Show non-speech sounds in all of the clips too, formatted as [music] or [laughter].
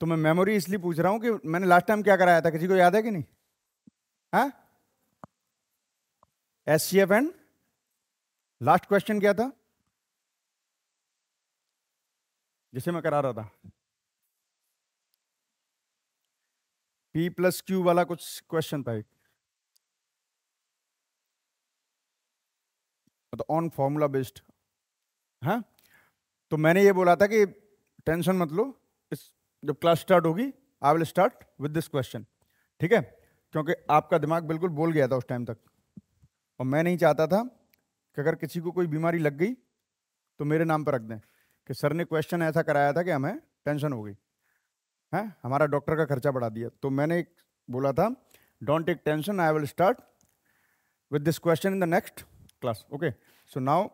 तो मैं मेमोरी इसलिए पूछ रहा हूं कि मैंने लास्ट टाइम क्या कराया था किसी को याद है कि नहीं है S C F and last question क्या था जिसे मैं करा रहा था पी प्लस क्यू वाला कुछ क्वेश्चन था एक ऑन फॉर्मूला बेस्ड है तो मैंने ये बोला था कि टेंशन मत लो जब क्लास स्टार्ट होगी I will start with this question ठीक है क्योंकि आपका दिमाग बिल्कुल बोल गया था उस टाइम तक और मैं नहीं चाहता था कि अगर किसी को कोई बीमारी लग गई तो मेरे नाम पर रख दें कि सर ने क्वेश्चन ऐसा कराया था कि हमें टेंशन हो गई है हमारा डॉक्टर का खर्चा बढ़ा दिया तो मैंने बोला था don't take tension I will start with this question in the next class okay so now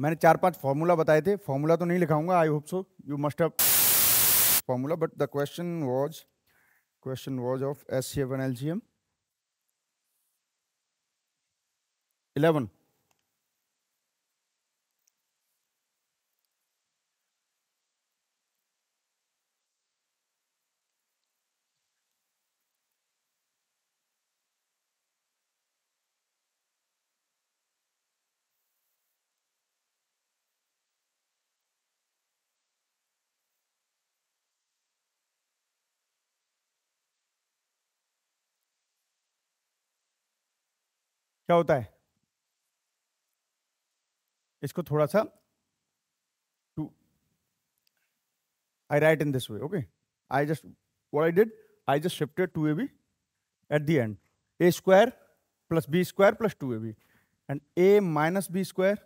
मैंने चार पांच फॉर्मूला बताए थे फॉर्मूला तो नहीं लिखाऊंगा I hope so you must have formula but the question was question was of S C F N L G M eleven क्या होता है इसको थोड़ा सा to I write in this way okay I just what I did I just shifted to A B at the end A square plus B square plus two A B and A minus B square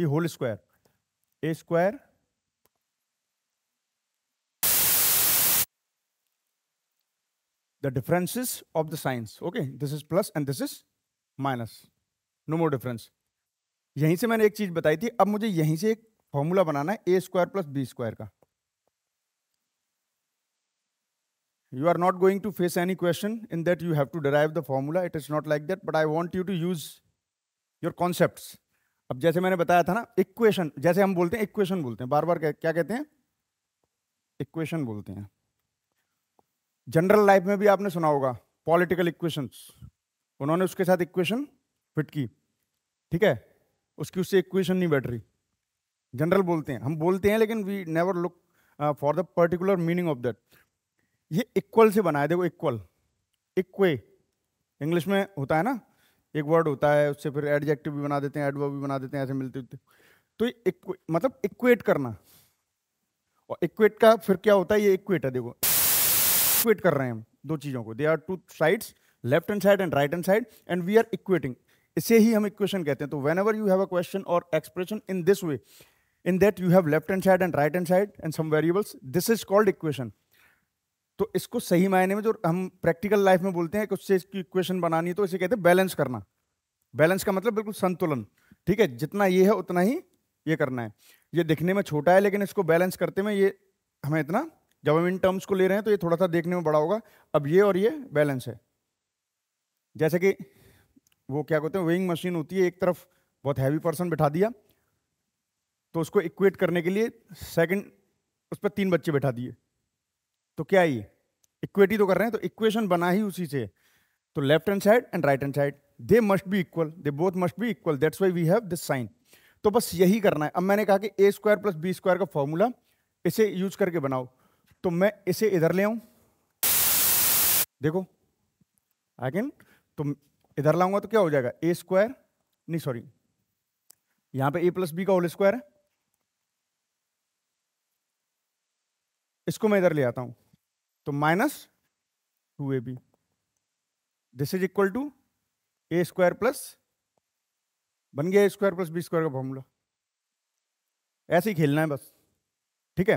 B whole square A square the differences of the signs okay this is plus and this is minus no more difference यहीं से मैंने एक चीज़ बताई थी अब मुझे यहीं से एक फॉर्मूला बनाना है A square plus B square का you are not going to face any question in that you have to derive the formula it is not like that but I want you to use your concept अब जैसे मैंने बताया था ना equation जैसे हम बोलते हैं इक्वेशन बोलते हैं बार बार क्या कहते हैं इक्वेशन बोलते हैं जनरल लाइफ में भी आपने सुना होगा पॉलिटिकल इक्वेशंस उन्होंने उसके साथ इक्वेशन फिट की ठीक है उसकी उससे इक्वेशन नहीं बैठ रही जनरल बोलते हैं हम बोलते हैं लेकिन we never look for the particular meaning of that ये इक्वल से बनाया देखो इक्वल इक्वे इंग्लिश में होता है ना एक वर्ड होता है उससे फिर एडजेक्टिव भी बना देते हैं एडवर्ब भी बना देते हैं ऐसे मिलते जुलते तो इक्वे मतलब इक्वेट करना और इक्वेट का फिर क्या होता है ये इक्वेट है देखो इक्वेट कर रहे हैं हम दो चीज़ों को they are two sides left hand side and right hand side and we are equating इसे ही हम इक्वेशन कहते हैं तो whenever you have a question और expression in this way in that you have left hand side and right hand side and some variables this is called equation तो इसको सही मायने में जो हम प्रैक्टिकल लाइफ में बोलते हैं कि उससे इसकी इक्वेशन बनानी है तो इसे कहते हैं बैलेंस करना बैलेंस का मतलब बिल्कुल संतुलन ठीक है जितना ये है उतना ही ये करना है ये दिखने में छोटा है लेकिन इसको बैलेंस करते में ये हमें इतना जब हम इन टर्म्स को ले रहे हैं तो ये थोड़ा सा देखने में बड़ा होगा अब ये और ये बैलेंस है जैसे कि वो क्या कहते हैं वेइंग मशीन होती है एक तरफ बहुत हैवी पर्सन बैठा दिया तो उसको इक्वेट करने के लिए सेकंड उस पर तीन बच्चे बैठा दिए तो क्या ये इक्वेट ही तो कर रहे हैं तो इक्वेशन बना ही उसी से तो left hand side and right hand side they must be equal they both must be equal that's why we have this sign तो बस यही करना है अब मैंने कहा कि A square plus B square का फॉर्मूला इसे यूज करके बनाओ तो मैं इसे इधर ले आऊं देखो आई कैन तो इधर लाऊंगा तो क्या हो जाएगा ए स्क्वायर नहीं सॉरी यहां पे ए प्लस बी का होल स्क्वायर है इसको मैं इधर ले आता हूं तो minus two A B this is equal to A square plus बन गया A square plus B square का फॉर्मूला ऐसे ही खेलना है बस ठीक है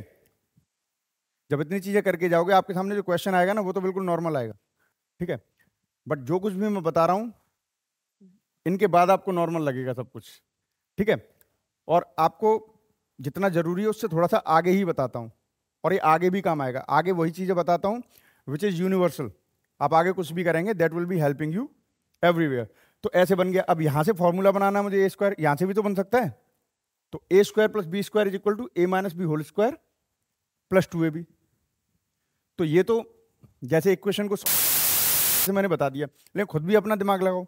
जब इतनी चीज़ें करके जाओगे आपके सामने जो क्वेश्चन आएगा ना वो तो बिल्कुल नॉर्मल आएगा ठीक है बट जो कुछ भी मैं बता रहा हूँ इनके बाद आपको नॉर्मल लगेगा सब कुछ ठीक है और आपको जितना ज़रूरी है उससे थोड़ा सा आगे ही बताता हूँ और ये आगे भी काम आएगा आगे वही चीज़ें बताता हूँ विच इज़ यूनिवर्सल आप आगे कुछ भी करेंगे that will be helping you everywhere तो ऐसे बन गया अब यहाँ से फॉर्मूला बनाना मुझे ए स्क्वायर यहाँ से भी तो बन सकता है तो A square plus B square is equal to A minus B whole square plus two A B तो ये तो जैसे इक्वेशन को जैसे मैंने बता दिया लेकिन खुद भी अपना दिमाग लगाओ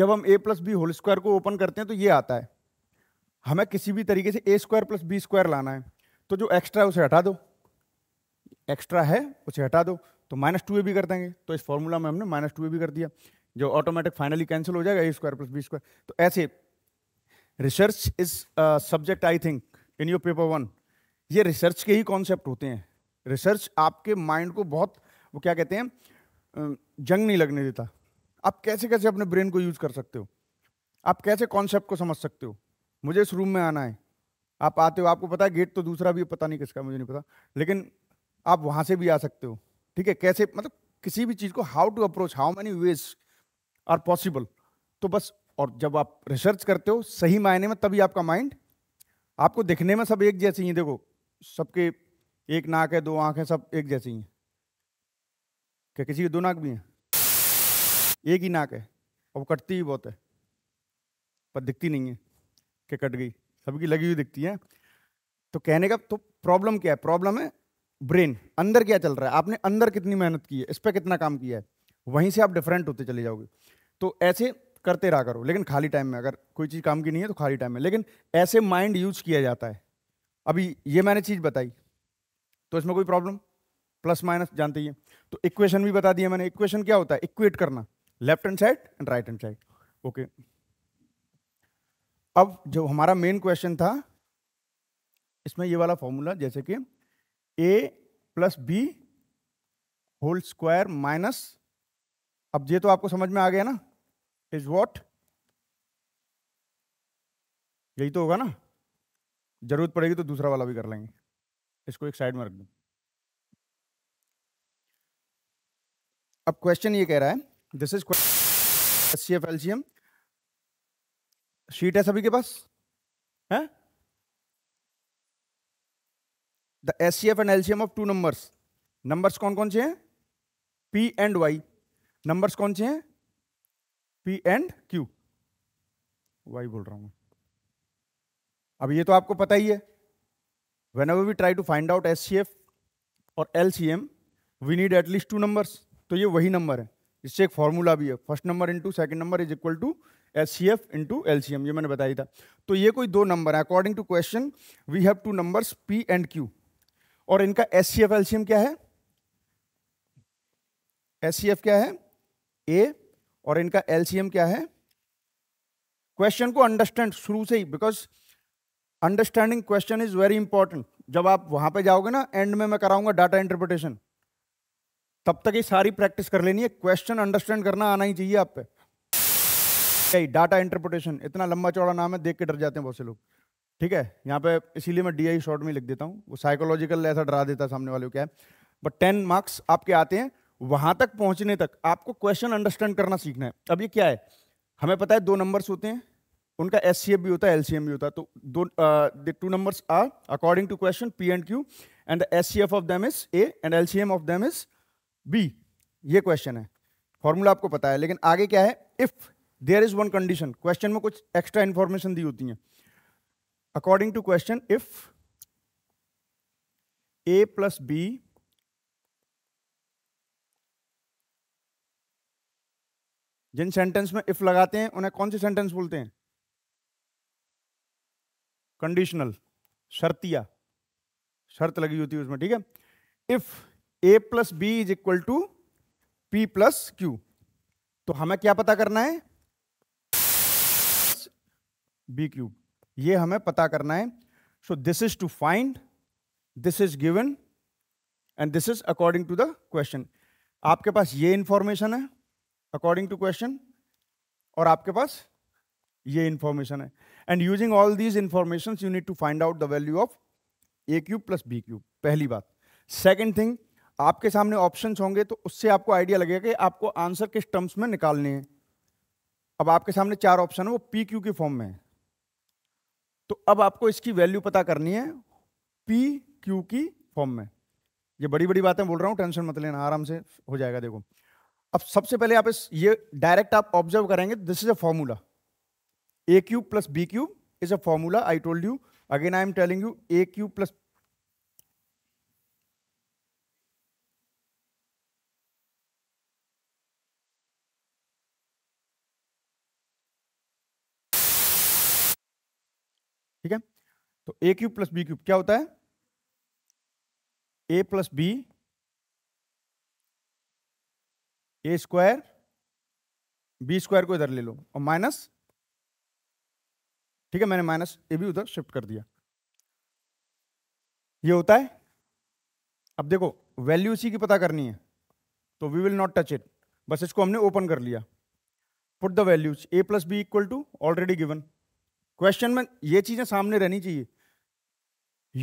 जब हम A plus B whole square को ओपन करते हैं तो ये आता है हमें किसी भी तरीके से A square plus B square लाना है तो जो एक्स्ट्रा है उसे हटा दो एक्स्ट्रा है उसे हटा दो तो माइनस टू ए भी कर देंगे तो इस फॉर्मूला में हमने माइनस टू ए भी कर दिया जो ऑटोमेटिक फाइनली कैंसिल हो जाएगा A square plus B square तो ऐसे research is subject I think in your paper one ये रिसर्च के ही कॉन्सेप्ट होते हैं रिसर्च आपके माइंड को बहुत वो क्या कहते हैं जंग नहीं लगने देता आप कैसे कैसे अपने ब्रेन को यूज़ कर सकते हो आप कैसे कॉन्सेप्ट को समझ सकते हो मुझे इस रूम में आना है आप आते हो आपको पता है गेट तो दूसरा भी पता नहीं किसका मुझे नहीं पता लेकिन आप वहाँ से भी आ सकते हो ठीक है कैसे मतलब किसी भी चीज़ को how to approach how many ways are possible तो बस और जब आप रिसर्च करते हो सही मायने में तभी आपका माइंड आपको दिखने में सब एक जैसे ही देखो सबके एक नाक है दो आँख है सब एक जैसे ही हैं क्या किसी की दो नाक भी हैं एक ही नाक है और कटती ही बहुत है पर दिखती नहीं है कि कट गई सबकी लगी हुई दिखती है तो कहने का तो प्रॉब्लम क्या है प्रॉब्लम है ब्रेन अंदर क्या चल रहा है आपने अंदर कितनी मेहनत की है इस पर कितना काम किया है वहीं से आप डिफरेंट होते चले जाओगे तो ऐसे करते रहा करो लेकिन खाली टाइम में अगर कोई चीज़ काम की नहीं है तो खाली टाइम में लेकिन ऐसे माइंड यूज किया जाता है अभी ये मैंने चीज़ बताई तो इसमें कोई प्रॉब्लम प्लस माइनस जानते ही तो इक्वेशन भी बता दिया मैंने इक्वेशन क्या होता है इक्वेट करना left hand side and right hand side okay अब जो हमारा मेन क्वेश्चन था इसमें ये वाला फॉर्मूला जैसे कि A plus B whole square minus अब ये तो आपको समझ में आ गया ना इज वॉट यही तो होगा ना जरूरत पड़ेगी तो दूसरा वाला भी कर लेंगे इसको एक साइड में रख दूँ अब क्वेश्चन ये कह रहा है this is S C F L C M sheet है सभी के पास है the S C F and LCM of two numbers numbers कौन कौन से हैं पी एंड वाई नंबर्स कौन से हैं पी एंड क्यू वाई बोल रहा हूं अब ये तो आपको पता ही है whenever we try to find out S C F और L C M we need at least two numbers तो ये वही नंबर है इससे एक फॉर्मूला भी है first number into second number is equal to S C F into L C M ये मैंने बताया था तो ये कोई दो नंबर है according to question we have two numbers P and Q और इनका S C F L C M क्या है एस सी एफ क्या है ए और इनका एल सी एम क्या है क्वेश्चन को अंडरस्टैंड शुरू से ही because understanding question is very important जब आप वहां पे जाओगे ना एंड में मैं कराऊंगा डाटा इंटरप्रिटेशन तब तक ये सारी प्रैक्टिस कर लेनी है क्वेश्चन अंडरस्टैंड करना आना ही चाहिए आप पे डाटा इंटरप्रिटेशन इतना लंबा चौड़ा नाम है देख के डर जाते हैं बहुत से लोग ठीक है यहाँ पे इसीलिए मैं डी आई शॉर्ट में लिख देता हूँ वो साइकोलॉजिकल ऐसा डरा देता सामने वाले को क्या है बट टेन मार्क्स आपके आते हैं वहां तक पहुंचने तक आपको क्वेश्चन अंडरस्टैंड करना सीखना है अब ये क्या है हमें पता है दो नंबर्स होते हैं उनका एस भी होता है एल भी होता है तो दो two numbers are according to question P and Q and the S of them is A and L of them is B ये क्वेश्चन है फॉर्मूला आपको पता है लेकिन आगे क्या है if there is one condition question में कुछ एक्स्ट्रा इंफॉर्मेशन दी होती है according to question if A plus B जिन सेंटेंस में इफ लगाते हैं उन्हें कौन से सेंटेंस बोलते हैं कंडीशनल शर्तिया शर्त लगी होती है उसमें ठीक है if A plus B is equal to P plus Q तो हमें क्या पता करना है बी क्यूब ये हमें पता करना है so this is to find this is given and this is according to the question आपके पास ये इंफॉर्मेशन है अकॉर्डिंग टू क्वेश्चन और आपके पास ये इंफॉर्मेशन है and using all these information you need to find out the value of A cube plus B cube पहली बात सेकेंड थिंग आपके सामने ऑप्शंस होंगे तो उससे आपको आइडिया लगेगा कि आपको आंसर किस टर्म्स में निकालने हैं अब आपके सामने चार ऑप्शन है वो पी क्यू के फॉर्म में है तो अब आपको इसकी वैल्यू पता करनी है पी क्यू की फॉर्म में ये बड़ी बड़ी बातें बोल रहा हूँ टेंशन मत लेना आराम से हो जाएगा देखो अब सबसे पहले आप इस ये डायरेक्ट आप ऑब्जर्व करेंगे this is a formula A cube plus B cube is a formula I told you again I am telling you A cube plus ठीक है तो A cube plus B cube क्या होता है A plus B A square B square को इधर ले लो और माइनस ठीक है मैंने माइनस ए भी उधर शिफ्ट कर दिया ये होता है अब देखो वैल्यू सी की पता करनी है तो we will not touch it बस इसको हमने ओपन कर लिया put the values A plus B equal to already given question में ये चीजें सामने रहनी चाहिए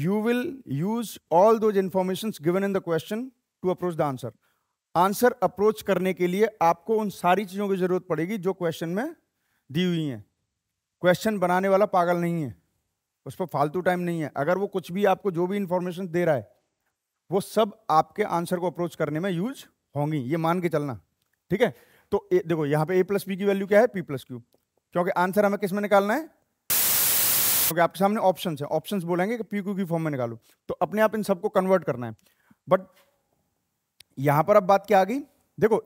you will use all those information given in the question to approach the answer answer approach करने के लिए आपको उन सारी चीज़ों की ज़रूरत पड़ेगी जो क्वेश्चन में दी हुई हैं क्वेश्चन बनाने वाला पागल नहीं है उस पर फालतू टाइम नहीं है अगर वो कुछ भी आपको जो भी इंफॉर्मेशन दे रहा है वो सब आपके आंसर को अप्रोच करने में यूज होंगी ये मान के चलना ठीक है तो ए, देखो यहाँ पे ए प्लस बी की वैल्यू क्या है पी प्लस क्यू क्योंकि आंसर हमें किस में निकालना है ओके आपके सामने ऑप्शन है ऑप्शन बोलेंगे कि पी क्यू की फॉर्म में निकालो तो अपने आप इन सबको कन्वर्ट करना है बट यहां पर अब बात क्या आ गई देखो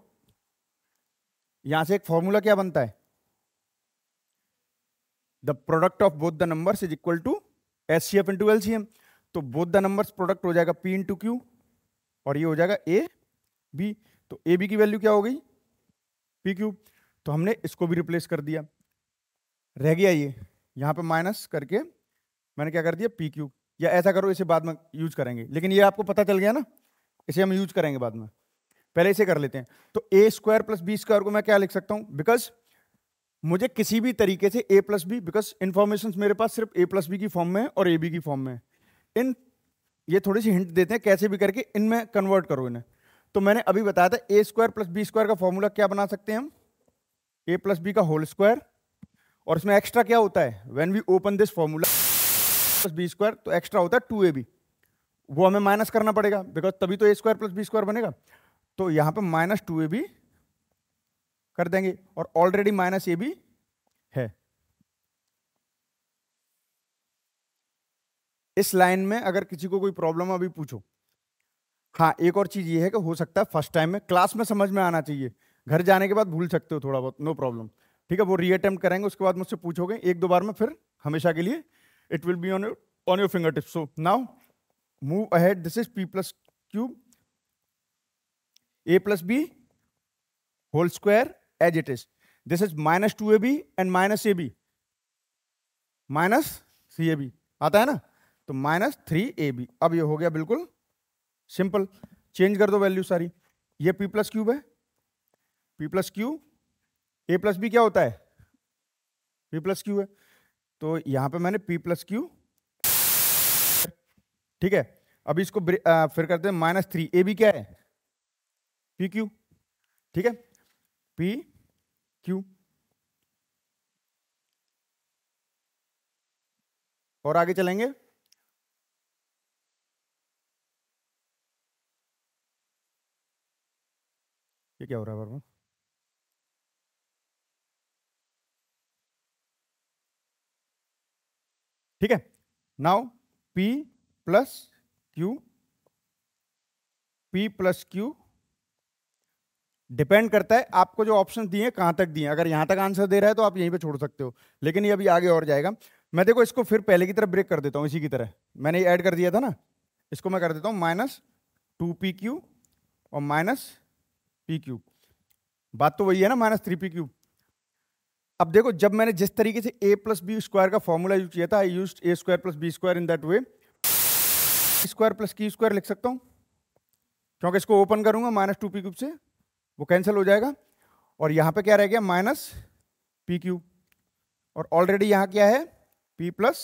यहां से एक फॉर्मूला क्या बनता है the product of both the number is equal to S C F into L C M तो बोथ द नंबर प्रोडक्ट हो जाएगा पी इंटू क्यू और ये हो जाएगा ए बी तो ए बी की वैल्यू क्या हो गई पी क्यू तो हमने इसको भी रिप्लेस कर दिया रह गया ये यहाँ पे माइनस करके मैंने क्या कर दिया पी क्यू या ऐसा करो इसे बाद में यूज करेंगे लेकिन ये आपको पता चल गया ना इसे हम यूज करेंगे बाद में पहले इसे कर लेते हैं तो A square plus B square को मैं क्या लिख सकता हूँ बिकॉज मुझे किसी भी तरीके से A plus B because information मेरे पास सिर्फ ए प्लस बी की फॉर्म में है और ए बी की फॉर्म में है इन ये थोड़ी सी हिंट देते हैं कैसे भी करके इनमें कन्वर्ट करो इन्हें तो मैंने अभी बताया था A square plus B square का फॉर्मूला क्या बना सकते हैं हम ए प्लस बी का होल स्क्वायर और इसमें एक्स्ट्रा क्या होता है when we open this formula plus B square तो एक्स्ट्रा होता है टू ए बी वो हमें माइनस करना पड़ेगा बिकॉज तभी तो A square plus B square बनेगा तो यहाँ पे माइनस टू ए बी कर देंगे और ऑलरेडी माइनस ए बी है इस लाइन में अगर किसी को कोई प्रॉब्लम अभी पूछो हाँ एक और चीज़ ये है कि हो सकता है फर्स्ट टाइम में क्लास में समझ में आना चाहिए घर जाने के बाद भूल सकते हो थोड़ा बहुत नो प्रॉब्लम ठीक है वो रीअटेम्प्ट करेंगे उसके बाद मुझसे पूछोगे एक दो बार में फिर हमेशा के लिए it will be on on your finger tips so now move ahead this is P plus cube A plus B whole square as it is this is minus two A B and minus A B minus C A B आता है ना तो minus three A B अब ये हो गया बिल्कुल simple change कर दो वैल्यू सारी ये पी प्लस क्यूब है P plus Q A plus B क्या होता है पी प्लस क्यू है तो यहां पे मैंने पी प्लस क्यू ठीक है अब इसको आ, फिर करते हैं माइनस थ्री ए भी क्या है पी क्यू ठीक है पी क्यू और आगे चलेंगे ये क्या हो रहा है बार ठीक है now P plus Q P plus Q depend करता है आपको जो ऑप्शन दिए कहाँ तक दिए अगर यहां तक आंसर दे रहा है तो आप यहीं पे छोड़ सकते हो लेकिन ये अभी आगे और जाएगा मैं देखो इसको फिर पहले की तरफ ब्रेक कर देता हूँ इसी की तरह मैंने ऐड कर दिया था ना इसको मैं कर देता हूँ माइनस टू पी क्यू और माइनस पी क्यू बात तो वही है ना माइनस थ्री पी क्यू अब देखो जब मैंने जिस तरीके से ए प्लस बी स्क्वायर का फॉर्मूला यूज किया था I use A square plus B square in that way square plus Q square लिख सकता हूँ क्योंकि इसको ओपन करूंगा माइनस टू पी क्यूब से वो कैंसिल हो जाएगा और यहाँ पे क्या रह गया माइनस पी क्यूब और ऑलरेडी यहाँ क्या है पी प्लस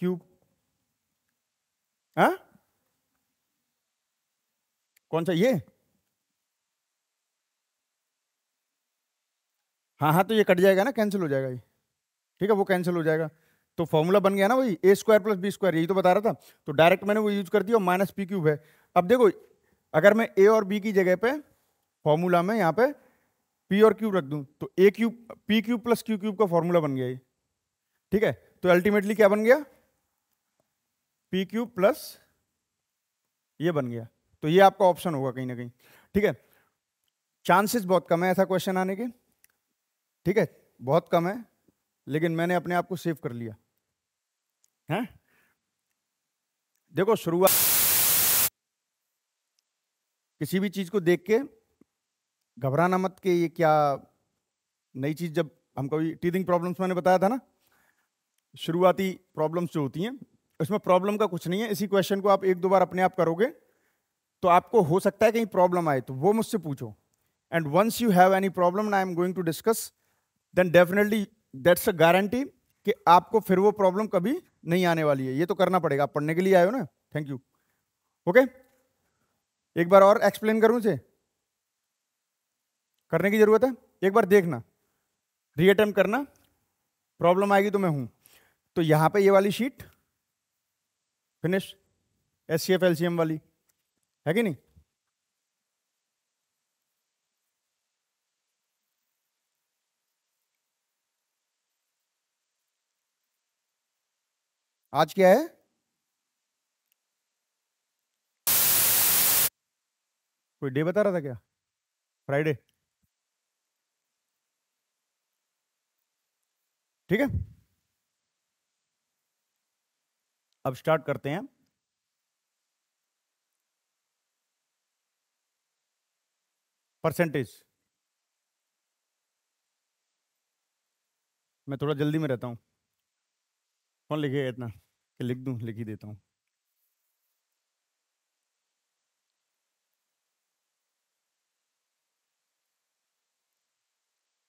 क्यूब कौन सा ये हाँ हाँ तो ये कट जाएगा ना कैंसिल हो जाएगा ये ठीक है वो कैंसिल हो जाएगा तो फॉर्मूला बन गया ना वही A square plus B square यही तो बता रहा था तो डायरेक्ट मैंने वो यूज कर दिया और माइनस पी क्यूब है अब देखो अगर मैं ए और बी की जगह पे फॉर्मूला में यहाँ पे पी और क्यूब रख दूँ तो A cube P cube plus Q cube का फॉर्मूला बन गया ये ठीक है तो अल्टीमेटली क्या बन गया पी क्यूब प्लस ये बन गया तो ये आपका ऑप्शन होगा कहीं ना कहीं ठीक है चांसेस बहुत कम है ऐसा क्वेश्चन आने के ठीक है बहुत कम है लेकिन मैंने अपने आप को सेव कर लिया है देखो शुरुआत किसी भी चीज़ को देख के घबराना मत के ये क्या नई चीज़ जब हमको टीथिंग प्रॉब्लम्स मैंने बताया था ना शुरुआती प्रॉब्लम्स जो होती हैं उसमें प्रॉब्लम का कुछ नहीं है इसी क्वेश्चन को आप एक दो बार अपने आप करोगे तो आपको हो सकता है कहीं प्रॉब्लम आए तो वो मुझसे पूछो and once you have any problem I am going to discuss then definitely that's a guarantee कि आपको फिर वो प्रॉब्लम कभी नहीं आने वाली है ये तो करना पड़ेगा आप पढ़ने के लिए आए हो ना थैंक यू ओके एक बार और एक्सप्लेन करूं से करने की ज़रूरत है एक बार देखना रीअटेम्प करना प्रॉब्लम आएगी तो मैं हूँ तो यहाँ पे ये वाली sheet finish S C F L C M वाली है कि नहीं आज क्या है कोई डे बता रहा था क्या फ्राइडे ठीक है अब स्टार्ट करते हैं परसेंटेज मैं थोड़ा जल्दी में रहता हूं कौन लिखेगा इतना कि लिख दूँ लिख ही देता हूँ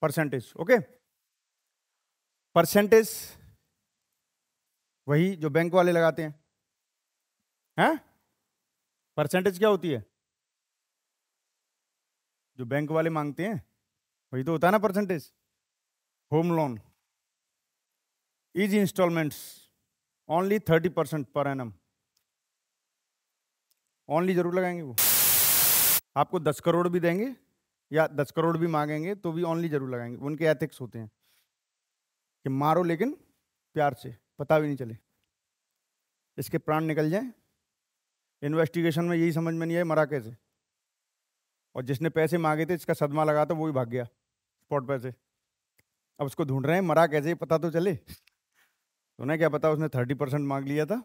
परसेंटेज ओके परसेंटेज वही जो बैंक वाले लगाते हैं हैं परसेंटेज क्या होती है जो बैंक वाले मांगते हैं वही तो होता है ना percentage home loan easy installments only 30 percent पर एन ओनली जरूर लगाएंगे वो आपको दस करोड़ भी देंगे या दस करोड़ भी मांगेंगे तो भी ओनली जरूर लगाएंगे उनके एथिक्स होते हैं कि मारो लेकिन प्यार से पता भी नहीं चले इसके प्राण निकल जाए इन्वेस्टिगेशन में यही समझ में नहीं आया मरा कैसे और जिसने पैसे मांगे थे इसका सदमा लगा था वो ही भाग गया स्पॉट पैसे अब उसको ढूंढ रहे हैं मरा कैसे पता तो चले तो ना क्या पता उसने थर्टी परसेंट मांग लिया था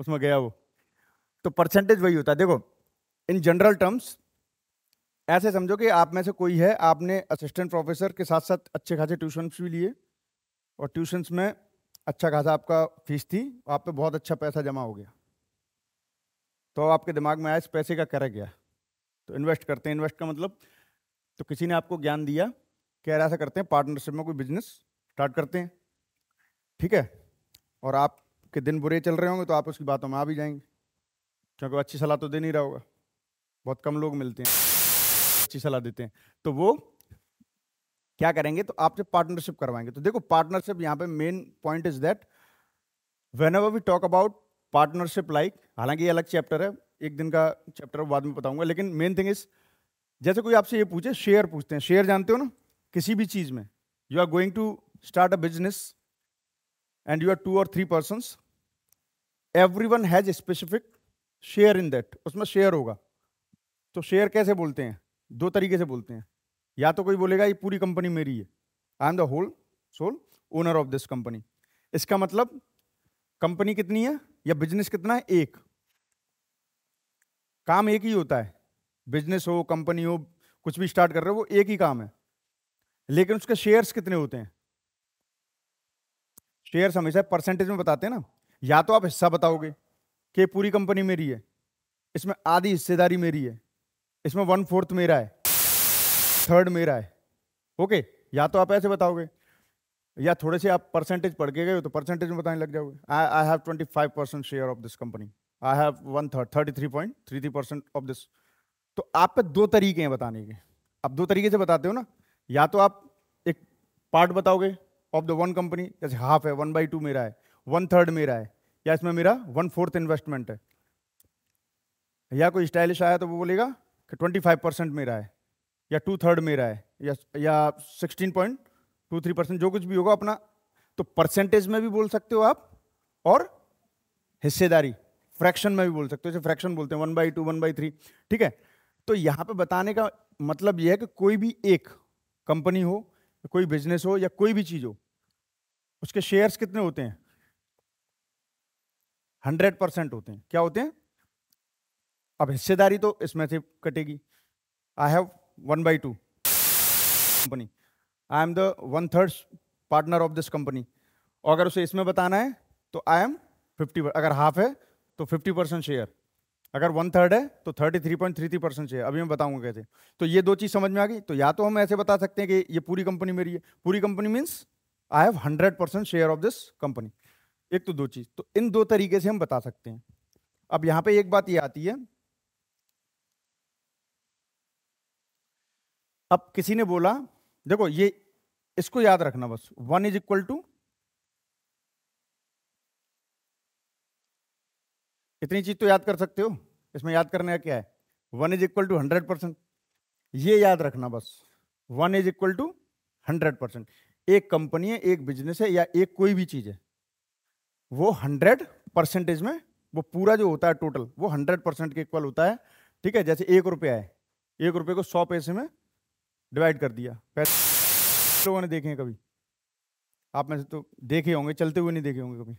उसमें गया वो तो परसेंटेज वही होता है देखो इन जनरल टर्म्स ऐसे समझो कि आप में से कोई है आपने असिस्टेंट प्रोफेसर के साथ साथ अच्छे खासे ट्यूशन्स भी लिए और ट्यूशन्स में अच्छा खासा आपका फीस थी आप पे बहुत अच्छा पैसा जमा हो गया तो आपके दिमाग में आया इस पैसे का कर गया तो इन्वेस्ट करते हैं इन्वेस्ट का मतलब तो किसी ने आपको ज्ञान दिया कह रहा ऐसा करते हैं पार्टनरशिप में कोई बिजनेस स्टार्ट करते हैं ठीक है और आपके दिन बुरे चल रहे होंगे तो आप उसकी बातों में आ भी जाएंगे क्योंकि अच्छी सलाह तो दे नहीं रहा होगा बहुत कम लोग मिलते हैं अच्छी सलाह देते हैं तो वो क्या करेंगे तो आपसे पार्टनरशिप करवाएंगे तो देखो पार्टनरशिप यहाँ पे main point is that whenever we talk about partnership like हालांकि ये अलग चैप्टर है एक दिन का चैप्टर बाद में बताऊंगा लेकिन मेन थिंग इज जैसे कोई आपसे ये पूछे शेयर पूछते हैं शेयर जानते हो ना किसी भी चीज़ में you are going to start a business and you are two or three persons everyone has a specific share in that उसमें share होगा तो share कैसे बोलते हैं दो तरीके से बोलते हैं या तो कोई बोलेगा ये पूरी कंपनी मेरी है I am the whole sole owner of this company इसका मतलब कंपनी कितनी है या बिजनेस कितना है एक काम एक ही होता है बिजनेस हो कंपनी हो कुछ भी स्टार्ट कर रहे हो वो एक ही काम है लेकिन उसके शेयर्स कितने होते हैं शेयर हमेशा परसेंटेज में बताते हैं ना या तो आप हिस्सा बताओगे कि पूरी कंपनी मेरी है इसमें आधी हिस्सेदारी मेरी है इसमें वन फोर्थ मेरा है थर्ड मेरा है ओके या तो आप ऐसे बताओगे या थोड़े से आप परसेंटेज पढ़ के गए हो तो परसेंटेज में बताने लग जाओगे I have twenty five percent share of this company I have one third thirty three point three three percent of this तो आप पे दो तरीके हैं बताने के आप दो तरीके से बताते हो ना या तो आप एक पार्ट बताओगे ऑफ द वन कंपनी जैसे हाफ है वन बाई टू मेरा है वन थर्ड मेरा है या इसमें मेरा वन फोर्थ इन्वेस्टमेंट है या कोई स्टाइलिश आया तो वो बोलेगा कि ट्वेंटी फाइव परसेंट मेरा है या टू थर्ड मेरा है या या sixteen point two three percent जो कुछ भी होगा अपना तो परसेंटेज में भी बोल सकते हो आप और हिस्सेदारी फ्रैक्शन में भी बोल सकते हो जैसे फ्रैक्शन बोलते हैं one by two one by three ठीक है तो यहाँ पे बताने का मतलब यह है कि कोई भी एक कंपनी हो कोई बिजनेस हो या कोई भी चीज़ हो उसके शेयर्स कितने होते हैं हंड्रेड परसेंट होते हैं क्या होते हैं अब हिस्सेदारी तो इसमें से कटेगी I have one by two company I am the one third partner of this company और अगर उसे इसमें बताना है तो आई एम फिफ्टी अगर हाफ है तो फिफ्टी परसेंट शेयर अगर वन थर्ड है तो thirty three point three three percent है अभी मैं बताऊंगा कैसे तो ये दो चीज़ समझ में आ गई तो या तो हम ऐसे बता सकते हैं कि ये पूरी कंपनी मेरी है पूरी company means I have hundred percent share of this company एक तो दो चीज़ तो इन दो तरीके से हम बता सकते हैं अब यहां पे एक बात ये आती है अब किसी ने बोला देखो ये इसको याद रखना बस वन इज इक्वल टू इतनी चीज़ तो याद कर सकते हो इसमें याद करने का क्या है one is equal to hundred percent ये याद रखना बस one is equal to hundred percent एक कंपनी है एक बिजनेस है या एक कोई भी चीज़ है वो हंड्रेड परसेंटेज में वो पूरा जो होता है टोटल वो हंड्रेड परसेंट के इक्वल होता है ठीक है जैसे एक रुपया है एक रुपये को सौ पैसे में डिवाइड कर दिया पैसे लोगों ने देखे हैं कभी आप में से तो देखे होंगे चलते हुए नहीं देखे होंगे कभी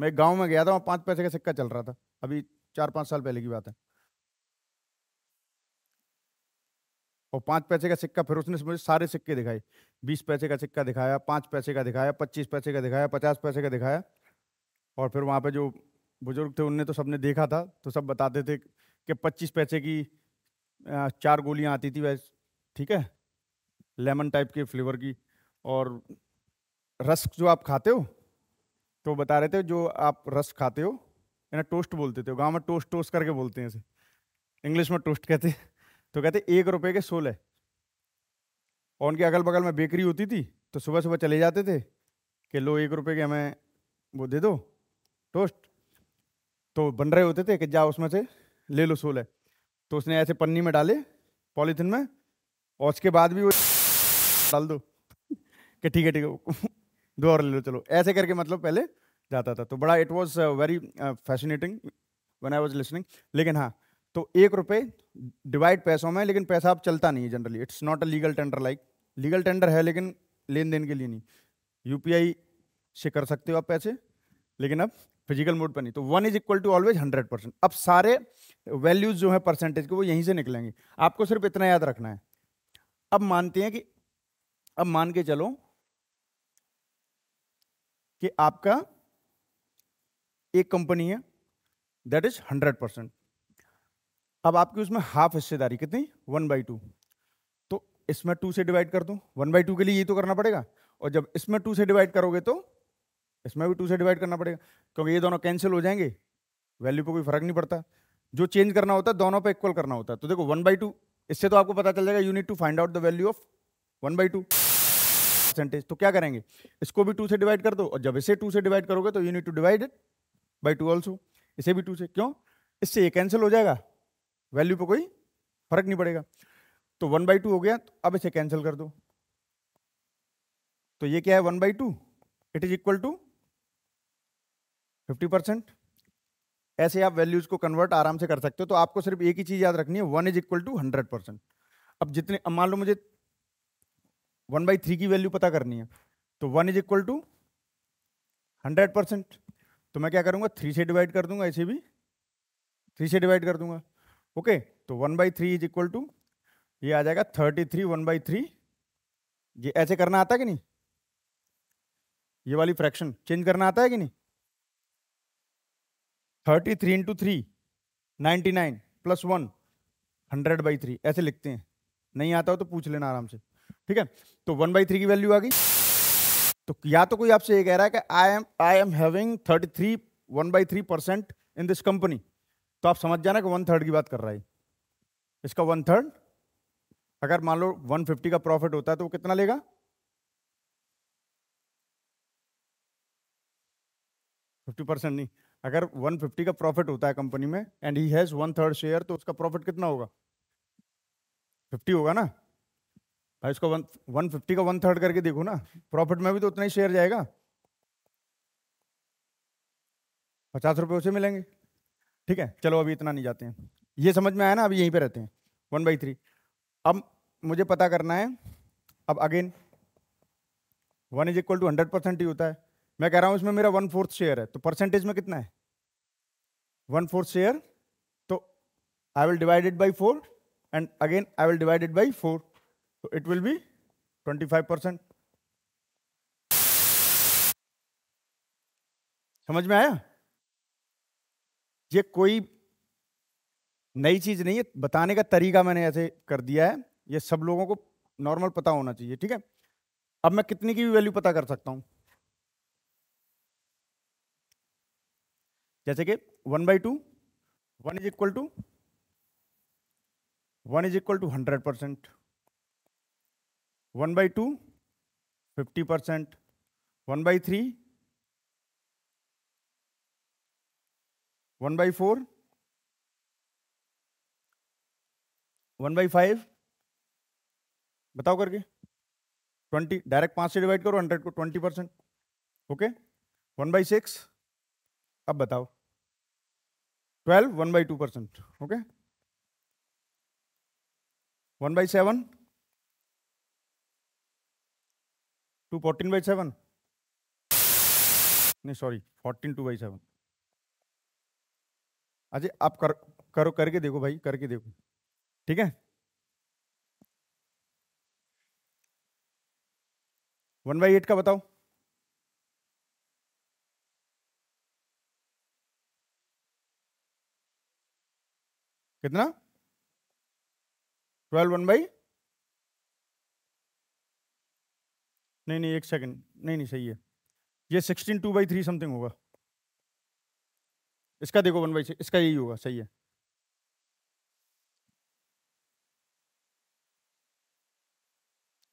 मैं गांव में गया था वहाँ पाँच पैसे का सिक्का चल रहा था अभी चार पाँच साल पहले की बात है और पाँच पैसे का सिक्का फिर उसने मुझे सारे सिक्के दिखाए बीस पैसे का सिक्का दिखाया पाँच पैसे का दिखाया पच्चीस पैसे का दिखाया पचास पैसे का दिखाया और फिर वहाँ पे जो बुजुर्ग थे उनने तो सबने देखा था तो सब बताते थे कि पच्चीस पैसे की चार गोलियाँ आती थी वैसे ठीक है लेमन टाइप के फ्लेवर की और रस्क जो आप खाते हो तो बता रहे थे जो आप रस खाते हो ना टोस्ट बोलते थे गाँव में टोस्ट टोस्ट करके बोलते हैं इसे इंग्लिश में टोस्ट कहते तो कहते एक रुपये के सोलह और उनके अगल बगल में बेकरी होती थी तो सुबह सुबह चले जाते थे कि लो एक रुपये के हमें वो दे दो टोस्ट तो बन रहे होते थे कि जाओ उसमें से ले लो सोलह तो उसने ऐसे पन्नी में डाले पॉलीथिन में और उसके बाद भी वो डाल दो कि ठीक है ठीक है दो और ले लो चलो ऐसे करके मतलब पहले जाता था तो बड़ा it was very fascinating one I was listening लेकिन हाँ तो एक रुपये डिवाइड पैसों में लेकिन पैसा अब चलता नहीं है generally it's not a legal tender like legal tender है लेकिन लेन देन के लिए नहीं यू से कर सकते हो आप पैसे लेकिन अब फिजिकल मोड पर नहीं तो one is equal to always hundred percent अब सारे वैल्यूज जो है परसेंटेज के वो यहीं से निकलेंगे आपको सिर्फ इतना याद रखना है अब मानते हैं कि अब मान के चलो कि आपका एक कंपनी है दैट इज हंड्रेड परसेंट अब आपकी उसमें हाफ हिस्सेदारी कितनी वन बाई टू तो इसमें टू से डिवाइड कर दो वन बाई टू के लिए ये तो करना पड़ेगा और जब इसमें टू से डिवाइड करोगे तो इसमें भी टू से डिवाइड करना पड़ेगा क्योंकि ये दोनों कैंसिल हो जाएंगे वैल्यू पर कोई फर्क नहीं पड़ता जो चेंज करना होता है दोनों पर इक्वल करना होता है तो देखो वन बाई टू इससे तो आपको पता चल जाएगा you need to find out the value of one by two percentage तो क्या करेंगे इसको भी टू से डिवाइड कर दो और जब इसे टू से डिवाइड करोगे तो you need to divide it by two also इसे भी टू से क्यों इससे ये कैंसिल हो जाएगा वैल्यू पर कोई फर्क नहीं पड़ेगा तो वन बाई टू हो गया तो अब इसे कैंसिल कर दो तो ये क्या है one by two it is equal to fifty percent ऐसे आप वैल्यूज को कन्वर्ट आराम से कर सकते हो तो आपको सिर्फ एक ही चीज याद रखनी है one is equal to hundred percent अब जितने मान लो मुझे वन बाई थ्री की वैल्यू पता करनी है तो one is equal to hundred percent तो मैं क्या करूँगा थ्री से डिवाइड कर दूंगा ऐसे भी थ्री से डिवाइड कर दूंगा ओके तो one by three is equal to ये आ जाएगा thirty three one by three ये ऐसे करना आता है कि नहीं ये वाली फ्रैक्शन चेंज करना आता है कि नहीं thirty three into three ninety nine plus one hundred by three ऐसे लिखते हैं नहीं आता हो तो पूछ लेना आराम से ठीक है तो वन बाई थ्री की वैल्यू आ गई तो या तो कोई आपसे ये कह रहा है कि I am I am having thirty three one by three percent in this company तो आप समझ जाना कि वन थर्ड की बात कर रहा है इसका वन थर्ड अगर मान लो वन फिफ्टी का प्रॉफिट होता है तो वो कितना लेगा फिफ्टी परसेंट नहीं अगर 150 का प्रॉफिट होता है कंपनी में and he has one third share तो उसका प्रॉफिट कितना होगा 50 होगा ना भाई इसको वन वन फिफ्टी का वन थर्ड करके देखो ना प्रॉफिट में भी तो उतना ही शेयर जाएगा पचास रुपये उसे मिलेंगे ठीक है चलो अभी इतना नहीं जाते हैं ये समझ में आया ना अभी यहीं पे रहते हैं वन बाई थ्री अब मुझे पता करना है अब again one is equal to hundred percent ही होता है मैं कह रहा हूँ इसमें मेरा वन फोर्थ शेयर है तो परसेंटेज में कितना है वन फोर्थ शेयर तो I will divided by four and again I will divided by four So it will be 25 percent समझ में आया ये कोई नई चीज नहीं है बताने का तरीका मैंने ऐसे कर दिया है ये सब लोगों को नॉर्मल पता होना चाहिए ठीक है अब मैं कितने की भी वैल्यू पता कर सकता हूं जैसे कि one by two one is equal to one is equal to hundred percent one by two fifty percent one by three one by four one by five बताओ करके ट्वेंटी डायरेक्ट पाँच से डिवाइड करो हंड्रेड को twenty percent okay one by six अब बताओ twelve one by two percent okay one by seven two fourteen by seven नहीं sorry fourteen two by seven Ajay आप कर करो करके देखो भाई करके देखो ठीक है वन बाई एट का बताओ कितना ट्वेल्व वन बाई नहीं नहीं एक सेकंड नहीं नहीं सही है ये sixteen two by three something होगा इसका देखो वन बाई सिक्स इसका यही होगा सही है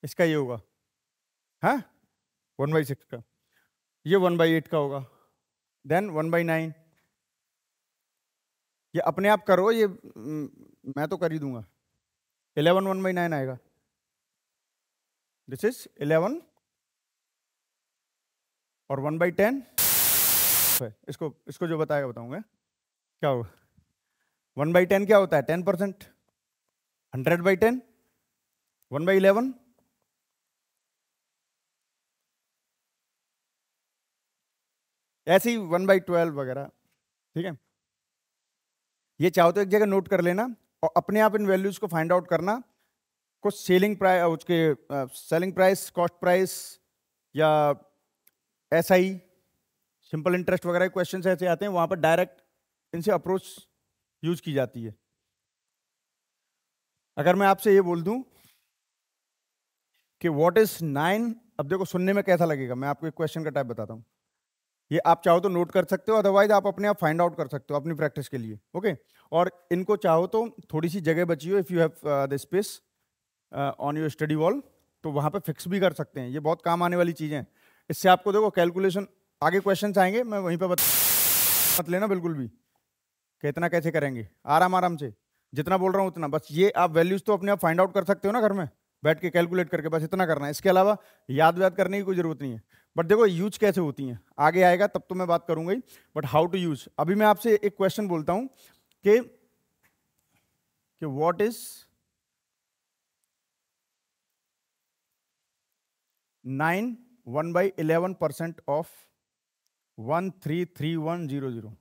इसका ये होगा है वन बाई सिक्स का ये वन बाई एट का होगा देन वन बाई नाइन ये अपने आप करो ये मैं तो कर ही दूंगा इलेवन वन बाई नाइन आएगा दिस इज इलेवन और वन बाई टेन इसको इसको जो बताएगा बताऊंगा क्या होगा वन बाई टेन क्या होता है ten percent hundred by ten one by eleven ऐसे ही वन बाई ट्वेल्व वगैरह ठीक है ये चाहो तो एक जगह नोट कर लेना और अपने आप इन वैल्यूज को फाइंड आउट करना कुछ सेलिंग प्राइस उसके सेलिंग प्राइस कॉस्ट प्राइस या एस आई सिंपल इंटरेस्ट वगैरह क्वेश्चन ऐसे आते हैं वहां पर डायरेक्ट इनसे अप्रोच यूज की जाती है अगर मैं आपसे ये बोल दूं कि व्हाट इज नाइन अब देखो सुनने में कैसा लगेगा मैं आपको एक क्वेश्चन का टाइप बताता हूँ ये आप चाहो तो नोट कर सकते हो अदरवाइज आप अपने आप फाइंड आउट कर सकते हो अपनी प्रैक्टिस के लिए ओके और इनको चाहो तो थोड़ी सी जगह बची हो if you have the space on your study wall तो वहाँ पे फिक्स भी कर सकते हैं ये बहुत काम आने वाली चीज़ें हैं इससे आपको देखो कैलकुलेशन आगे क्वेश्चन आएंगे मैं वहीं पर बता मत लेना बिल्कुल भी कितना कैसे करेंगे आराम आराम से जितना बोल रहा हूँ उतना बस ये आप वैल्यूज़ तो अपने आप फाइंड आउट कर सकते हो ना घर में बैठ के कैलकुलेट करके बस इतना करना है इसके अलावा याद व्याद करने की कोई ज़रूरत नहीं है बट देखो यूज कैसे होती हैं आगे आएगा तब तो मैं बात करूंगा ही बट हाउ टू यूज अभी मैं आपसे एक क्वेश्चन बोलता हूँ कि कि what is nine one by eleven percent of one three three one zero zero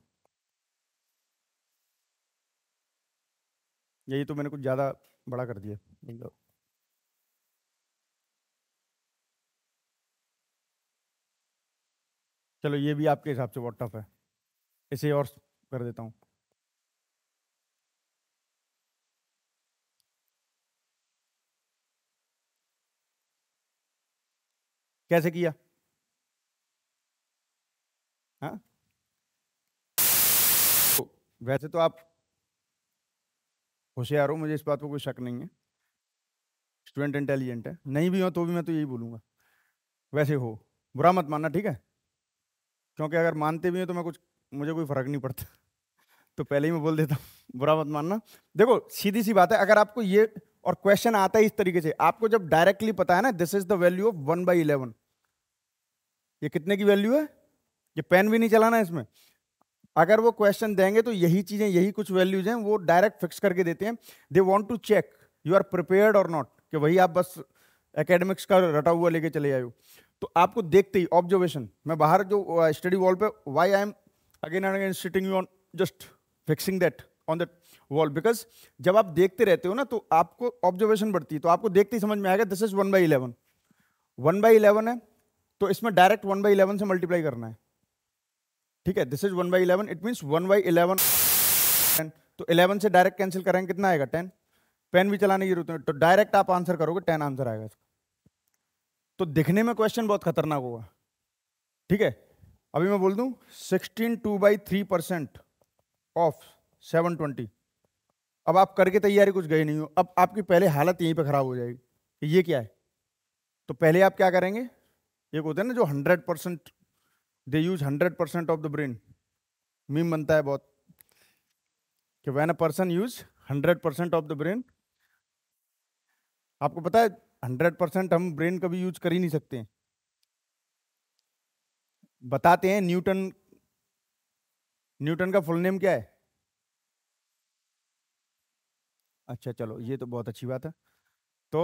यही तो मैंने कुछ ज़्यादा बड़ा कर दिया चलो ये भी आपके हिसाब से वॉट है इसे और कर देता हूँ कैसे किया हाँ? तो वैसे तो आप होशियार हो मुझे इस बात पर कोई शक नहीं है स्टूडेंट इंटेलिजेंट है नहीं भी हो तो भी मैं तो यही बोलूंगा वैसे हो बुरा मत मानना ठीक है क्योंकि अगर मानते भी हो तो मैं कुछ मुझे कोई फ़र्क नहीं पड़ता तो पहले ही मैं बोल देता हूँ बुरा मत मानना देखो सीधी सी बात है अगर आपको ये और क्वेश्चन आता है इस तरीके से आपको जब डायरेक्टली पता है ना this is the value of one by eleven ये कितने की वैल्यू है ये पेन भी नहीं चलाना इसमें अगर वो क्वेश्चन देंगे तो यही चीज़ें यही कुछ वैल्यूज हैं वो डायरेक्ट फिक्स करके देते हैं they want to check you are prepared और नॉट कि वही आप बस एकेडमिक्स का रटा हुआ लेके चले आए हो तो आपको देखते ही ऑब्जर्वेशन मैं बाहर जो स्टडी वॉल पे why I am again and again sitting you on just fixing that on that wall because जब आप देखते रहते हो ना तो आपको ऑब्जर्वेशन बढ़ती है तो आपको देखते ही समझ में आएगा this is one by eleven one by eleven है तो इसमें डायरेक्ट वन बाई इलेवन से मल्टीप्लाई करना है ठीक है this is one by eleven it means one by eleven ten तो इलेवन से डायरेक्ट कैंसिल करेंगे कितना आएगा टेन पेन भी चलाने की जरूरत नहीं तो डायरेक्ट आप आंसर करोगे टेन आंसर आएगा इसका तो दिखने में क्वेश्चन बहुत खतरनाक होगा ठीक है अभी मैं बोल दूं sixteen two by three percent of seven twenty अब आप करके तैयारी कुछ गई नहीं हो अब आपकी पहले हालत यहीं पे ख़राब हो जाएगी ये क्या है तो पहले आप क्या करेंगे एक होते हैं ना जो hundred percent they use hundred percent of the brain meme बनता है बहुत कि when a person use hundred percent of the brain आपको पता है हंड्रेड परसेंट हम ब्रेन कभी यूज कर ही नहीं सकते हैं बताते हैं न्यूटन न्यूटन का फुल नेम क्या है अच्छा चलो ये तो बहुत अच्छी बात है तो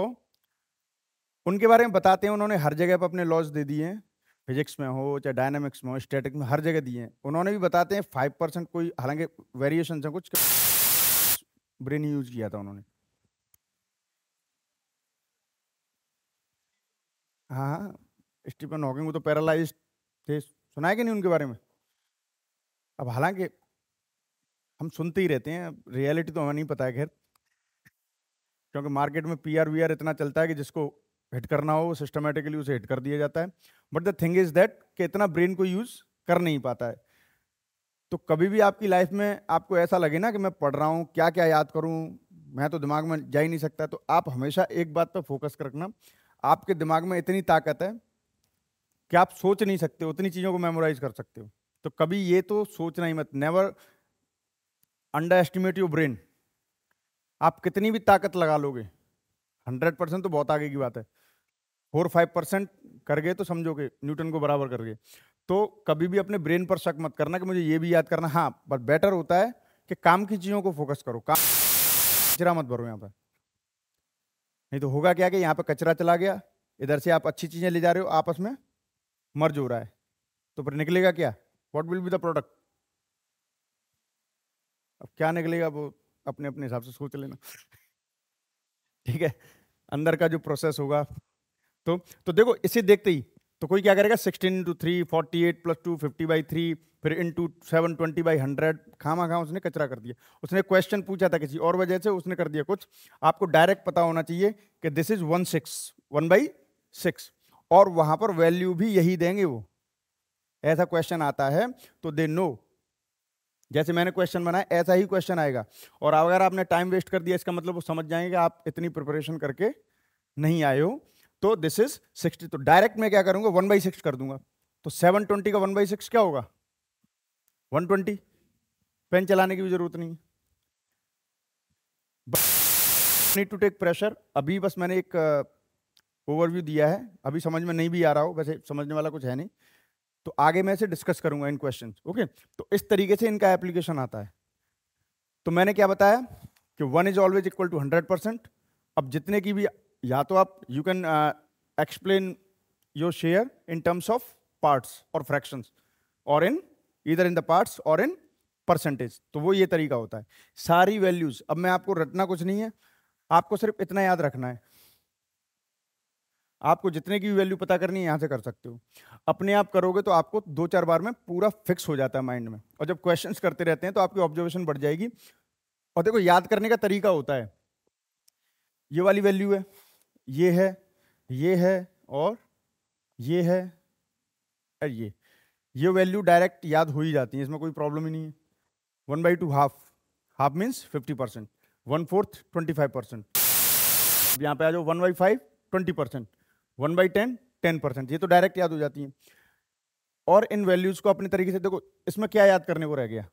उनके बारे में बताते हैं उन्होंने हर जगह पर अपने लॉज दे दिए हैं फिजिक्स में हो चाहे डायनामिक्स में हो स्टैटिक्स में हर जगह दिए हैं उन्होंने भी बताते हैं फाइव परसेंट कोई हालांकि वेरिएशन है कुछ ब्रेन यूज किया था उन्होंने हाँ हाँ स्टीफन हॉकिंग वो तो पैरालाइज थे सुना है कि नहीं उनके बारे में अब हालांकि हम सुनते ही रहते हैं रियलिटी तो हमें नहीं पता है खैर क्योंकि मार्केट में पीआर वीआर इतना चलता है कि जिसको हिट करना हो सिस्टमेटिकली उसे हिट कर दिया जाता है but the thing is that कि इतना ब्रेन को यूज़ कर नहीं पाता है तो कभी भी आपकी लाइफ में आपको ऐसा लगे ना कि मैं पढ़ रहा हूँ क्या क्या याद करूँ मैं तो दिमाग में जा ही नहीं सकता तो आप हमेशा एक बात पर फोकस कर रखना आपके दिमाग में इतनी ताकत है कि आप सोच नहीं सकते उतनी चीज़ों को मेमोराइज कर सकते हो तो कभी ये तो सोचना ही मत never underestimate your brain आप कितनी भी ताकत लगा लोगे हंड्रेड परसेंट तो बहुत आगे की बात है फोर फाइव परसेंट कर गए तो समझोगे न्यूटन को बराबर कर गए तो कभी भी अपने ब्रेन पर शक मत करना कि मुझे ये भी याद करना हाँ बट बेटर होता है कि काम की चीज़ों को फोकस करो काम कचरा मत भरो यहाँ पर नहीं तो होगा क्या कि यहाँ पर कचरा चला गया इधर से आप अच्छी चीज़ें ले जा रहे हो आपस में मर्ज हो रहा है तो फिर निकलेगा क्या what will be the product अब क्या निकलेगा वो अपने अपने हिसाब से सोच लेना [laughs] ठीक है अंदर का जो प्रोसेस होगा तो तो देखो इसे देखते ही तो कोई क्या करेगा sixteen into three forty eight plus two fifty by three फिर into seven twenty by hundred खामा खा उसने कचरा कर दिया उसने क्वेश्चन पूछा था किसी और वजह से उसने कर दिया कुछ आपको डायरेक्ट पता होना चाहिए कि this is one six one by six और वहां पर वैल्यू भी यही देंगे वो ऐसा क्वेश्चन आता है तो दे नो जैसे मैंने क्वेश्चन बनाया ऐसा ही क्वेश्चन आएगा और अगर आपने टाइम वेस्ट कर दिया इसका मतलब वो समझ जाएंगे कि आप इतनी प्रिपरेशन करके नहीं आए हो तो दिस इज सिक्सटी तो डायरेक्ट मैं क्या करूंगा वन बाई सिक्स कर दूंगा तो सेवन ट्वेंटी का वन बाई सिक्स क्या होगा वन ट्वेंटी पेन चलाने की भी जरूरत नहीं नीड टू टेक प्रेशर अभी बस मैंने एक ओवरव्यू uh, दिया है अभी समझ में नहीं भी आ रहा हो वैसे समझने वाला कुछ है नहीं तो आगे मैं इसे डिस्कस करूंगा इन क्वेश्चन ओके तो इस तरीके से इनका एप्लीकेशन आता है तो मैंने क्या बताया कि one is always equal to hundred percent अब जितने की भी या तो आप you can explain your share in terms of parts और फ्रैक्शंस और इन इधर इन द पार्ट्स और इन परसेंटेज तो वो ये तरीका होता है सारी वैल्यूज अब मैं आपको रटना कुछ नहीं है आपको सिर्फ इतना याद रखना है आपको जितने की वैल्यू पता करनी है यहां से कर सकते हो अपने आप करोगे तो आपको दो चार बार में पूरा फिक्स हो जाता है माइंड में और जब क्वेश्चन करते रहते हैं तो आपकी ऑब्जर्वेशन बढ़ जाएगी और देखो याद करने का तरीका होता है ये वाली वैल्यू है ये है ये है और ये है और ये ये वैल्यू डायरेक्ट याद हो ही जाती है इसमें कोई प्रॉब्लम ही नहीं है one by two half half means fifty percent one fourth twenty five percent अब यहाँ पे आ जाओ one by five twenty percent one by ten ten percent ये तो डायरेक्ट याद हो जाती है और इन वैल्यूज़ को अपने तरीके से देखो इसमें क्या याद करने को रह गया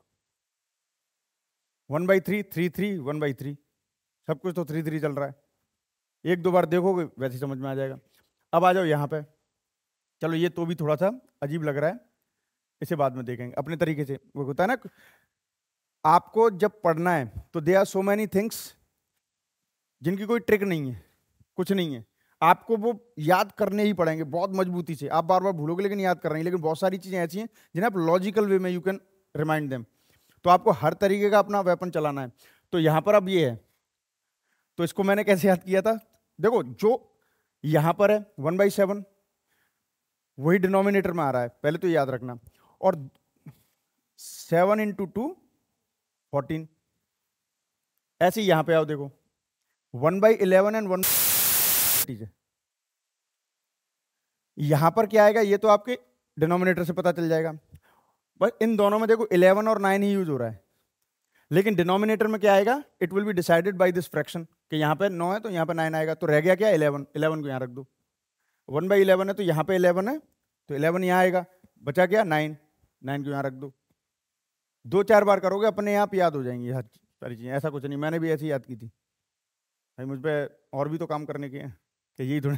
one by three three three one by three सब कुछ तो थ्री थ्री चल रहा है एक दो बार देखोगे वैसे समझ में आ जाएगा अब आ जाओ यहाँ पे चलो ये तो भी थोड़ा सा अजीब लग रहा है इसे बाद में देखेंगे अपने तरीके से वो होता है ना आपको जब पढ़ना है तो they are so many things जिनकी कोई ट्रिक नहीं है कुछ नहीं है आपको वो याद करने ही पड़ेंगे बहुत मजबूती से आप बार बार भूलोगे लेकिन याद कर रहे हैं लेकिन बहुत सारी चीज़ें ऐसी हैं जिन्हें आप लॉजिकल वे में यू कैन रिमाइंड देम तो आपको हर तरीके का अपना वेपन चलाना है तो यहाँ पर अब ये है तो इसको मैंने कैसे याद किया था देखो जो यहां पर है वन बाई सेवन वही डिनोमिनेटर में आ रहा है पहले तो याद रखना और सेवन इंटू टू फोर्टीन ऐसे यहां पे आओ देखो one by eleven and one है यहां पर क्या आएगा ये तो आपके डिनोमिनेटर से पता चल जाएगा बस इन दोनों में देखो इलेवन और नाइन ही यूज हो रहा है लेकिन डिनोमिनेटर में क्या आएगा it will be decided by this fraction कि यहाँ पे नौ है तो यहाँ पे नाइन आएगा तो रह गया क्या इलेवन इलेवन को यहाँ रख दो वन बाई इलेवन है तो यहाँ पे इलेवन है तो इलेवन यहाँ आएगा बचा क्या नाइन नाइन को यहाँ रख दो दो चार बार करोगे अपने आप याद हो जाएंगी हर सारी चीज़ें ऐसा कुछ नहीं मैंने भी ऐसी याद की थी भाई मुझ पर और भी तो काम करने के हैं कि यही थोड़े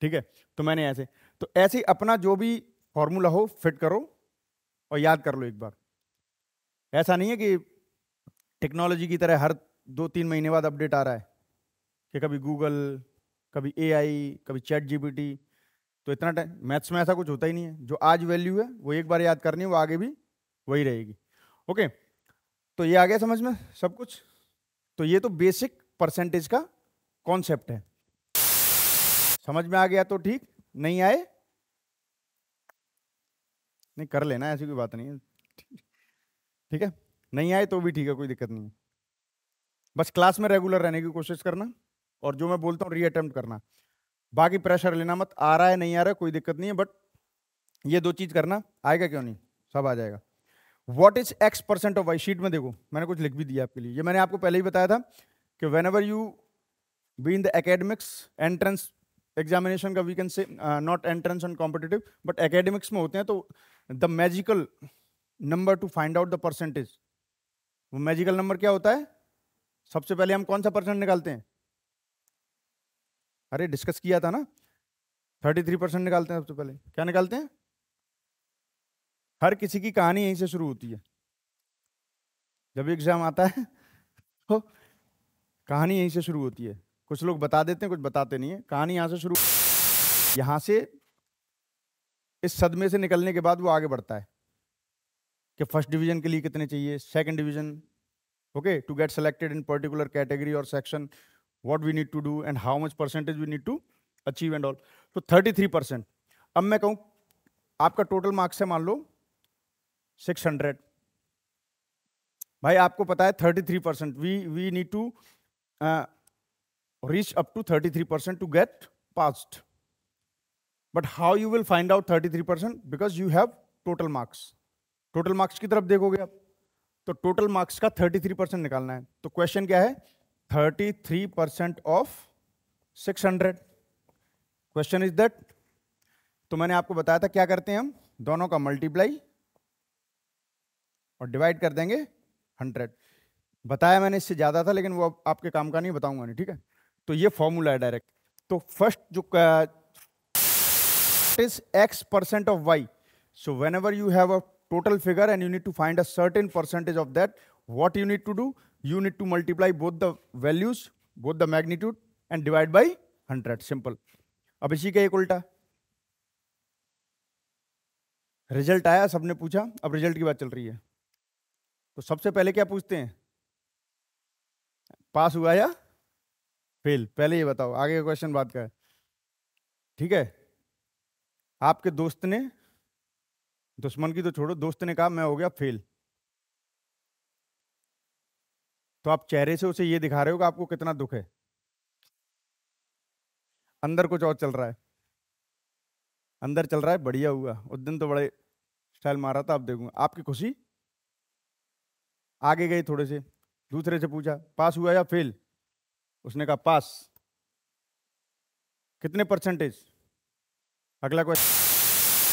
ठीक है तो मैंने ऐसे तो ऐसे अपना जो भी फॉर्मूला हो फिट करो और याद कर लो एक बार ऐसा नहीं है कि टेक्नोलॉजी की तरह हर दो तीन महीने बाद अपडेट आ रहा है कि कभी गूगल कभी ए कभी चैट जी तो इतना टाइम मैथ्स में ऐसा कुछ होता ही नहीं है जो आज वैल्यू है वो एक बार याद करनी है वो आगे भी वही रहेगी ओके तो ये आ गया समझ में सब कुछ तो ये तो बेसिक परसेंटेज का कॉन्सेप्ट है समझ में आ गया तो ठीक नहीं आए नहीं कर लेना ऐसी कोई बात नहीं है ठीक है नहीं आए तो भी ठीक है कोई दिक्कत नहीं है बस क्लास में रेगुलर रहने की कोशिश करना और जो मैं बोलता हूँ रीअटेम्प्ट करना बाकी प्रेशर लेना मत आ रहा है नहीं आ रहा है कोई दिक्कत नहीं है बट ये दो चीज़ करना आएगा क्यों नहीं सब आ जाएगा what is x percent of y sheet में देखो मैंने कुछ लिख भी दिया आपके लिए ये मैंने आपको पहले ही बताया था कि whenever you be in the academics entrance examination का we can say not entrance and competitive but academics में होते हैं तो the magical number to find out the percentage वो मैजिकल नंबर क्या होता है सबसे पहले हम कौन सा परसेंट निकालते हैं अरे डिस्कस किया था ना थर्टी थ्री परसेंट निकालते हैं सबसे पहले क्या निकालते हैं हर किसी की कहानी यहीं से शुरू होती है जब एग्जाम आता है तो कहानी यहीं से शुरू होती है कुछ लोग बता देते हैं कुछ बताते नहीं है कहानी यहाँ से शुरू यहाँ से इस सदमे से निकलने के बाद वो आगे बढ़ता है कि फर्स्ट डिवीजन के लिए कितने चाहिए second division okay to get selected in particular category और section what we need to do and how much percentage we need to achieve and all तो थर्टी थ्री परसेंट अब मैं कहूँ आपका टोटल मार्क्स है मान लो सिक्स हंड्रेड भाई आपको पता है thirty three percent we we need to three percent to 33% to but how you will find out thirty three 33%? Because you have total marks total marks की तरफ देखोगे आप तो टोटल मार्क्स का 33 परसेंट निकालना है तो क्वेश्चन क्या है 33 percent of 600 question is that तो मैंने आपको बताया था क्या करते हैं हम दोनों का मल्टीप्लाई और डिवाइड कर देंगे 100 बताया मैंने इससे ज़्यादा था लेकिन वो आपके काम का नहीं बताऊंगा नहीं ठीक है तो ये फॉर्मूला है डायरेक्ट तो फर्स्ट जो is x percent of y so whenever you have a total figure and you need to find a certain percentage of that. What you need to do? You need to multiply both the values, both the magnitude and divide by 100. Simple. ab isi ka ek ulta result आया सबने पूछा अब result की बात चल रही है तो सबसे पहले क्या पूछते हैं पास हुआ या फेल पहले ये बताओ आगे का क्वेश्चन बात का है ठीक है आपके दोस्त ने दुश्मन की तो छोड़ो दोस्त ने कहा मैं हो गया फेल तो आप चेहरे से उसे ये दिखा रहे हो कि आपको कितना दुख है अंदर कुछ और चल रहा है अंदर चल रहा है बढ़िया हुआ उस दिन तो बड़े स्टाइल मारा था आप देखूंगा आपकी खुशी आगे गए थोड़े से दूसरे से पूछा पास हुआ या फेल उसने कहा पास कितने परसेंटेज अगला क्वेश्चन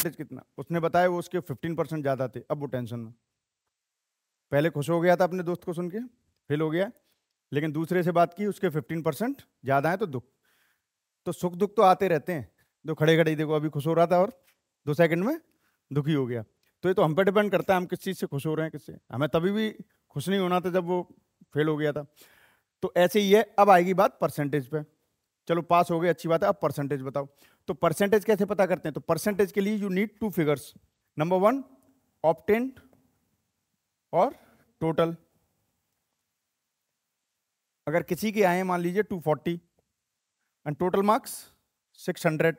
परसेंटेज कितना उसने बताया वो उसके फिफ्टीन परसेंट ज़्यादा थे अब वो टेंशन में पहले खुश हो गया था अपने दोस्त को सुन के फेल हो गया लेकिन दूसरे से बात की उसके फिफ्टीन परसेंट ज़्यादा हैं तो दुख तो सुख दुख तो आते रहते हैं जो खड़े खड़े देखो अभी खुश हो रहा था और दो सेकेंड में दुखी हो गया तो ये तो हम पर डिपेंड करता है हम किस चीज़ से खुश हो रहे हैं किससे हमें तभी भी खुश नहीं होना था जब वो फेल हो गया था तो ऐसे ही है अब आएगी बात परसेंटेज पर चलो पास हो गए अच्छी बात है अब परसेंटेज बताओ तो परसेंटेज कैसे पता करते हैं तो परसेंटेज के लिए you need two figures number one obtained और टोटल अगर किसी के आए मान लीजिए 240 एंड टोटल मार्क्स 600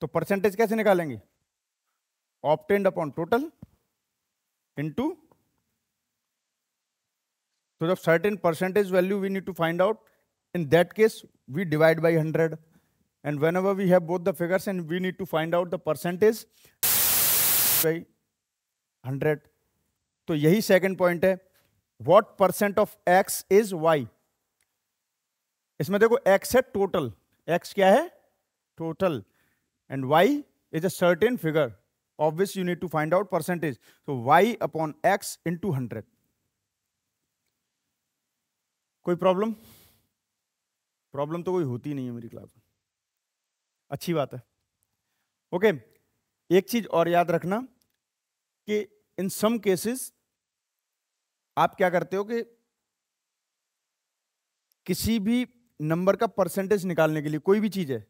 तो परसेंटेज कैसे निकालेंगे ऑप्टेंड अपॉन टोटल इनटू तो जब certain percentage value we need to find out in that case we divide by 100 and whenever we have both the figures and we need to find out the percentage by 100 तो यही second point है what percent of x is y इसमें देखो x है total x क्या है total and y is a certain figure obvious you need to find out percentage तो y upon x into hundred कोई प्रॉब्लम प्रॉब्लम तो कोई होती नहीं है मेरी क्लास में अच्छी बात है ओके okay, एक चीज़ और याद रखना कि इन सम केसेस आप क्या करते हो कि किसी भी नंबर का परसेंटेज निकालने के लिए कोई भी चीज़ है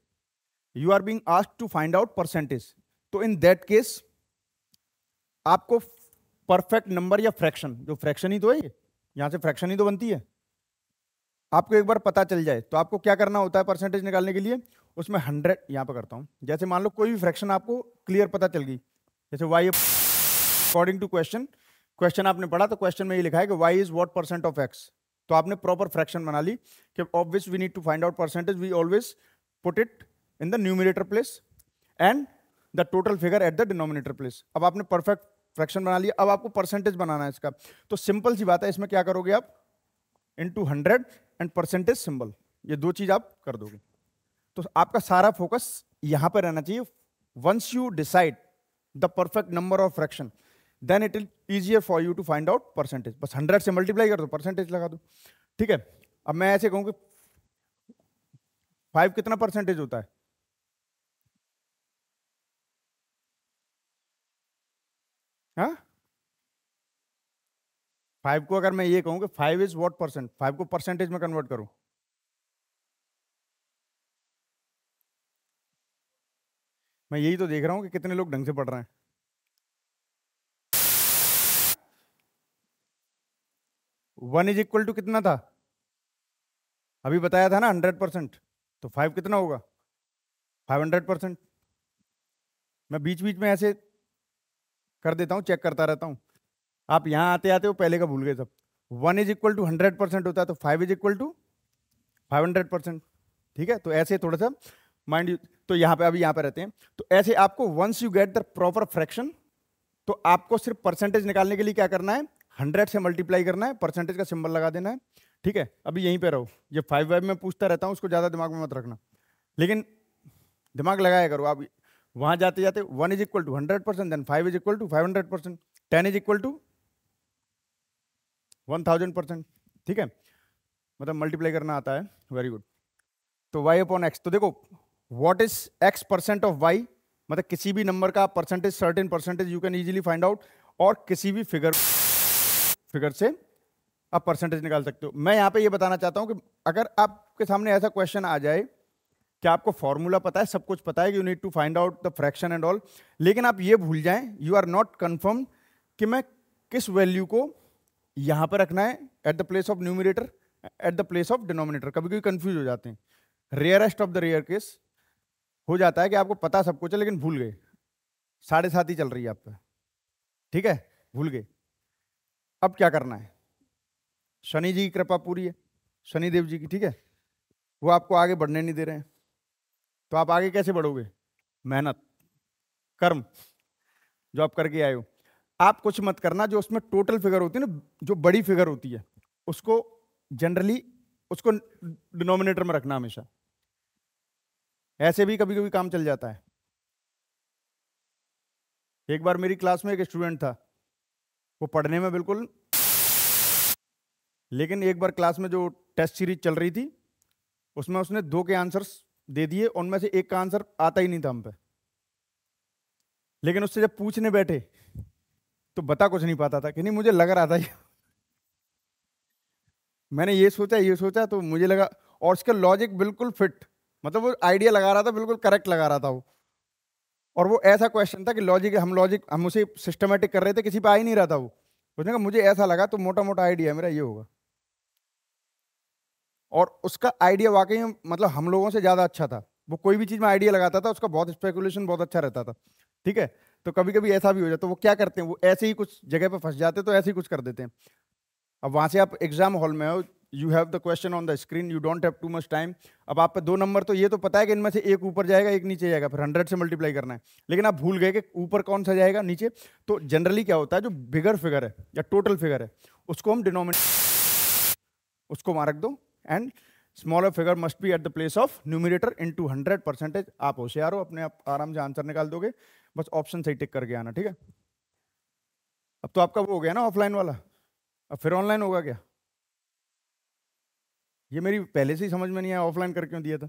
you are being ask to find out percentage तो इन दैट केस आपको परफेक्ट नंबर या फ्रैक्शन जो फ्रैक्शन ही तो है यहां से फ्रैक्शन ही तो बनती है आपको एक बार पता चल जाए तो आपको क्या करना होता है परसेंटेज निकालने के लिए उसमें हंड्रेड यहाँ पर करता हूँ जैसे मान लो कोई भी फ्रैक्शन आपको क्लियर पता चल गई जैसे y according to question question आपने पढ़ा तो क्वेश्चन में ये लिखा है कि y is what percent of x तो आपने प्रॉपर फ्रैक्शन बना ली कि obvious we need to find out percentage we always put it in the numerator place and the total figure at the denominator place अब आपने perfect fraction बना लिया अब आपको परसेंटेज बनाना है इसका तो सिंपल सी बात है इसमें क्या करोगे आप into hundred and percentage symbol ये दो चीज़ आप कर दोगे तो आपका सारा फोकस यहां पर रहना चाहिए once you decide the perfect number of fraction then it is easier for you to find out percentage बस हंड्रेड से मल्टीप्लाई कर दो परसेंटेज लगा दो ठीक है अब मैं ऐसे कहूँ कि फाइव कितना परसेंटेज होता है हाँ फाइव को अगर मैं ये कहूँ कि five is what percent five को परसेंटेज में कन्वर्ट करूँ मैं यही तो देख रहा हूँ कि कितने लोग ढंग से पढ़ रहे हैं वन इज इक्वल टू कितना था अभी बताया था ना हंड्रेड परसेंट तो फाइव कितना होगा फाइव हंड्रेड परसेंट मैं बीच बीच में ऐसे कर देता हूँ चेक करता रहता हूँ आप यहाँ आते आते हो पहले का भूल गए सब one is equal to hundred percent होता है तो five is equal to five hundred percent ठीक है तो ऐसे थोड़ा सा माइंड यू तो यहाँ पे अभी यहाँ पे रहते हैं तो ऐसे आपको once you get the proper fraction तो आपको सिर्फ परसेंटेज निकालने के लिए क्या करना है हंड्रेड से मल्टीप्लाई करना है परसेंटेज का सिंबल लगा देना है ठीक है अभी यहीं पर रहो ये फाइव वाइव में पूछता रहता हूँ उसको ज़्यादा दिमाग में मत रखना लेकिन दिमाग लगाया करो आप वहाँ जाते जाते one is equal to hundred percent then five is equal to five hundred percent ten is equal to one thousand percent ठीक है मतलब मल्टीप्लाई करना आता है वेरी गुड तो वाई अपॉन एक्स तो देखो what is x percent of y मतलब किसी भी नंबर का percentage certain percentage you can easily find out और किसी भी फिगर फिगर से आप परसेंटेज निकाल सकते हो मैं यहाँ पे ये बताना चाहता हूँ कि अगर आपके सामने ऐसा क्वेश्चन आ जाए कि आपको फॉर्मूला पता है सब कुछ पता है कि you need to find out the fraction and all लेकिन आप ये भूल जाएं यू आर नॉट कन्फर्म कि मैं किस वैल्यू को यहाँ पर रखना है at the place of numerator at the place of denominator कभी कभी कंफ्यूज हो जाते हैं rarest of the rare case हो जाता है कि आपको पता सब कुछ है लेकिन भूल गए साढ़े सात ही चल रही है आपका ठीक है भूल गए अब क्या करना है शनि जी की कृपा पूरी है शनि देव जी की ठीक है वो आपको आगे बढ़ने नहीं दे रहे हैं तो आप आगे कैसे बढ़ोगे मेहनत कर्म जो आप करके आए हो आप कुछ मत करना जो उसमें टोटल फिगर होती है ना जो बड़ी फिगर होती है उसको जनरली उसको डिनोमिनेटर में रखना हमेशा ऐसे भी कभी कभी काम चल जाता है एक बार मेरी क्लास में एक स्टूडेंट था वो पढ़ने में बिल्कुल लेकिन एक बार क्लास में जो टेस्ट सीरीज चल रही थी उसमें उसने दो के आंसर्स दे दिए उनमें से एक का आंसर आता ही नहीं था हम पे लेकिन उससे जब पूछने बैठे तो बता कुछ नहीं पाता था कि नहीं मुझे लग रहा था मैंने ये सोचा ये सोचा तो मुझे लगा और उसका लॉजिक बिल्कुल फिट मतलब वो आइडिया लगा रहा था बिल्कुल करेक्ट लगा रहा था वो और वो ऐसा क्वेश्चन था कि लॉजिक हम लॉजिक हम उसे सिस्टमेटिक कर रहे थे किसी पे आ ही नहीं रहा था वो उसने कहा मुझे ऐसा लगा तो मोटा मोटा आइडिया मेरा ये होगा और उसका आइडिया वाकई मतलब हम लोगों से ज़्यादा अच्छा था वो कोई भी चीज़ में आइडिया लगाता था उसका बहुत स्पेकुलेशन बहुत अच्छा रहता था ठीक है तो कभी कभी ऐसा भी हो जाता है तो वो क्या करते हैं वो ऐसे ही कुछ जगह पर फंस जाते हैं तो ऐसे ही कुछ कर देते हैं अब वहाँ से आप एग्जाम हॉल में हो you have the question on the screen you don't have too much time अब आप पे दो नंबर तो ये तो पता है कि इनमें से एक ऊपर जाएगा एक नीचे जाएगा फिर हंड्रेड से मल्टीप्लाई करना है लेकिन आप भूल गए कि ऊपर कौन सा जाएगा नीचे तो जनरली क्या होता है जो बिगर फिगर है या टोटल फिगर है उसको हम डिनोमिनेट उसको वहाँ रख दो and smaller figure must be at the place of numerator into hundred percentage आप होशियार हो अपने आप आराम से आंसर निकाल दोगे बस ऑप्शन सही टिक करके आना ठीक है अब तो आपका वो हो गया ना ऑफलाइन वाला अब फिर ऑनलाइन होगा क्या ये मेरी पहले से ही समझ में नहीं आया ऑफलाइन कर क्यों दिया था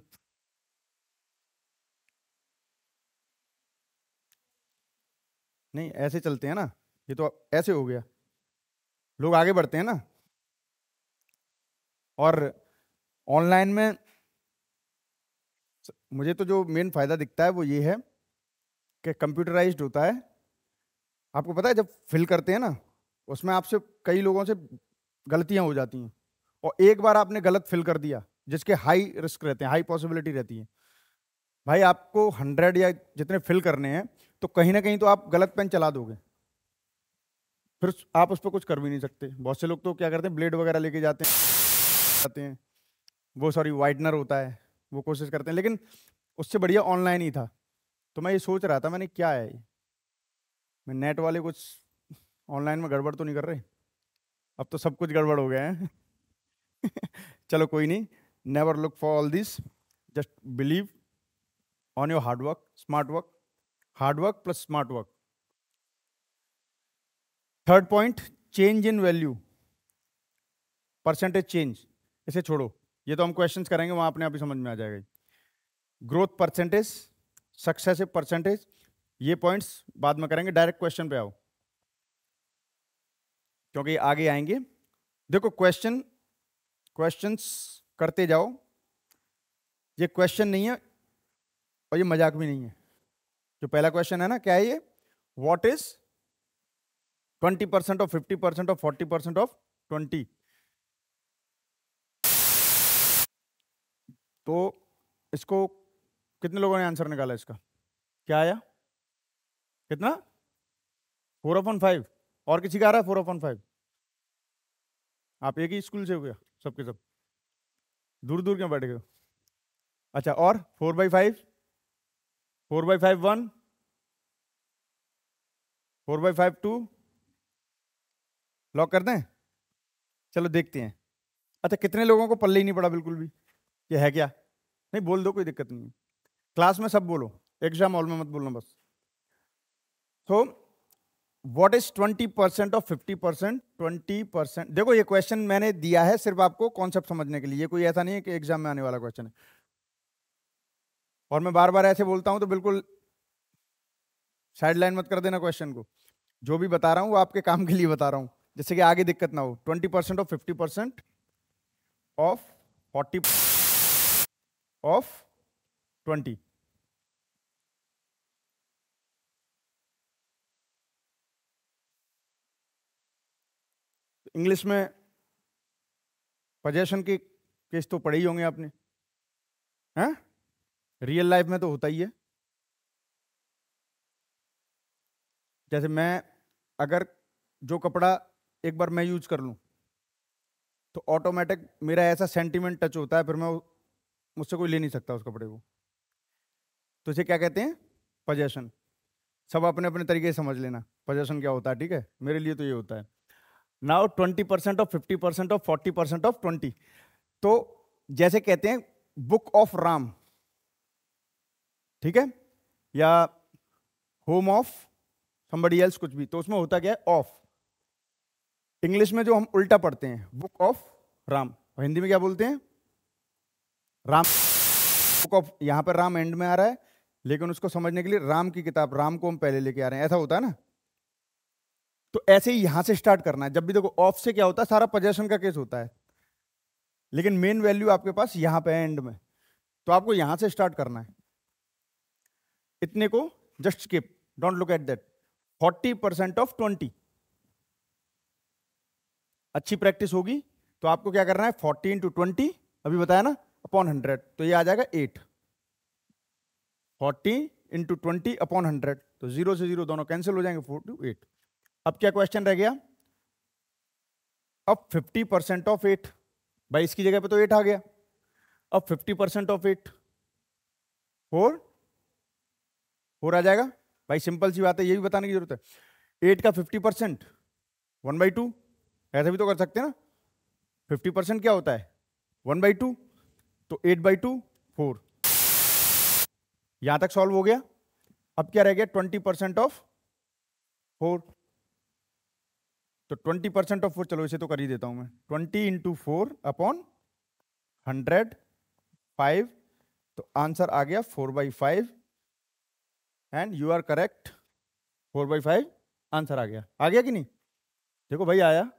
नहीं ऐसे चलते हैं ना ये तो ऐसे हो गया लोग आगे बढ़ते हैं ना और ऑनलाइन में मुझे तो जो मेन फ़ायदा दिखता है वो ये है कि कंप्यूटराइज्ड होता है आपको पता है जब फिल करते हैं ना उसमें आपसे कई लोगों से गलतियां हो जाती हैं और एक बार आपने गलत फिल कर दिया जिसके हाई रिस्क रहते हैं हाई पॉसिबिलिटी रहती है भाई आपको हंड्रेड या जितने फिल करने हैं तो कहीं ना कहीं तो आप गलत पेन चला दोगे फिर आप उस पर कुछ कर भी नहीं सकते बहुत से लोग तो क्या करते हैं ब्लेड वगैरह लेके जाते हैं जाते हैं वो सॉरी वाइडनर होता है वो कोशिश करते हैं लेकिन उससे बढ़िया ऑनलाइन ही था तो मैं ये सोच रहा था मैंने क्या है मैं नेट वाले कुछ ऑनलाइन में गड़बड़ तो नहीं कर रहे अब तो सब कुछ गड़बड़ हो गए हैं [laughs] चलो कोई नहीं never look for all this just believe on your hard work smart work hard work plus smart work third point change in value percentage change इसे छोड़ो ये तो हम क्वेश्चंस करेंगे वहाँ अपने आप ही समझ में आ जाएगा ग्रोथ परसेंटेज सक्सेसिव परसेंटेज ये पॉइंट्स बाद में करेंगे डायरेक्ट क्वेश्चन पे आओ क्योंकि आगे आएंगे देखो क्वेश्चन क्वेश्चंस करते जाओ ये क्वेश्चन नहीं है और ये मजाक भी नहीं है जो पहला क्वेश्चन है ना क्या है ये what is twenty percent of fifty percent of forty percent of twenty तो इसको कितने लोगों ने आंसर निकाला इसका क्या आया कितना फोर ऑफ फाइव और किसी का आ रहा है फोर ऑफ फाइव आप एक ही स्कूल से हो गया सबके सब दूर दूर क्यों बैठ गए अच्छा और four by five four by five one four by five to lock कर दें चलो देखते हैं अच्छा कितने लोगों को पल्ले ही नहीं पड़ा बिल्कुल भी ये है क्या नहीं बोल दो कोई दिक्कत नहीं क्लास में सब बोलो एग्जाम हॉल में मत बोलना बस तो what is twenty percent of fifty percent twenty percent देखो ये क्वेश्चन मैंने दिया है सिर्फ आपको कॉन्सेप्ट समझने के लिए कोई ऐसा नहीं है कि एग्जाम में आने वाला क्वेश्चन है और मैं बार बार ऐसे बोलता हूं तो बिल्कुल साइड मत कर देना क्वेश्चन को जो भी बता रहा हूं वो आपके काम के लिए बता रहा हूं जैसे कि आगे दिक्कत ना हो twenty percent of fifty percent of forty of twenty English में पजेशन के केस तो पढ़े ही होंगे आपने हैं रियल लाइफ में तो होता ही है जैसे मैं अगर जो कपड़ा एक बार मैं यूज कर लूँ तो ऑटोमेटिक मेरा ऐसा सेंटीमेंट टच होता है फिर मैं मुझसे कोई ले नहीं सकता उस कपड़े को तो इसे क्या कहते हैं पजेशन सब अपने अपने तरीके से समझ लेना पजेशन क्या होता है ठीक है मेरे लिए तो ये होता है now twenty percent of fifty percent of forty percent of twenty तो जैसे कहते हैं बुक ऑफ राम ठीक है या होम ऑफ समबडी एल्स कुछ भी तो उसमें होता क्या है ऑफ इंग्लिश में जो हम उल्टा पढ़ते हैं बुक ऑफ राम और हिंदी में क्या बोलते हैं राम बुक ऑफ यहां पर राम एंड में आ रहा है लेकिन उसको समझने के लिए राम की किताब राम को हम पहले लेके आ रहे हैं ऐसा होता है ना तो ऐसे ही यहां से स्टार्ट करना है जब भी देखो ऑफ से क्या होता है सारा पोजेशन का केस होता है लेकिन मेन वैल्यू आपके पास यहां पे एंड में तो आपको यहां से स्टार्ट करना है इतने को just skip don't look at that forty percent of twenty अच्छी प्रैक्टिस होगी तो आपको क्या करना है फोर्टी इंटू ट्वेंटी अभी बताया ना अपॉन हंड्रेड तो ये आ जाएगा eight forty into twenty upon hundred तो जीरो से जीरो दोनों कैंसिल हो जाएंगे फोर टू एट अब क्या क्वेश्चन रह गया अब 50 परसेंट ऑफ एट भाई इसकी जगह पे तो एट आ गया अब 50 percent of eight four four आ जाएगा भाई सिंपल सी बात है ये भी बताने की जरूरत है एट का fifty percent one by two ऐसा भी तो कर सकते हैं ना फिफ्टी परसेंट क्या होता है वन बाई टू तो एट बाई टू फोर यहां तक सॉल्व हो गया अब क्या रह गया ट्वेंटी परसेंट ऑफ फोर तो ट्वेंटी परसेंट ऑफ फोर चलो इसे तो कर ही देता हूं मैं twenty into four upon hundred five तो आंसर आ गया four by five and you are correct four by five answer आ गया आ गया कि नहीं देखो भाई आया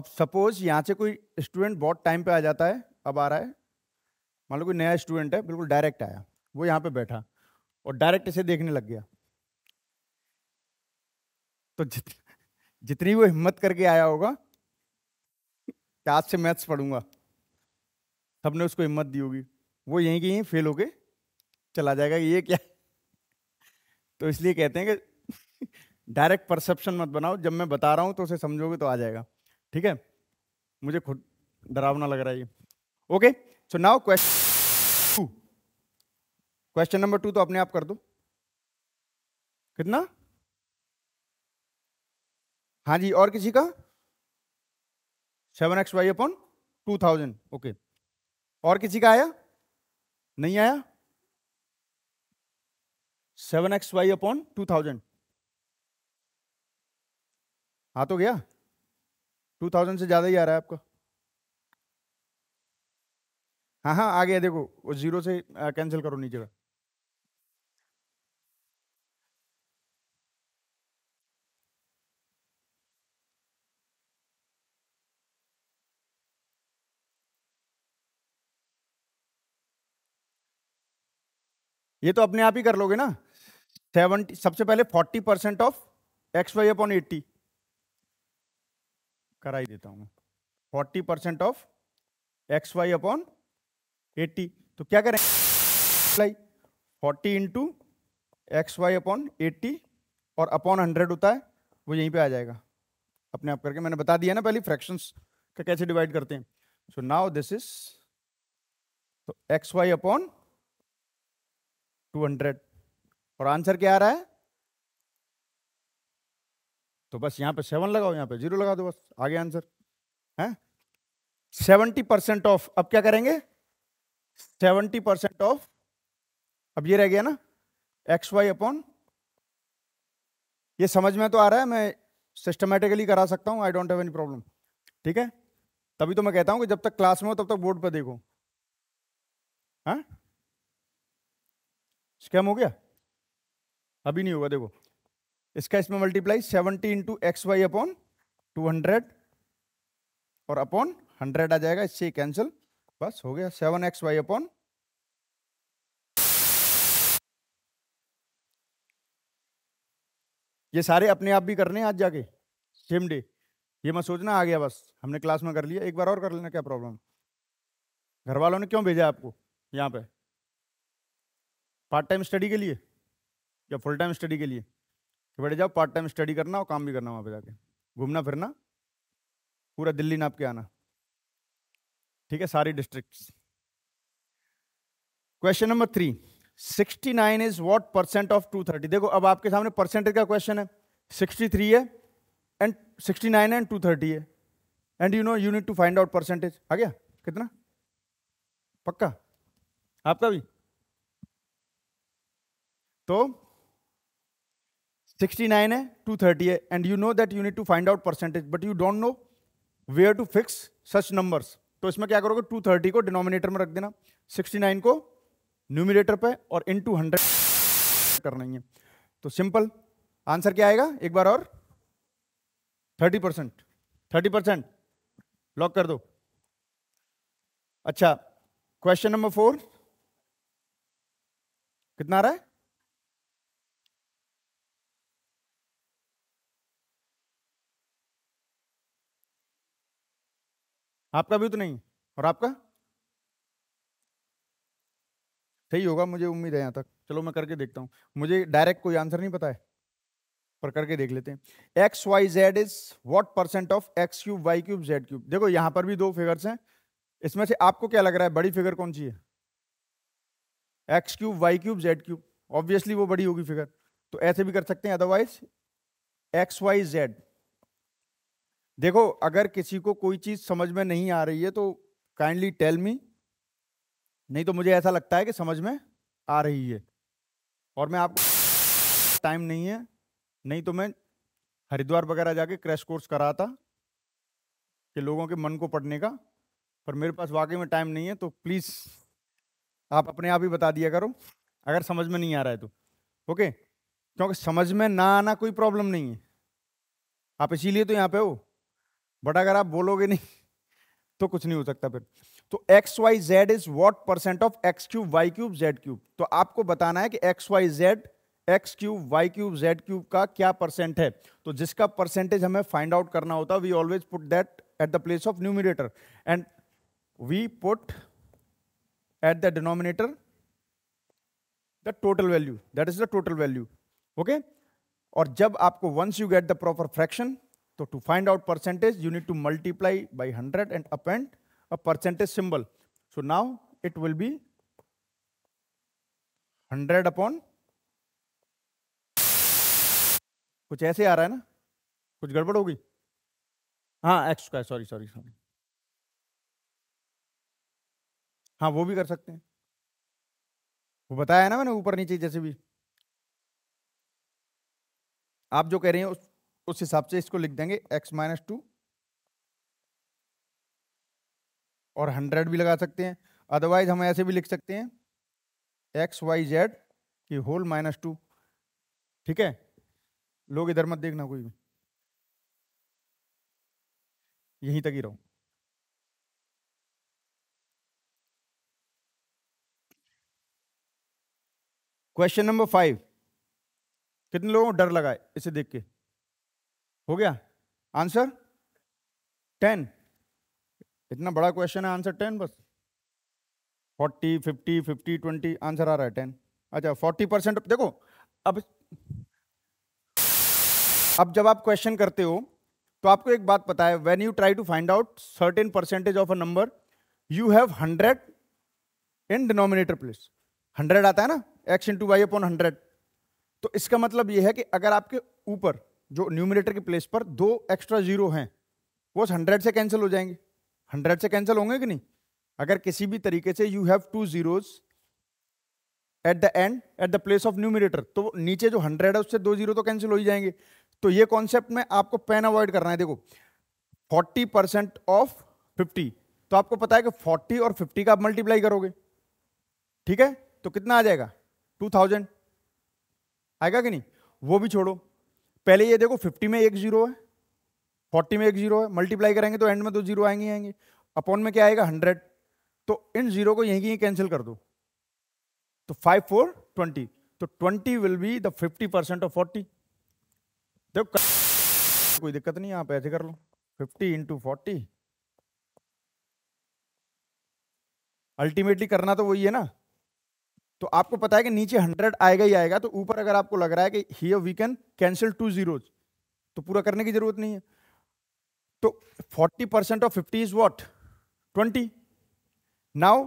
अब सपोज यहाँ से कोई स्टूडेंट बहुत टाइम पे आ जाता है अब आ रहा है मान लो कोई नया स्टूडेंट है बिल्कुल डायरेक्ट आया वो यहाँ पे बैठा और डायरेक्ट इसे देखने लग गया तो जित, जितनी वो हिम्मत करके आया होगा कि आज से मैथ्स पढ़ूंगा सबने उसको हिम्मत दी होगी वो यहीं के यहीं फेल होके चला जाएगा ये क्या तो इसलिए कहते हैं कि डायरेक्ट [laughs] परसेप्शन मत बनाओ जब मैं बता रहा हूँ तो उसे समझोगे तो आ जाएगा ठीक है मुझे खुद डरावना लग रहा है ये okay so now question question number two तो अपने आप कर दो कितना हाँ जी और किसी का seven x Y upon two thousand okay और किसी का आया नहीं आया seven x Y upon two thousand हाँ तो गया टू थाउजेंड से ज़्यादा ही आ रहा है आपका हाँ हाँ आ गया देखो वो जीरो से कैंसिल करो नीचे का ये तो अपने आप ही कर लोगे ना सेवनटी सबसे पहले forty percent of X Y upon eighty करा ही देता हूँ मैं forty percent of X Y upon eighty तो क्या करें forty into X Y upon eighty और अपॉन हंड्रेड होता है वो यहीं पे आ जाएगा अपने आप करके मैंने बता दिया ना पहले फ्रैक्शंस का कैसे डिवाइड करते हैं सो नाउ दिस इज तो X Y upon two hundred और आंसर क्या आ रहा है तो बस यहाँ पे सेवन लगाओ यहाँ पे जीरो लगा दो बस आगे आंसर है सेवेंटी परसेंट ऑफ अब क्या करेंगे सेवेंटी परसेंट ऑफ अब ये रह गया ना एक्स वाई अपॉन ये समझ में तो आ रहा है मैं सिस्टमेटिकली करा सकता हूँ I don't have any problem ठीक है तभी तो मैं कहता हूँ कि जब तक क्लास में हो तब तक बोर्ड पर देखो हाँ स्कैम हो गया अभी नहीं होगा देखो इसका इसमें multiply seventy into X Y upon two hundred और अपॉन हंड्रेड आ जाएगा इससे कैंसिल बस हो गया सेवन एक्स वाई अपॉन ये सारे अपने आप भी करने हैं आज जाके सेम डे ये मैं सोचना आ गया बस हमने क्लास में कर लिया एक बार और कर लेना क्या प्रॉब्लम घर वालों ने क्यों भेजा आपको यहाँ पे पार्ट टाइम स्टडी के लिए या फुल टाइम स्टडी के लिए कि जाओ पार्ट टाइम स्टडी करना और काम भी करना वहाँ पे जाके घूमना फिरना पूरा दिल्ली नाप के आना ठीक है सारी district question number three sixty nine is what percent of two thirty देखो अब आपके सामने परसेंटेज का क्वेश्चन है सिक्सटी थ्री है and sixty nine and two thirty है and you know you need to find out percentage आ गया कितना पक्का आपका भी तो 69 है 230 है and you know that you need to find out percentage but you don't know where to fix such numbers तो इसमें क्या करोगे 230 को डिनोमिनेटर में रख देना 69 को न्यूमिनेटर पे और इन टू हंड्रेड करना ही है तो सिंपल आंसर क्या आएगा एक बार और 30 परसेंट थर्टी परसेंट लॉक कर दो अच्छा क्वेश्चन नंबर फोर कितना आ रहा है आपका भी तो नहीं और आपका सही होगा मुझे उम्मीद है यहाँ तक चलो मैं करके देखता हूँ मुझे डायरेक्ट कोई आंसर नहीं पता है पर करके देख लेते हैं X Y Z is what percent of X cube Y cube Z cube देखो यहाँ पर भी दो फिगर्स हैं इसमें से आपको क्या लग रहा है बड़ी फिगर कौन सी है X cube Y cube Z cube obviously वो बड़ी होगी फिगर तो ऐसे भी कर सकते हैं अदरवाइज एक्स वाई जेड देखो अगर किसी को कोई चीज़ समझ में नहीं आ रही है तो काइंडली टेल मी नहीं तो मुझे ऐसा लगता है कि समझ में आ रही है और मैं आपको टाइम नहीं है नहीं तो मैं हरिद्वार वगैरह जाके क्रैश कोर्स कराता कि लोगों के मन को पढ़ने का पर मेरे पास वाकई में टाइम नहीं है तो प्लीज़ आप अपने आप ही बता दिया करो अगर समझ में नहीं आ रहा है तो ओके क्योंकि समझ में ना आना कोई प्रॉब्लम नहीं है आप इसीलिए तो यहाँ पे हो बट अगर आप बोलोगे नहीं तो कुछ नहीं हो सकता फिर तो X Y Z is what percent of X cube Y cube Z cube तो आपको बताना है कि X Y Z X cube Y cube Z cube का क्या परसेंट है तो जिसका परसेंटेज हमें फाइंड आउट करना होता we always put that at the place of numerator and we put at the denominator the total value that is the total value okay और जब आपको once you get the proper fraction तो to find out percentage you need to multiply by hundred and append a percentage symbol so now it will be hundred upon कुछ ऐसे आ रहा है ना कुछ गड़बड़ होगी हाँ X square sorry sorry sorry हाँ वो भी कर सकते हैं वो बताया है ना मैंने ऊपर नीचे जैसे भी आप जो कह रहे हैं उस उस हिसाब से इसको लिख देंगे x माइनस टू और हंड्रेड भी लगा सकते हैं अदरवाइज हम ऐसे भी लिख सकते हैं एक्स वाई जेड की होल माइनस टू ठीक है लोग इधर मत देखना कोई भी यहीं तक ही रहो क्वेश्चन नंबर फाइव कितने लोगों को डर लगा है इसे देख के हो गया आंसर टेन इतना बड़ा क्वेश्चन है आंसर टेन बस forty fifty fifty twenty answer आ रहा है टेन अच्छा फोर्टी परसेंट देखो अब अब जब आप क्वेश्चन करते हो तो आपको एक बात पता है when you try to find out certain percentage of a number you have hundred in denominator place hundred आता है ना X into Y upon hundred तो इसका मतलब यह है कि अगर आपके ऊपर जो न्यूमिनेटर के प्लेस पर दो एक्स्ट्रा जीरो हैं वो हंड्रेड से कैंसिल हो जाएंगे हंड्रेड से कैंसिल होंगे कि नहीं अगर किसी भी तरीके से you have two zeros at the end at the place of numerator तो नीचे जो हंड्रेड है उससे दो जीरो तो कैंसिल हो ही जाएंगे तो ये कॉन्सेप्ट में आपको पेन अवॉइड करना है देखो फोर्टी परसेंट ऑफ फिफ्टी तो आपको पता है कि फोर्टी और फिफ्टी का आप मल्टीप्लाई करोगे ठीक है तो कितना आ जाएगा टू थाउजेंड आएगा कि नहीं वो भी छोड़ो पहले ये देखो फिफ्टी में एक जीरो है फोर्टी में एक जीरो है मल्टीप्लाई करेंगे तो एंड में तो जीरो आएंगे आएंगे अपॉन में क्या आएगा हंड्रेड तो इन जीरो को यहीं की यहीं कैंसिल कर दो तो फाइव फोर ट्वेंटी तो twenty will be the fifty percent of forty देखो कोई दिक्कत नहीं आप ऐसे कर लो फिफ्टी इंटू फोर्टी अल्टीमेटली करना तो वही है ना तो आपको पता है कि नीचे हंड्रेड आएगा ही आएगा तो ऊपर अगर आपको लग रहा है कि here we can cancel two zeros तो पूरा करने की जरूरत नहीं है तो forty percent of fifty is what twenty now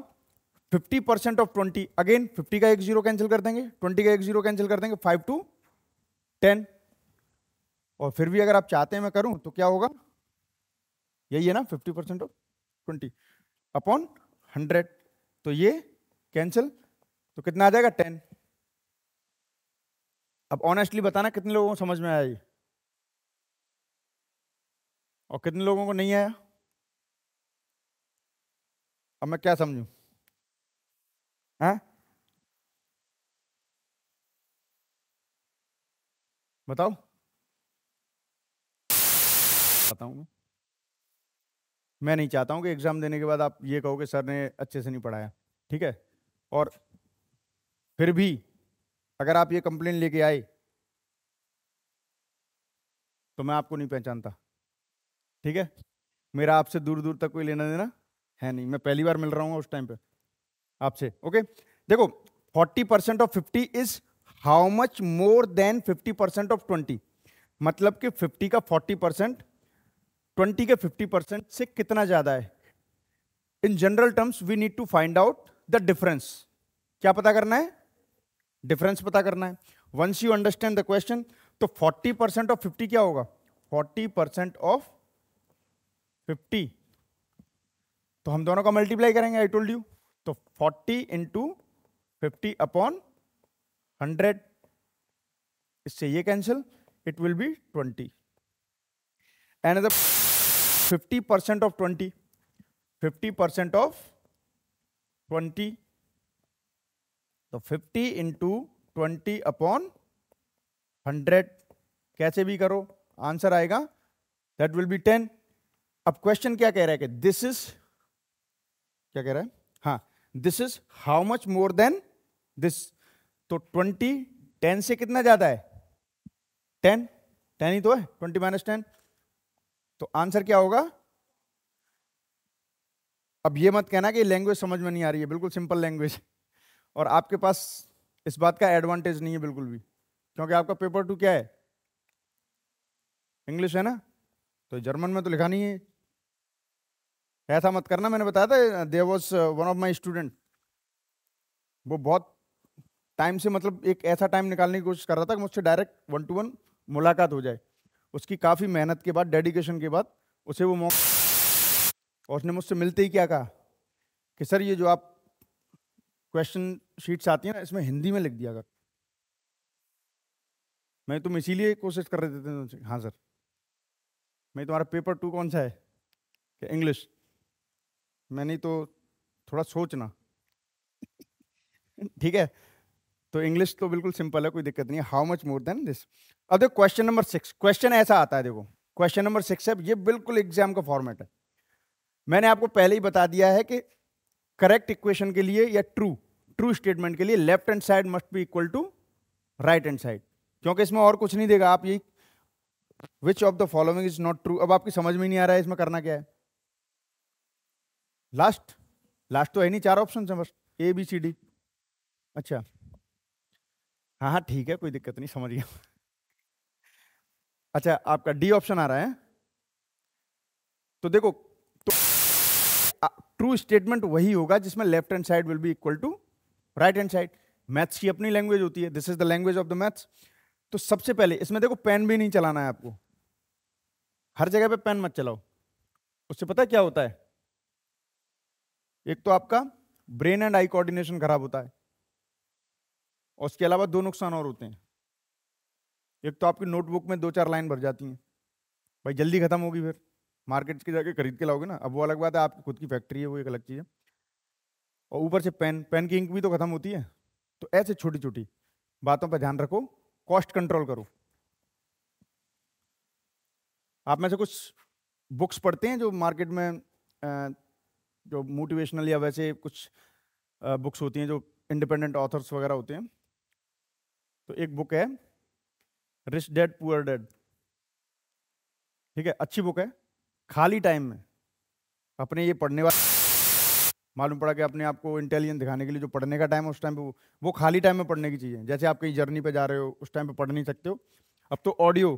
fifty percent of twenty again fifty का एक जीरो कैंसिल कर देंगे ट्वेंटी का एक जीरो कैंसिल कर देंगे फाइव टू टेन और फिर भी अगर आप चाहते हैं मैं करूं तो क्या होगा यही है ना fifty percent of twenty upon hundred तो ये कैंसिल तो कितना आ जाएगा टेन अब ऑनेस्टली बताना कितने लोगों को समझ में आया ये और कितने लोगों को नहीं आया अब मैं क्या समझू हैं हाँ? बताओ बताऊ मैं मैं नहीं चाहता हूं कि एग्ज़ाम देने के बाद आप ये कहो कि सर ने अच्छे से नहीं पढ़ाया ठीक है और फिर भी अगर आप ये कंप्लेन लेके आए तो मैं आपको नहीं पहचानता ठीक है मेरा आपसे दूर दूर तक कोई लेना देना है नहीं मैं पहली बार मिल रहा हूँ उस टाइम पे आपसे ओके देखो 40 percent of 50 is how much more than 50 percent of 20 मतलब कि 50 का 40 परसेंट ट्वेंटी के 50 परसेंट से कितना ज़्यादा है in general terms we need to find out the difference क्या पता करना है डिफरेंस पता करना है once you understand the question तो 40 परसेंट ऑफ 50 क्या होगा 40 परसेंट ऑफ 50 तो हम दोनों का मल्टीप्लाई करेंगे आई टोल्ड यू तो 40 इंटू फिफ्टी अपॉन हंड्रेड इससे ये cancel it will be twenty and the fifty percent of twenty fifty percent of twenty तो 50 इंटू ट्वेंटी अपॉन हंड्रेड कैसे भी करो आंसर आएगा दैट विल बी टेन अब क्वेश्चन क्या कह रहा है कि दिस इज क्या कह रहा है हाँ this is how much more than this तो ट्वेंटी टेन से कितना ज्यादा है टेन टेन ही तो है ट्वेंटी माइनस टेन तो आंसर क्या होगा अब ये मत कहना कि लैंग्वेज समझ में नहीं आ रही है बिल्कुल सिंपल लैंग्वेज और आपके पास इस बात का एडवांटेज नहीं है बिल्कुल भी क्योंकि आपका पेपर टू क्या है इंग्लिश है ना तो जर्मन में तो लिखा नहीं है ऐसा मत करना मैंने बताया था there was one of my student वो बहुत टाइम से मतलब एक ऐसा टाइम निकालने की कोशिश कर रहा था कि मुझसे डायरेक्ट वन टू वन मुलाकात हो जाए उसकी काफ़ी मेहनत के बाद डेडिकेशन के बाद उसे वो मौका और उसने मुझसे मिलते ही क्या कहा कि सर ये जो आप क्वेश्चन शीट्स आती हैं ना इसमें हिंदी में लिख दिया कर मैं तुम इसीलिए कोशिश कर रहे थे तुमसे हाँ सर मैं तुम्हारा पेपर टू कौन सा है क्या इंग्लिश मैं नहीं तो थोड़ा सोचना [laughs] ठीक है तो इंग्लिश तो बिल्कुल सिंपल है कोई दिक्कत नहीं है how much more than this अब देखो क्वेश्चन नंबर सिक्स क्वेश्चन ऐसा आता है देखो क्वेश्चन नंबर सिक्स है ये बिल्कुल एग्जाम का फॉर्मेट है मैंने आपको पहले ही बता दिया है कि करेक्ट इक्वेशन के लिए या ट्रू ट्रू स्टेटमेंट के लिए left hand side must be equal to right hand side क्योंकि इसमें और कुछ नहीं देगा आप यही which of the following is not true अब आपकी समझ में नहीं आ रहा है इसमें करना क्या है लास्ट लास्ट तो है नहीं चार ऑप्शन है बस ए बी सी डी अच्छा हाँ हाँ ठीक है कोई दिक्कत नहीं समझिए अच्छा आपका डी ऑप्शन आ रहा है तो देखो तो ट्रू स्टेटमेंट वही होगा जिसमें left hand side will be equal to right hand side maths की अपनी लैंग्वेज होती है this is the language of the maths तो सबसे पहले इसमें देखो पेन भी नहीं चलाना है आपको हर जगह पे पेन मत चलाओ उससे पता है क्या होता है एक तो आपका ब्रेन एंड आई कोऑर्डिनेशन खराब होता है और उसके अलावा दो नुकसान और होते हैं एक तो आपकी नोटबुक में दो चार लाइन भर जाती हैं भाई जल्दी खत्म होगी फिर मार्केट के जाके खरीद के लाओगे ना अब वो अलग बात है आपकी खुद की फैक्ट्री है वो एक अलग चीज़ है और ऊपर से पेन पेन की इंक भी तो खत्म होती है तो ऐसे छोटी छोटी बातों पर ध्यान रखो कॉस्ट कंट्रोल करो आप में से कुछ बुक्स पढ़ते हैं जो मार्केट में जो मोटिवेशनल या वैसे कुछ बुक्स होती हैं जो इंडिपेंडेंट ऑथर्स वगैरह होते हैं तो एक बुक है रिच डेड पुअर डेड ठीक है अच्छी बुक है खाली टाइम में अपने ये पढ़ने वाले मालूम पड़ा कि अपने आप को इंटेलिजेंट दिखाने के लिए जो पढ़ने का टाइम है उस टाइम पे वो, वो खाली टाइम में पढ़ने की चीज़ है जैसे आप कहीं जर्नी पे जा रहे हो उस टाइम पे पढ़ नहीं सकते हो अब तो ऑडियो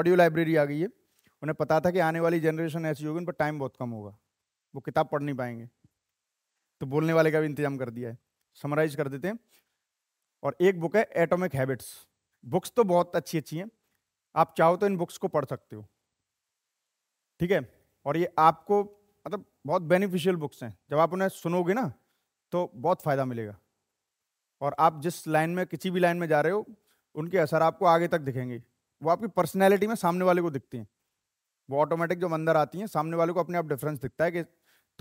ऑडियो लाइब्रेरी आ गई है उन्हें पता था कि आने वाली जनरेशन ऐसी होगी उन पर टाइम बहुत कम होगा वो किताब पढ़ नहीं पाएंगे तो बोलने वाले का भी इंतजाम कर दिया है समराइज कर देते हैं और एक बुक है एटॉमिक हैबिट्स बुक्स तो बहुत अच्छी अच्छी हैं आप चाहो तो इन बुक्स को पढ़ सकते हो ठीक है और ये आपको बहुत बेनिफिशियल बुक्स हैं जब आप उन्हें सुनोगे ना तो बहुत फ़ायदा मिलेगा और आप जिस लाइन में किसी भी लाइन में जा रहे हो उनके असर आपको आगे तक दिखेंगे वो आपकी पर्सनैलिटी में सामने वाले को दिखती हैं वो ऑटोमेटिक जब अंदर आती हैं सामने वाले को अपने आप डिफरेंस दिखता है कि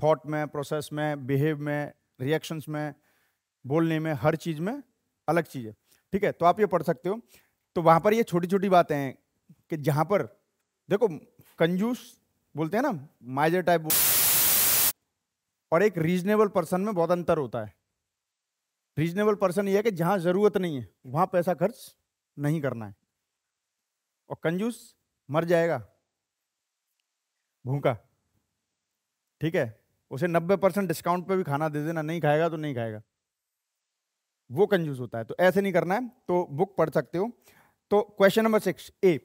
थॉट में प्रोसेस में बिहेव में रिएक्शंस में बोलने में हर चीज़ में अलग चीज़ है ठीक है तो आप ये पढ़ सकते हो तो वहाँ पर ये छोटी छोटी बातें हैं कि जहाँ पर देखो कंजूस बोलते हैं ना माइजर टाइप और एक रीजनेबल पर्सन में बहुत अंतर होता है रीजनेबल पर्सन ये है कि जहां ज़रूरत नहीं है वहां पैसा खर्च नहीं करना है और कंजूस मर जाएगा भूखा ठीक है उसे 90 परसेंट डिस्काउंट पे भी खाना दे देना नहीं खाएगा तो नहीं खाएगा वो कंजूस होता है तो ऐसे नहीं करना है तो बुक पढ़ सकते हो तो क्वेश्चन नंबर सिक्स ए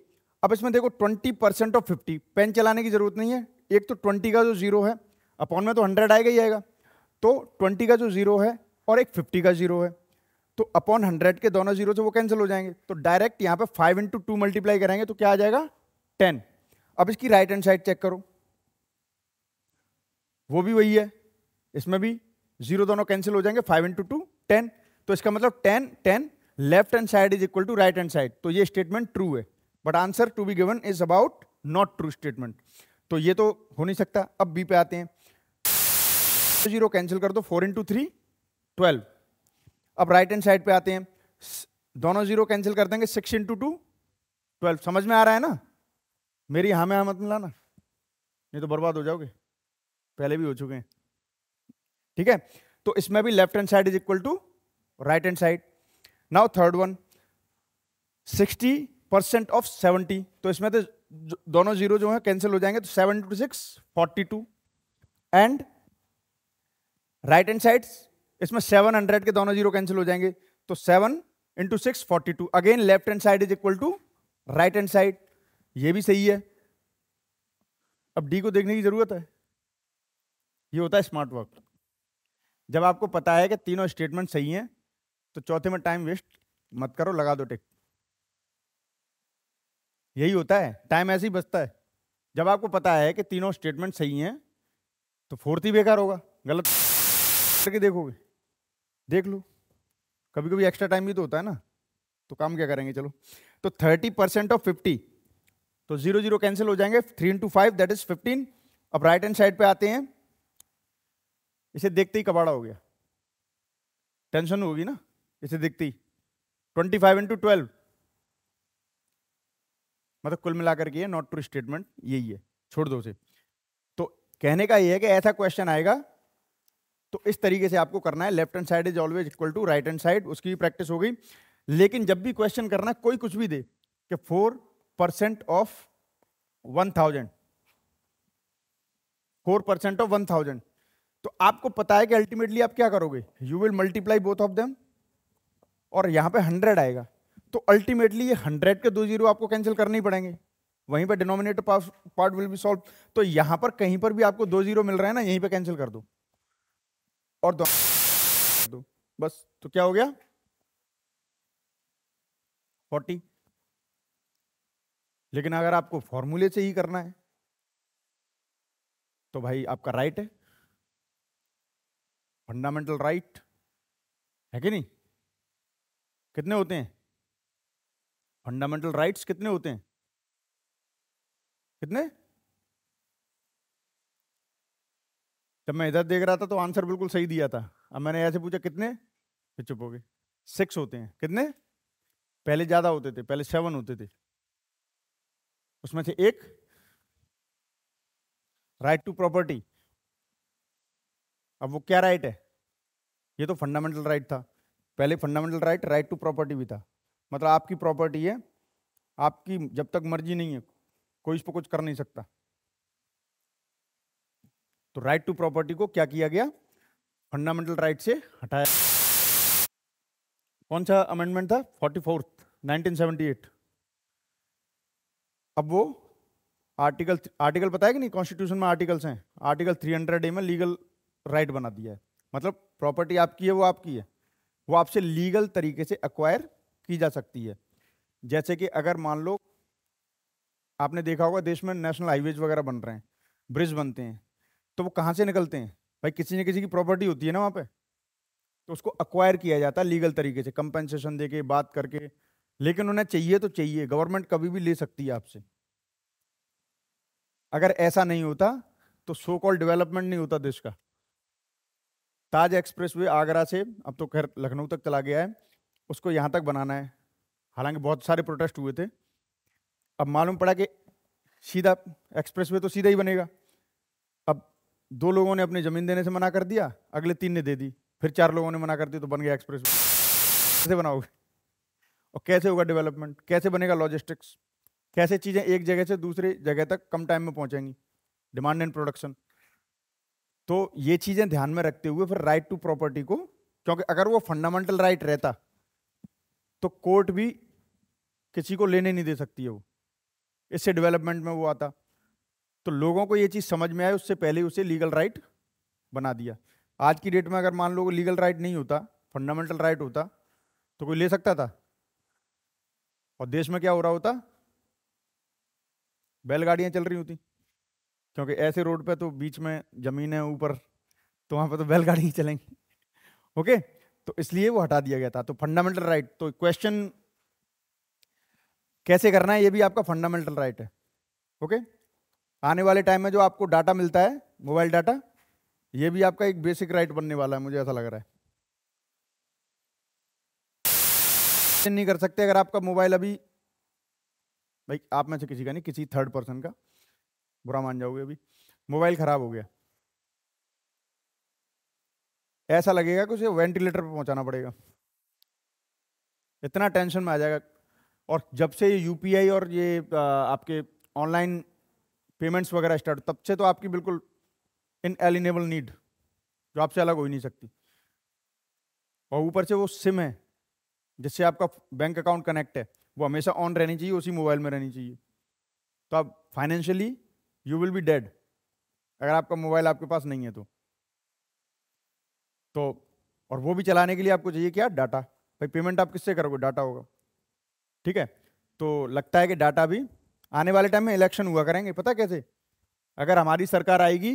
अब इसमें देखो twenty percent of fifty pen चलाने की जरूरत नहीं है एक तो ट्वेंटी का जो जीरो है अपॉन में तो हंड्रेड आएगा ही आएगा तो ट्वेंटी का जो जीरो है और एक फिफ्टी का जीरो है तो अपॉन हंड्रेड के दोनों जीरो से वो कैंसिल हो जाएंगे तो डायरेक्ट यहाँ पे फाइव इंटू टू मल्टीप्लाई करेंगे तो क्या आ जाएगा टेन अब इसकी राइट हैंड साइड चेक करो वो भी वही है इसमें भी जीरो दोनों कैंसिल हो जाएंगे फाइव इंटू टू टेन तो इसका मतलब ten ten left hand side is equal to right hand side तो ये स्टेटमेंट ट्रू है but answer to be given is about not true statement तो ये तो हो नहीं सकता अब बी पे आते हैं जीरो कैंसिल कर दो फोर इंटू थ्री ट्वेल्व अब राइट हैंड साइड पे आते हैं दोनों जीरो कैंसिल कर देंगे सिक्स इंटू टू ट्वेल्व समझ में आ रहा है ना मेरी हाँ में हाँ मत मिलाना नहीं तो बर्बाद हो जाओगे पहले भी हो चुके हैं ठीक है तो इसमें भी left hand side is equal to right hand side now third one sixty percent of seventy तो इसमें तो दोनों जीरो जो है कैंसिल हो जाएंगे तो seven two six forty two and right hand side इसमें सेवन हंड्रेड के दोनों जीरो कैंसिल हो जाएंगे तो seven into six forty two again left hand side is equal to right hand side ये भी सही है अब डी को देखने की जरूरत है ये होता है स्मार्ट वर्क जब आपको पता है कि तीनों स्टेटमेंट सही हैं तो चौथे में टाइम वेस्ट मत करो लगा दो टिक यही होता है टाइम ऐसे ही बचता है जब आपको पता है कि तीनों स्टेटमेंट सही हैं तो फोर्थ ही बेकार होगा गलत करके देखोगे देख लो कभी कभी एक्स्ट्रा टाइम भी तो होता है ना तो काम क्या करेंगे चलो तो थर्टी परसेंट ऑफ फिफ्टी तो जीरो जीरो कैंसिल हो जाएंगे three into five that is fifteen अब राइट हैंड साइड पे आते हैं इसे देखते ही कबाड़ा हो गया टेंशन होगी ना इसे देखते ही ट्वेंटी फाइव इंटू ट्वेल्व मतलब कुल मिलाकर के नॉट ट्रू स्टेटमेंट यही है छोड़ दो उसे तो कहने का ये है कि ऐसा क्वेश्चन आएगा तो इस तरीके से आपको करना है left hand side is always equal to right hand side उसकी भी प्रैक्टिस हो गई लेकिन जब भी क्वेश्चन करना कोई कुछ भी दे कि four percent of one thousand four percent of one thousand तो आपको पता है कि अल्टीमेटली आप क्या करोगे you will multiply both of them और यहां पे हंड्रेड आएगा तो अल्टीमेटली ये हंड्रेड के दो जीरो आपको कैंसिल करने ही पड़ेंगे वहीं पर denominator part will be solve तो यहां पर कहीं पर भी आपको दो जीरो मिल रहा है ना यहीं पर कैंसिल कर दो और दो बस तो क्या हो गया फोर्टी लेकिन अगर आपको फॉर्मूले से ही करना है तो भाई आपका राइट है फंडामेंटल राइट है कि नहीं कितने होते हैं फंडामेंटल राइट्स कितने होते हैं कितने जब मैं इधर देख रहा था तो आंसर बिल्कुल सही दिया था अब मैंने ऐसे पूछा कितने फिर चुप हो गए सिक्स होते हैं कितने पहले ज़्यादा होते थे पहले सेवन होते थे उसमें से एक राइट टू प्रॉपर्टी अब वो क्या राइट है ये तो फंडामेंटल राइट था पहले fundamental right right to property भी था मतलब आपकी प्रॉपर्टी है आपकी जब तक मर्जी नहीं है कोई इस पर कुछ कर नहीं सकता तो राइट टू प्रॉपर्टी को क्या किया गया फंडामेंटल राइट से हटाया कौन सा अमेंडमेंट था फोर्टी फोर्थ नाइनटीन अब वो आर्टिकल आर्टिकल पता है कि नहीं कॉन्स्टिट्यूशन में आर्टिकल्स हैं आर्टिकल 300 ए में लीगल राइट बना दिया है मतलब प्रॉपर्टी आपकी है वो आपकी है वो आपसे लीगल तरीके से अक्वायर की जा सकती है जैसे कि अगर मान लो आपने देखा होगा देश में नेशनल हाईवेज वगैरह बन रहे हैं ब्रिज बनते हैं तो वो कहाँ से निकलते हैं भाई किसी न किसी की प्रॉपर्टी होती है ना वहाँ पे तो उसको अक्वायर किया जाता है लीगल तरीके से कंपनसेशन दे के बात करके लेकिन उन्हें चाहिए तो चाहिए गवर्नमेंट कभी भी ले सकती है आपसे अगर ऐसा नहीं होता तो सो कॉल डेवलपमेंट नहीं होता देश का ताज एक्सप्रेस वे आगरा से अब तो खैर लखनऊ तक चला गया है उसको यहाँ तक बनाना है हालांकि बहुत सारे प्रोटेस्ट हुए थे अब मालूम पड़ा कि सीधा एक्सप्रेस वे तो सीधा ही बनेगा दो लोगों ने अपनी ज़मीन देने से मना कर दिया अगले तीन ने दे दी फिर चार लोगों ने मना कर दिया तो बन गया एक्सप्रेस कैसे बनाओगे और कैसे होगा डेवलपमेंट कैसे बनेगा लॉजिस्टिक्स कैसे चीज़ें एक जगह से दूसरी जगह तक कम टाइम में पहुंचेंगी डिमांड एंड प्रोडक्शन तो ये चीज़ें ध्यान में रखते हुए फिर राइट टू प्रॉपर्टी को क्योंकि अगर वो फंडामेंटल राइट रहता तो कोर्ट भी किसी को लेने नहीं दे सकती है वो इससे डेवलपमेंट में वो आता तो लोगों को ये चीज़ समझ में आए उससे पहले उसे लीगल राइट बना दिया आज की डेट में अगर मान लो लीगल राइट नहीं होता फंडामेंटल राइट होता तो कोई ले सकता था और देश में क्या हो रहा होता बैलगाड़ियाँ चल रही होती क्योंकि ऐसे रोड पे तो बीच में ज़मीन है ऊपर तो वहाँ पर तो बैलगाड़ी ही चलेंगी ओके तो इसलिए वो हटा दिया गया था तो फंडामेंटल राइट तो क्वेश्चन कैसे करना है ये भी आपका फंडामेंटल राइट है ओके आने वाले टाइम में जो आपको डाटा मिलता है मोबाइल डाटा ये भी आपका एक बेसिक राइट बनने वाला है मुझे ऐसा लग रहा है नहीं कर सकते अगर आपका मोबाइल अभी भाई आप में से किसी का नहीं किसी थर्ड पर्सन का बुरा मान जाओगे अभी मोबाइल खराब हो गया ऐसा लगेगा कि उसे वेंटिलेटर पर पहुंचाना पड़ेगा इतना टेंशन में आ जाएगा और जब से ये यूपीआई और ये आपके ऑनलाइन पेमेंट्स वगैरह स्टार्ट तब से तो आपकी बिल्कुल इन एलिनेबल नीड जो आपसे अलग हो ही नहीं सकती और ऊपर से वो सिम है जिससे आपका बैंक अकाउंट कनेक्ट है वो हमेशा ऑन रहनी चाहिए उसी मोबाइल में रहनी चाहिए तो आप financially you will be dead अगर आपका मोबाइल आपके पास नहीं है तो तो और वो भी चलाने के लिए आपको चाहिए क्या डाटा भाई पेमेंट आप किससे करोगे डाटा होगा ठीक है तो लगता है कि डाटा भी आने वाले टाइम में इलेक्शन हुआ करेंगे पता कैसे अगर हमारी सरकार आएगी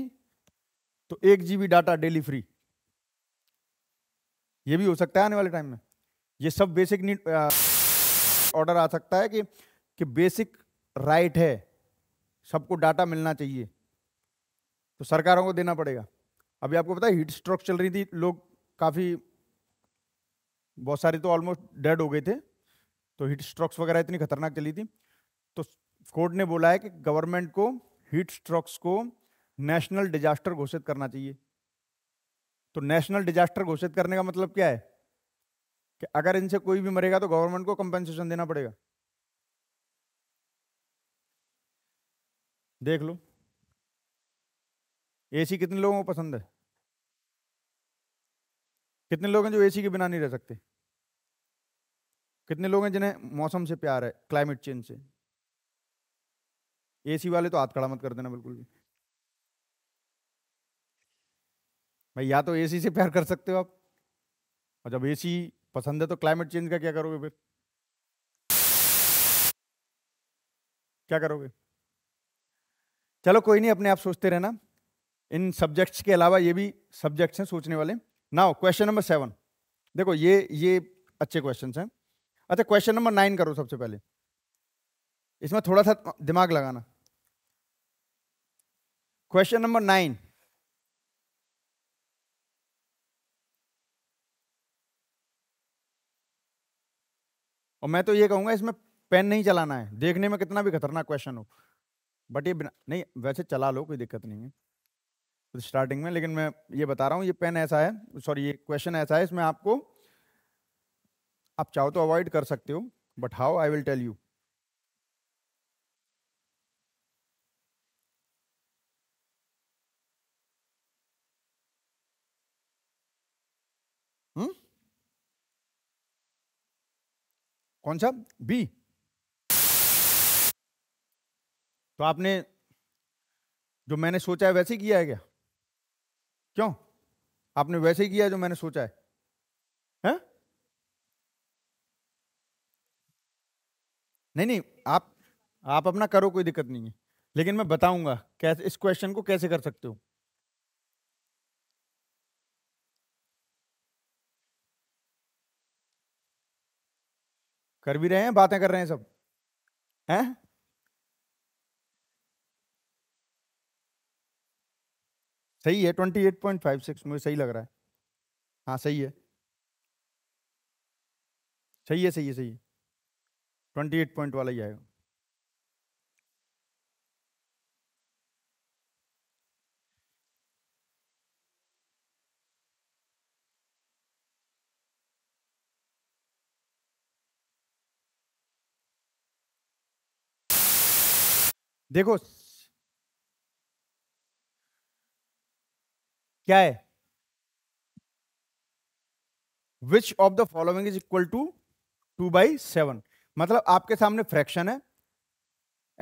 तो एक जीबी डाटा डेली फ्री ये भी हो सकता है आने वाले टाइम में ये सब बेसिक नीड ऑर्डर आ सकता है कि कि बेसिक राइट है सबको डाटा मिलना चाहिए तो सरकारों को देना पड़ेगा अभी आपको पता है हीट स्ट्रोक चल रही थी लोग काफ़ी बहुत सारे तो ऑलमोस्ट डेड हो गए थे तो हीट स्ट्रोक्स वगैरह इतनी खतरनाक चली थी तो कोर्ट ने बोला है कि गवर्नमेंट को हीट स्ट्रोक्स को नेशनल डिजास्टर घोषित करना चाहिए तो नेशनल डिजास्टर घोषित करने का मतलब क्या है कि अगर इनसे कोई भी मरेगा तो गवर्नमेंट को कंपेंसेशन देना पड़ेगा देख लो एसी कितने लोगों को पसंद है कितने लोग हैं जो एसी के बिना नहीं रह सकते कितने लोग हैं जिन्हें मौसम से प्यार है क्लाइमेट चेंज से एसी वाले तो हाथ खड़ा मत कर देना बिल्कुल भी भाई या तो एसी से प्यार कर सकते हो आप और जब एसी पसंद है तो क्लाइमेट चेंज का क्या करोगे फिर क्या करोगे चलो कोई नहीं अपने आप सोचते रहना इन सब्जेक्ट्स के अलावा ये भी सब्जेक्ट्स हैं सोचने वाले नाउ क्वेश्चन नंबर सेवन देखो ये ये अच्छे क्वेश्चन हैं अच्छा क्वेश्चन नंबर नाइन करो सबसे पहले इसमें थोड़ा सा दिमाग लगाना Question number nine. और मैं तो ये कहूंगा इसमें पेन नहीं चलाना है देखने में कितना भी खतरनाक क्वेश्चन हो बट ये नहीं वैसे चला लो कोई दिक्कत नहीं है तो स्टार्टिंग में लेकिन मैं ये बता रहा हूँ ये पेन ऐसा है सॉरी ये क्वेश्चन ऐसा है इसमें आपको आप चाहो तो अवॉइड कर सकते हो but how I will tell you कौन सा बी तो आपने जो मैंने सोचा है वैसे किया है क्या क्यों आपने वैसे ही किया जो मैंने सोचा है हैं नहीं नहीं आप आप अपना करो कोई दिक्कत नहीं है लेकिन मैं बताऊंगा कैसे इस क्वेश्चन को कैसे कर सकते हो कर भी रहे हैं बातें कर रहे हैं सब हैं सही है twenty eight point five six मुझे सही लग रहा है हाँ सही है सही है सही है सही है ट्वेंटी एट पॉइंट वाला ही आएगा देखो क्या है which of the following is equal to two by seven मतलब आपके सामने फ्रैक्शन है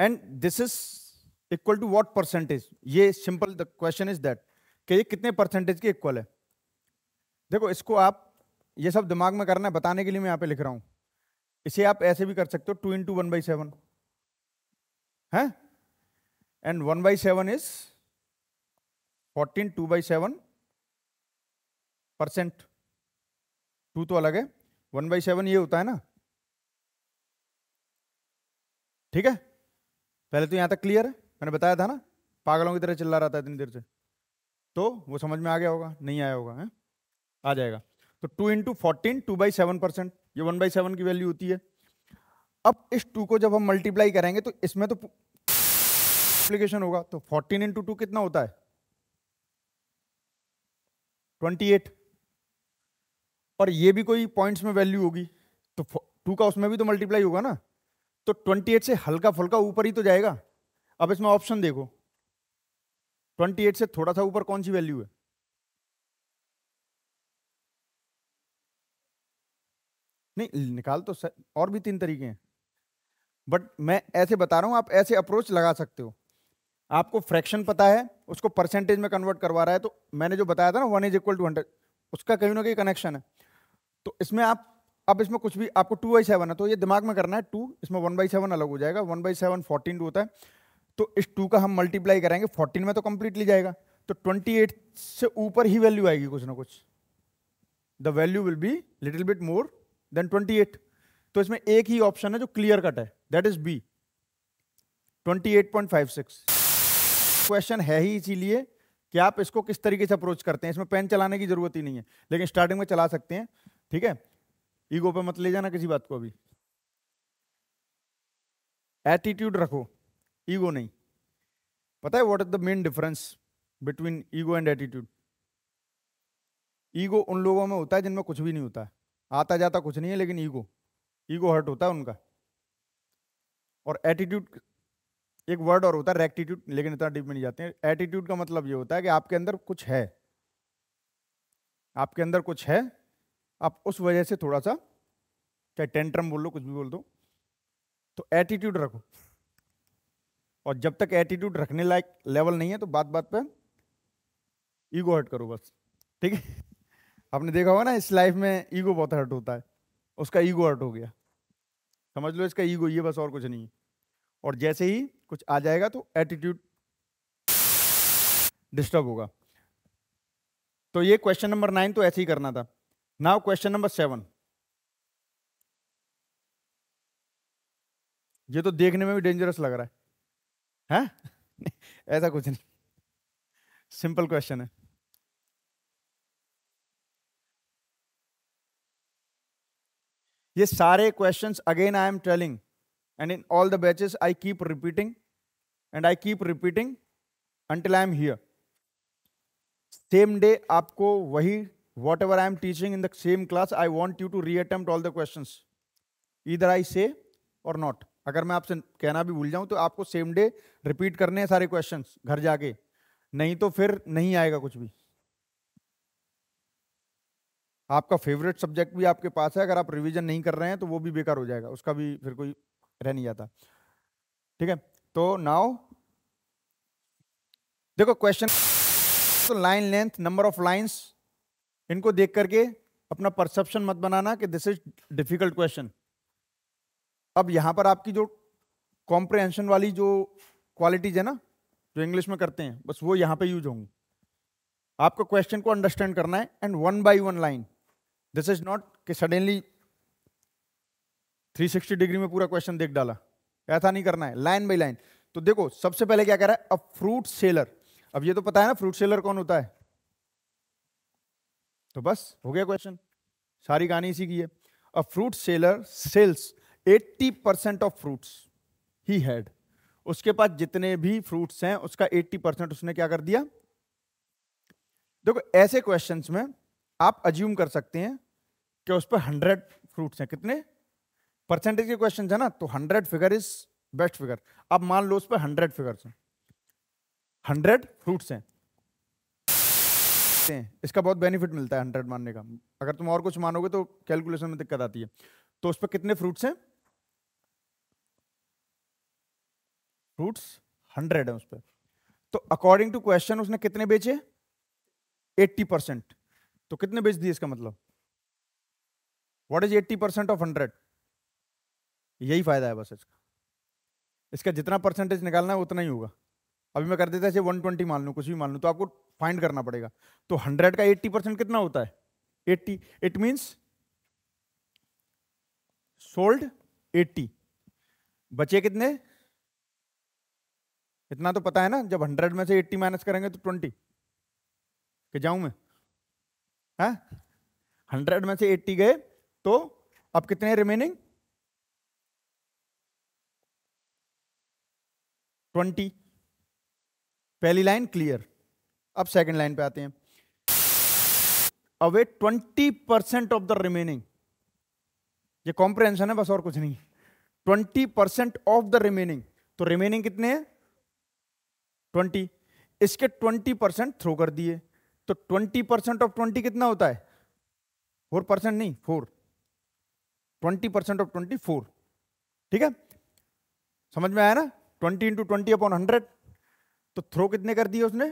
and this is equal to what percentage ये simple the question is that कि ये कितने परसेंटेज के इक्वल है देखो इसको आप ये सब दिमाग में करना है बताने के लिए मैं यहाँ पे लिख रहा हूँ इसे आप ऐसे भी कर सकते हो two into one by seven है and one by seven is fourteen two by seven percent two तो अलग है वन बाई सेवन ये होता है ना ठीक है पहले तो यहां तक क्लियर है मैंने बताया था ना पागलों की तरह चिल्ला रहा था इतनी देर से तो वो समझ में आ गया होगा नहीं आया होगा है आ जाएगा तो two into fourteen two by seven percent ये वन बाई सेवन की वैल्यू होती है अब इस टू को जब हम मल्टीप्लाई करेंगे तो इसमें तो मल्टीप्लीकेशन होगा तो 14 इंटू टू कितना होता है 28 और ये भी कोई पॉइंट्स में वैल्यू होगी तो टू का उसमें भी तो मल्टीप्लाई होगा ना तो 28 से हल्का फुल्का ऊपर ही तो जाएगा अब इसमें ऑप्शन देखो 28 से थोड़ा सा ऊपर कौन सी वैल्यू है नहीं निकाल तो सर और भी तीन तरीके हैं बट मैं ऐसे बता रहा हूँ आप ऐसे अप्रोच लगा सकते हो आपको फ्रैक्शन पता है उसको परसेंटेज में कन्वर्ट करवा रहा है तो मैंने जो बताया था ना one is equal to hundred उसका कहीं ना कहीं कनेक्शन है तो इसमें आप अब इसमें कुछ भी आपको टू बाई सेवन है तो ये दिमाग में करना है टू इसमें वन बाई सेवन अलग हो जाएगा one by seven fourteen two होता है तो इस टू का हम मल्टीप्लाई करेंगे फोर्टीन में तो ली जाएगा तो ट्वेंटी एट से ऊपर ही वैल्यू आएगी कुछ ना कुछ the value will be little bit more than twenty eight तो इसमें एक ही ऑप्शन है जो क्लियर कट है that is B twenty eight point five six question है ही इसीलिए कि आप इसको किस तरीके से अप्रोच करते हैं इसमें पेन चलाने की जरूरत ही नहीं है लेकिन स्टार्टिंग में चला सकते हैं ठीक है ईगो पे मत ले जाना किसी बात को अभी एटीट्यूड रखो ईगो नहीं पता है what is the main difference between ego and attitude ego उन लोगों में होता है जिनमें कुछ भी नहीं होता आता जाता कुछ नहीं है लेकिन ईगो ईगो हर्ट होता है उनका और एटीट्यूड एक वर्ड और होता है रेक्टिट्यूड लेकिन इतना डीप में नहीं जाते हैं एटीट्यूड का मतलब ये होता है कि आपके अंदर कुछ है आपके अंदर कुछ है आप उस वजह से थोड़ा सा चाहे टेंट्रम बोल लो कुछ भी बोल दो तो एटीट्यूड रखो और जब तक एटीट्यूड रखने लायक लेवल नहीं है तो बात बात पर ईगो हर्ट करो बस ठीक है आपने देखा होगा ना इस लाइफ में ईगो बहुत हर्ट होता है उसका ईगो हर्ट हो गया समझ लो इसका ईगो ये बस और कुछ नहीं है और जैसे ही कुछ आ जाएगा तो एटीट्यूड डिस्टर्ब होगा तो ये क्वेश्चन नंबर नाइन तो ऐसे ही करना था नाउ क्वेश्चन नंबर सेवन ये तो देखने में भी डेंजरस लग रहा है हैं [laughs] ऐसा कुछ नहीं सिंपल क्वेश्चन है ये सारे questions again I am telling and in all the batches i keep repeating and i keep repeating until i am here same day aapko wahi whatever i am teaching in the same class i want you to reattempt all the questions either i say or not अगर मैं आपसे कहना भी भूल जाऊं तो आपको same day repeat करने हैं सारे क्वेश्चंस घर जाके nahi to fir nahi aayega kuch bhi आपका फेवरेट सब्जेक्ट भी आपके पास है अगर आप रिवीजन नहीं कर रहे हैं तो वो भी बेकार हो जाएगा उसका भी फिर कोई रह नहीं जाता ठीक है तो नाउ देखो क्वेश्चन तो line length number of lines इनको देख करके अपना परसेप्शन मत बनाना कि दिस इज डिफिकल्ट क्वेश्चन अब यहां पर आपकी जो कॉम्प्रिहेंशन वाली जो क्वालिटीज है ना जो इंग्लिश में करते हैं बस वो यहां पे यूज होंगी आपको क्वेश्चन को अंडरस्टैंड करना है and one by one line this is not कि सडनली 360 डिग्री में पूरा क्वेश्चन देख डाला ऐसा नहीं करना है लाइन बाई लाइन तो देखो सबसे पहले क्या कह रहा है अब फ्रूट सेलर अब ये तो पता है ना फ्रूट सेलर कौन होता है तो बस हो गया क्वेश्चन सारी कहानी इसी की है a fruit seller sells 80 percent of fruits ही हैड उसके पास जितने भी फ्रूट्स हैं उसका 80 परसेंट उसने क्या कर दिया देखो ऐसे क्वेश्चंस में आप अज्यूम कर सकते हैं कि उस पर 100 फ्रूट्स हैं कितने परसेंटेज के क्वेश्चन है ना तो hundred figure is best figure अब मान लो उस पर हंड्रेड फिगर्स हैं हंड्रेड फ्रूट्स हैं इसका बहुत बेनिफिट मिलता है हंड्रेड मानने का अगर तुम और कुछ मानोगे तो कैलकुलेशन में दिक्कत आती है तो उस पर कितने फ्रूट्स हैं फ्रूट्स हंड्रेड है उस पर तो अकॉर्डिंग टू क्वेश्चन उसने कितने बेचे एट्टी परसेंट तो कितने बेच दिए इसका मतलब what is eighty percent of hundred यही फ़ायदा है बस इसका इसका जितना परसेंटेज निकालना है उतना ही होगा अभी मैं कर देता ऐसे वन ट्वेंटी मान लूँ कुछ भी मान लूँ तो आपको फाइंड करना पड़ेगा तो हंड्रेड का एट्टी परसेंट कितना होता है eighty it mean sold eighty बचे कितने इतना तो पता है ना जब हंड्रेड में से एट्टी माइनस करेंगे तो ट्वेंटी के जाऊं मैं हंड्रेड हाँ? में से एट्टी गए तो अब कितने रिमेनिंग ट्वेंटी पहली लाइन क्लियर अब सेकंड लाइन पे आते हैं away twenty percent of the remaining ये कॉम्प्रेंशन है बस और कुछ नहीं twenty percent of the remaining तो रिमेनिंग कितने हैं ट्वेंटी इसके ट्वेंटी परसेंट थ्रो कर दिए तो ट्वेंटी परसेंट ऑफ ट्वेंटी कितना होता है फोर परसेंट नहीं four twenty percent of twenty four ठीक है समझ में आया ना twenty into twenty upon hundred तो थ्रो कितने कर दिए उसने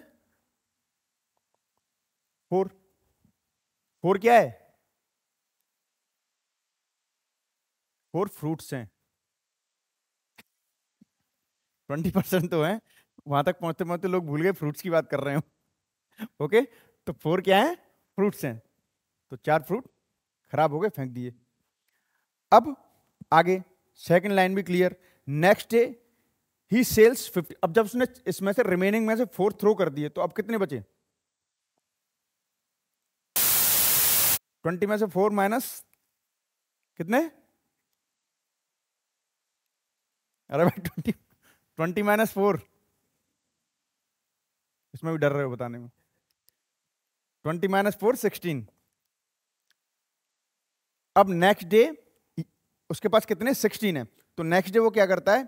फोर फोर क्या है फोर फ्रूट्स हैं ट्वेंटी परसेंट तो है वहां तक पहुंचते पहुंचते लोग भूल गए फ्रूट्स की बात कर रहे हो ओके तो फोर क्या है फ्रूट्स हैं तो चार फ्रूट खराब हो गए फेंक दिए अब आगे सेकंड लाइन भी clear next day he sells fifty अब जब उसने इसमें से रिमेनिंग में से फोर थ्रो कर दिए तो अब कितने बचे ट्वेंटी में से फोर माइनस कितने अरे भाई ट्वेंटी ट्वेंटी माइनस फोर इसमें भी डर रहे हो बताने में ट्वेंटी माइनस फोर सिक्सटीन अब नेक्स्ट डे उसके पास कितने सिक्सटीन है तो नेक्स्ट डे वो क्या करता है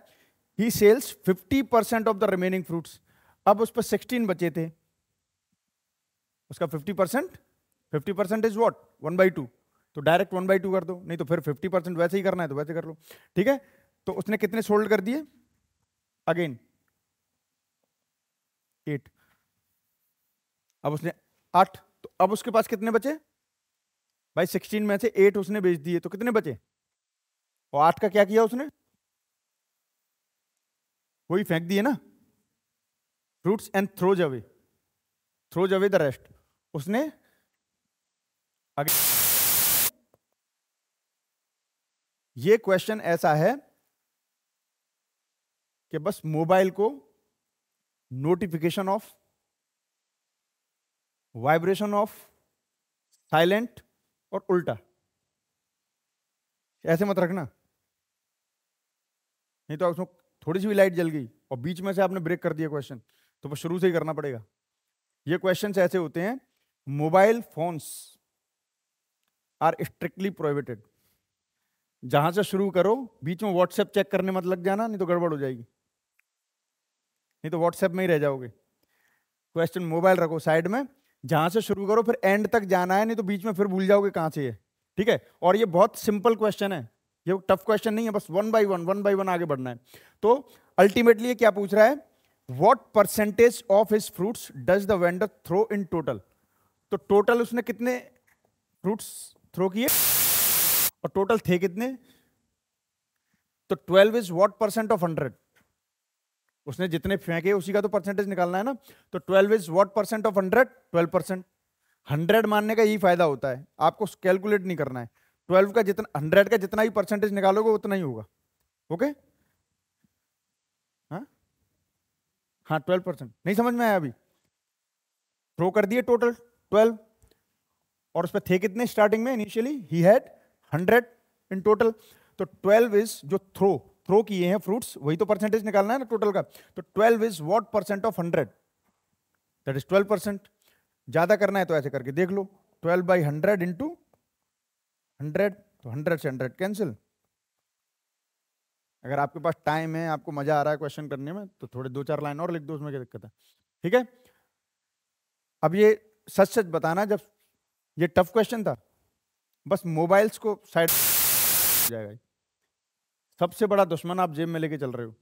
he sells 50 percent of the remaining fruits अब उस पर 16 बचे थे उसका 50 percent fifty percent is what one by two तो डायरेक्ट वन बाई टू कर दो नहीं तो फिर फिफ्टी परसेंट वैसे ही करना है तो वैसे कर लो ठीक है तो उसने कितने सोल्ड कर दिए अगेन एट अब उसने आठ तो अब उसके पास कितने बचे भाई सिक्सटीन में से एट उसने बेच दिए तो कितने बचे और आठ का क्या किया उसने वही फेंक दिए ना fruits and throws away throws away the rest उसने अगे ये क्वेश्चन ऐसा है कि बस मोबाइल को notification off vibration off silent और उल्टा ऐसे मत रखना नहीं तो उसमें थोड़ी सी भी लाइट जल गई और बीच में से आपने ब्रेक कर दिया क्वेश्चन तो बस शुरू से ही करना पड़ेगा ये क्वेश्चन ऐसे होते हैं mobile phones are strictly prohibited जहां से शुरू करो बीच में व्हाट्सएप चेक करने मत लग जाना नहीं तो गड़बड़ हो जाएगी नहीं तो व्हाट्सएप में ही रह जाओगे क्वेश्चन मोबाइल रखो साइड में जहां से शुरू करो फिर एंड तक जाना है नहीं तो बीच में फिर भूल जाओगे कहां से ठीक है और ये बहुत सिंपल क्वेश्चन है ये टफ क्वेश्चन नहीं है बस one by one one by one आगे बढ़ना है तो अल्टीमेटली क्या पूछ रहा है what percentage of his fruits does the vendor throw in total तो टोटल उसने कितने फ्रूट्स थ्रो किए और टोटल थे कितने तो twelve is what percent of hundred उसने जितने फेंके उसी का तो परसेंटेज निकालना है ना तो twelve is what percent of hundred twelve percent hundred मानने का यही फायदा होता है आपको कैलकुलेट नहीं करना है 12 का जितना 100 का जितना भी परसेंटेज निकालोगे उतना ही होगा ओके हाँ हाँ ट्वेल्व परसेंट नहीं समझ में आया अभी थ्रो कर दिए टोटल 12 और उस पर थे कितने स्टार्टिंग में initially he had 100 in total तो 12 इज जो थ्रो थ्रो किए हैं फ्रूट्स वही तो परसेंटेज निकालना है ना टोटल का तो twelve is what percent of hundred that is twelve ज़्यादा करना है तो ऐसे करके देख लो twelve by hundred into hundred तो हंड्रेड से हंड्रेड कैंसिल अगर आपके पास टाइम है आपको मजा आ रहा है क्वेश्चन करने में तो थोड़े दो चार लाइन और लिख दो उसमें क्या दिक्कत है ठीक है अब ये सच सच बताना जब ये टफ क्वेश्चन था बस मोबाइल्स को साइड जाएगा सबसे बड़ा दुश्मन आप जेब में लेके चल रहे हो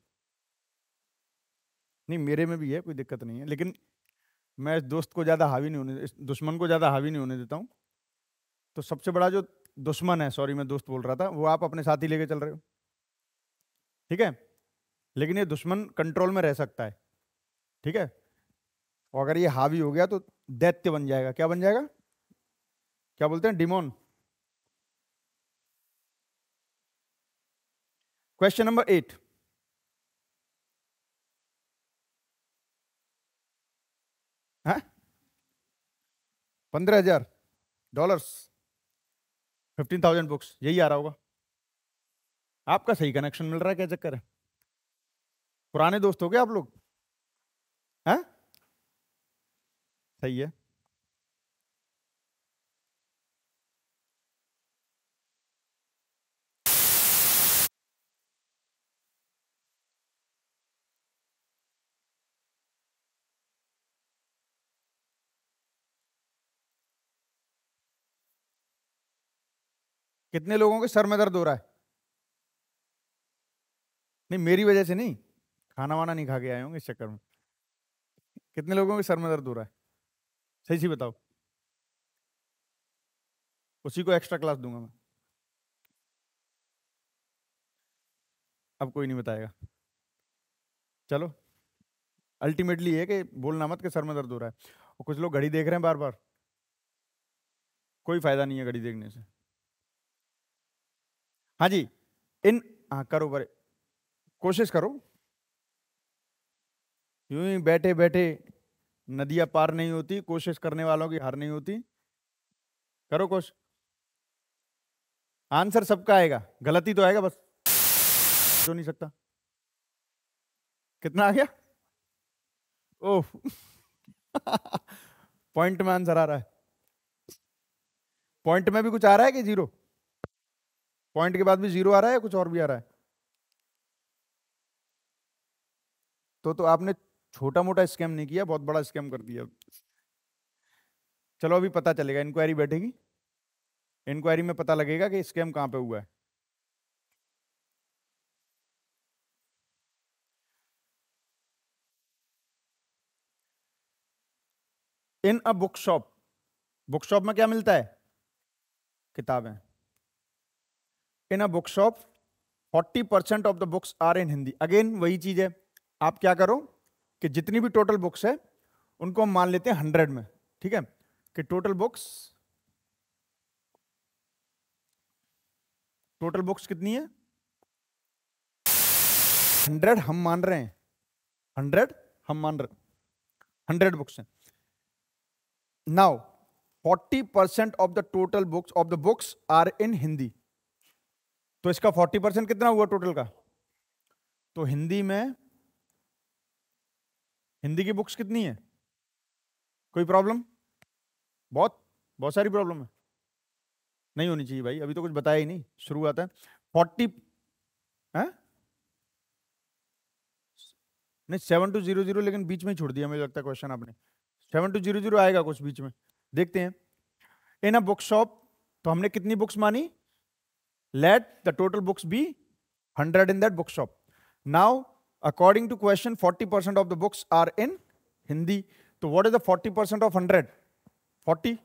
नहीं मेरे में भी है कोई दिक्कत नहीं है लेकिन मैं इस दोस्त को ज़्यादा हावी नहीं होने इस दुश्मन को ज़्यादा हावी नहीं होने देता हूँ तो सबसे बड़ा जो दुश्मन है सॉरी मैं दोस्त बोल रहा था वो आप अपने साथ ही लेके चल रहे हो ठीक है लेकिन ये दुश्मन कंट्रोल में रह सकता है ठीक है और अगर ये हावी हो गया तो दैत्य बन जाएगा क्या बन जाएगा क्या बोलते हैं डिमोन क्वेश्चन नंबर एट पंद्रह हजार डॉलर्स फिफ्टीन थाउजेंड बुक्स यही आ रहा होगा आपका सही कनेक्शन मिल रहा है क्या चक्कर है पुराने दोस्त हो गए आप लोग हैं सही है कितने लोगों के सर में दर्द हो रहा है नहीं मेरी वजह से नहीं खाना वाना नहीं खा के आए होंगे इस चक्कर में कितने लोगों के सर में दर्द हो रहा है सही सी बताओ उसी को एक्स्ट्रा क्लास दूंगा मैं अब कोई नहीं बताएगा चलो अल्टीमेटली ये कि बोलना मत कि सर में दर्द हो रहा है और कुछ लोग घड़ी देख रहे हैं बार बार कोई फायदा नहीं है घड़ी देखने से हाँ जी इन हाँ करो बड़े कोशिश करो यूं ही बैठे बैठे नदियां पार नहीं होती कोशिश करने वालों की हार नहीं होती करो कोशिश आंसर सबका आएगा गलती तो आएगा बस जो नहीं सकता कितना आ गया ओह [laughs] पॉइंट में आंसर आ रहा है पॉइंट में भी कुछ आ रहा है कि जीरो पॉइंट के बाद भी जीरो आ रहा है या कुछ और भी आ रहा है तो तो आपने छोटा मोटा स्कैम नहीं किया बहुत बड़ा स्कैम कर दिया चलो अभी पता चलेगा इंक्वायरी बैठेगी इंक्वायरी में पता लगेगा कि स्कैम कहाँ पे हुआ है in a book shop book shop में क्या मिलता है किताबें in a book shop forty percent of the books are in Hindi again वही चीज़ है आप क्या करो कि जितनी भी टोटल बुक्स है उनको हम मान लेते हैं हंड्रेड में ठीक है कि टोटल बुक्स टोटल बुक्स कितनी है हंड्रेड हम मान रहे हैं हंड्रेड हम मान रहे हंड्रेड बुक्स हैं now forty percent of the total books of the books are in Hindi तो इसका फोर्टी परसेंट कितना हुआ टोटल का तो हिंदी में हिंदी की बुक्स कितनी है कोई प्रॉब्लम बहुत बहुत सारी प्रॉब्लम है नहीं होनी चाहिए भाई अभी तो कुछ बताया ही नहीं शुरुआत है फोर्टी है नहीं सेवन टू जीरो जीरो लेकिन बीच में छोड़ दिया मुझे लगता है क्वेश्चन आपने सेवन टू जीरो जीरो आएगा कुछ बीच में देखते हैं इन अ बुक शॉप तो हमने कितनी बुक्स मानी let the total books be 100 in that bookshop. Now, according to question, 40% of the books are in Hindi. तो व्हाट इज द 40% ऑफ 100? 40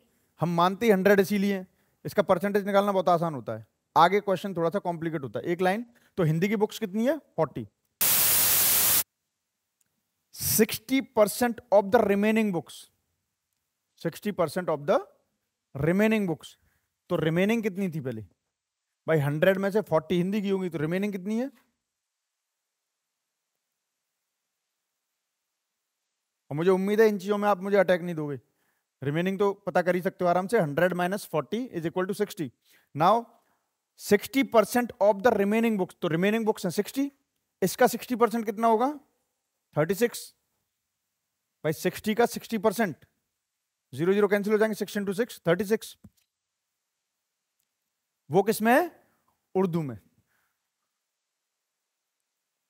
हम मानते हैं 100 इसीलिए इसका परसेंटेज निकालना बहुत आसान होता है आगे क्वेश्चन थोड़ा सा कॉम्प्लिकेट होता है एक लाइन तो हिंदी की बुक्स कितनी है forty sixty percent of the remaining books sixty percent of the remaining books तो रिमेनिंग कितनी थी पहले भाई हंड्रेड में से फोर्टी हिंदी की होंगी तो रिमेनिंग कितनी है और मुझे उम्मीद है इन चीज़ों में आप मुझे अटैक नहीं दोगे रिमेनिंग तो पता कर ही सकते हो आराम से hundred minus forty is equal to sixty now sixty percent of the remaining books तो रिमेनिंग बुक्स हैं सिक्सटी इसका सिक्सटी परसेंट कितना होगा थर्टी सिक्स भाई सिक्सटी का sixty percent zero zero cancel हो जाएंगे six into six thirty six वो किसमें उर्दू में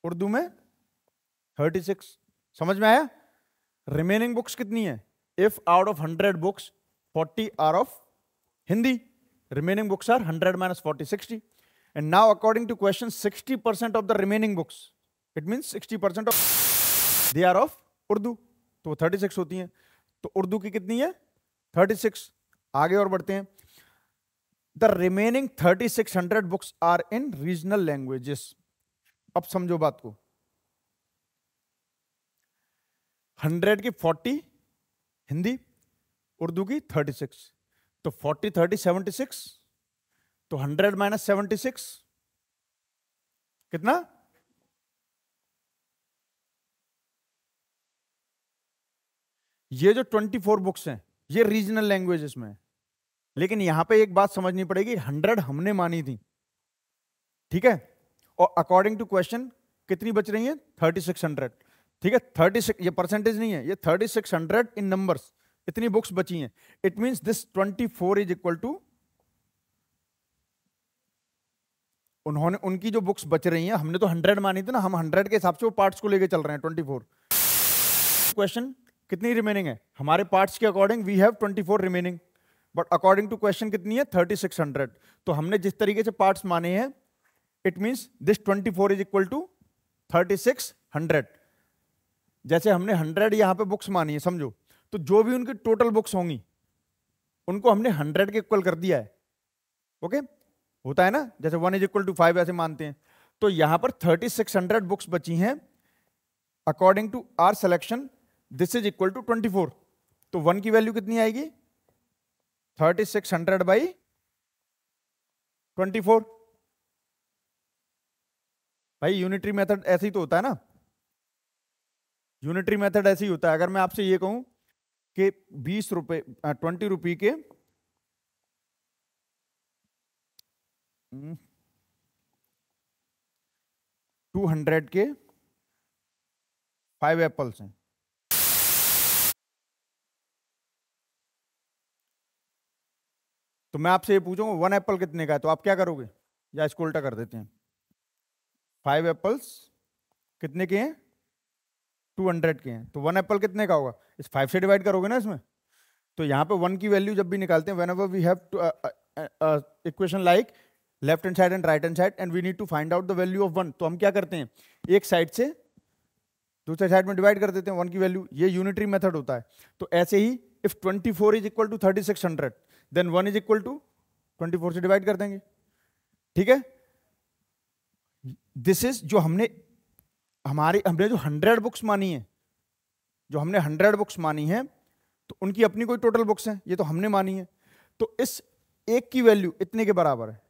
उर्दू में थर्टी सिक्स समझ में आया रिमेनिंग बुक्स कितनी है if out of hundred books forty are of Hindi remaining books are hundred minus forty sixty and now according to question sixty percent of the remaining books it mean sixty percent of they are of Urdu तो thirty six होती है तो उर्दू की कितनी है thirty six आगे और बढ़ते हैं the remaining thirty six hundred books are in regional languages अब समझो बात को हंड्रेड की फोर्टी हिंदी उर्दू की थर्टी सिक्स तो फोर्टी थर्टी सेवेंटी सिक्स तो हंड्रेड माइनस सेवेंटी सिक्स कितना ये जो ट्वेंटी फोर बुक्स हैं ये रीजनल लैंग्वेजेस में लेकिन यहां पे एक बात समझनी पड़ेगी हंड्रेड हमने मानी थी ठीक है और अकॉर्डिंग टू क्वेश्चन कितनी बच रही है थर्टी सिक्स हंड्रेड ठीक है थर्टी सिक्स ये परसेंटेज नहीं है ये thirty six hundred in number इतनी बुक्स बची हैं it mean this twenty four is equal to उन्होंने उनकी जो बुक्स बच रही हैं हमने तो हंड्रेड मानी थी ना हम हंड्रेड के हिसाब से वो पार्ट्स को लेके चल रहे हैं ट्वेंटी फोर क्वेश्चन कितनी रिमेनिंग है हमारे पार्ट्स के according we have twenty four remaining but according to question कितनी है 3600 तो हमने जिस तरीके से पार्ट माने हैं it mean this 24 is equal to 3600 जैसे हमने 100 यहां पे बुक्स मानी है समझो तो जो भी उनकी टोटल बुक्स होंगी उनको हमने 100 के इक्वल कर दिया है ओके okay? होता है ना जैसे one is equal to five ऐसे मानते हैं तो यहां पर 3600 बुक्स बची हैं according to our selection this is equal to 24 तो वन की वैल्यू कितनी आएगी thirty six hundred by twenty four भाई यूनिटरी मेथड ऐसे ही तो होता है ना यूनिटरी मेथड ऐसे ही होता है अगर मैं आपसे ये कहूं कि बीस रुपए ट्वेंटी रुपी के हम्म, टू हंड्रेड के फाइव एप्पल्स हैं तो मैं आपसे ये पूछूंगा वन एप्पल कितने का है तो आप क्या करोगे या इसको उल्टा कर देते हैं फाइव एप्पल्स कितने के हैं टू हंड्रेड के हैं तो वन एप्पल कितने का होगा इस फाइव से डिवाइड करोगे ना इसमें तो यहाँ पे वन की वैल्यू जब भी निकालते हैं whenever we have two equation like left hand side and right hand side and we need to find out the value of one तो हम क्या करते हैं एक साइड से दूसरे साइड में डिवाइड कर देते हैं वन की वैल्यू ये यूनिटरी मेथड होता है तो ऐसे ही if twenty four is equal to thirty six hundred then one is equal to twenty four से डिवाइड कर देंगे ठीक है दिस इज जो हमने हमारी हमने जो हंड्रेड बुक्स मानी है जो हमने हंड्रेड बुक्स मानी है तो उनकी अपनी कोई टोटल बुक्स हैं ये तो हमने मानी है तो इस एक की वैल्यू इतने के बराबर है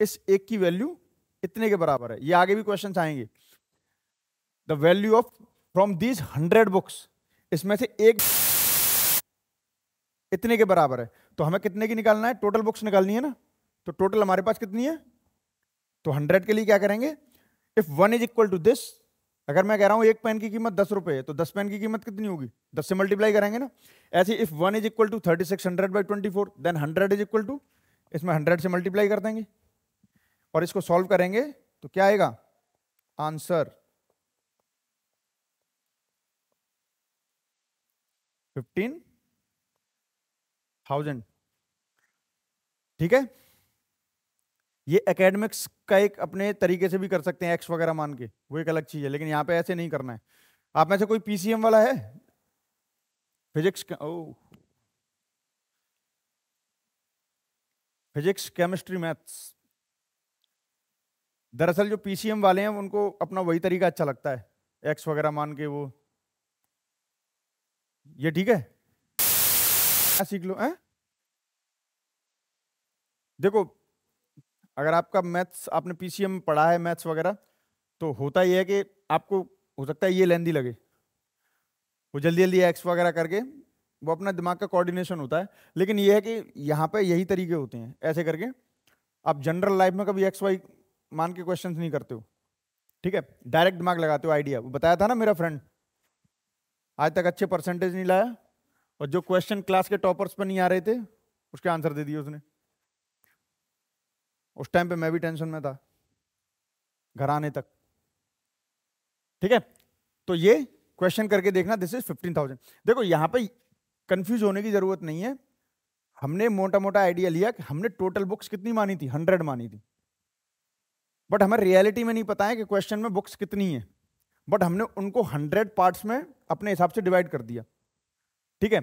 इस एक की वैल्यू इतने के बराबर है ये आगे भी क्वेश्चन आएंगे the value of from these hundred books इसमें से एक इतने के बराबर है तो हमें कितने की निकालना है टोटल बुक्स निकालनी है ना तो टोटल हमारे पास कितनी है तो हंड्रेड के लिए क्या करेंगे if one is equal to this अगर मैं कह रहा हूं एक पेन की कीमत दस रुपए तो दस पेन की कीमत कितनी होगी दस से मल्टीप्लाई करेंगे ना ऐसे if one is equal to thirty six hundred by twenty four then hundred is equal to इसमें हंड्रेड से मल्टीप्लाई कर देंगे और इसको सॉल्व करेंगे तो क्या आएगा आंसर फिफ्टीन थाउजेंड ठीक है ये एकेडमिक्स का एक अपने तरीके से भी कर सकते हैं एक्स वगैरह मान के वो एक अलग चीज़ है लेकिन यहाँ पे ऐसे नहीं करना है आप में से कोई पीसीएम वाला है physics oh physics chemistry maths दरअसल जो पीसीएम वाले हैं उनको अपना वही तरीका अच्छा लगता है एक्स वगैरह मान के वो ये ठीक है क्या सीख लो हैं देखो अगर आपका मैथ्स आपने पीसीएम पढ़ा है मैथ्स वगैरह तो होता यह है कि आपको हो सकता है ये लेंदी लगे वो जल्दी जल्दी एक्स वगैरह करके वो अपना दिमाग का कोऑर्डिनेशन होता है लेकिन ये है कि यहाँ पे यही तरीके होते हैं ऐसे करके आप जनरल लाइफ में कभी एक्स वाई मान के क्वेश्चंस नहीं करते हो ठीक है डायरेक्ट दिमाग लगाते हो आइडिया बताया था ना मेरा फ्रेंड आज तक अच्छे परसेंटेज नहीं लाया और जो क्वेश्चन क्लास के टॉपर्स पर नहीं आ रहे थे उसके आंसर दे दिए उसने उस टाइम पे मैं भी टेंशन में था घर आने तक ठीक है तो ये क्वेश्चन करके देखना दिस इज फिफ्टीन थाउजेंड देखो यहां पे कंफ्यूज होने की जरूरत नहीं है हमने मोटा मोटा आइडिया लिया कि हमने टोटल बुक्स कितनी मानी थी हंड्रेड मानी थी बट हमें रियलिटी में नहीं पता है कि क्वेश्चन में बुक्स कितनी है बट हमने उनको हंड्रेड पार्ट्स में अपने हिसाब से डिवाइड कर दिया ठीक है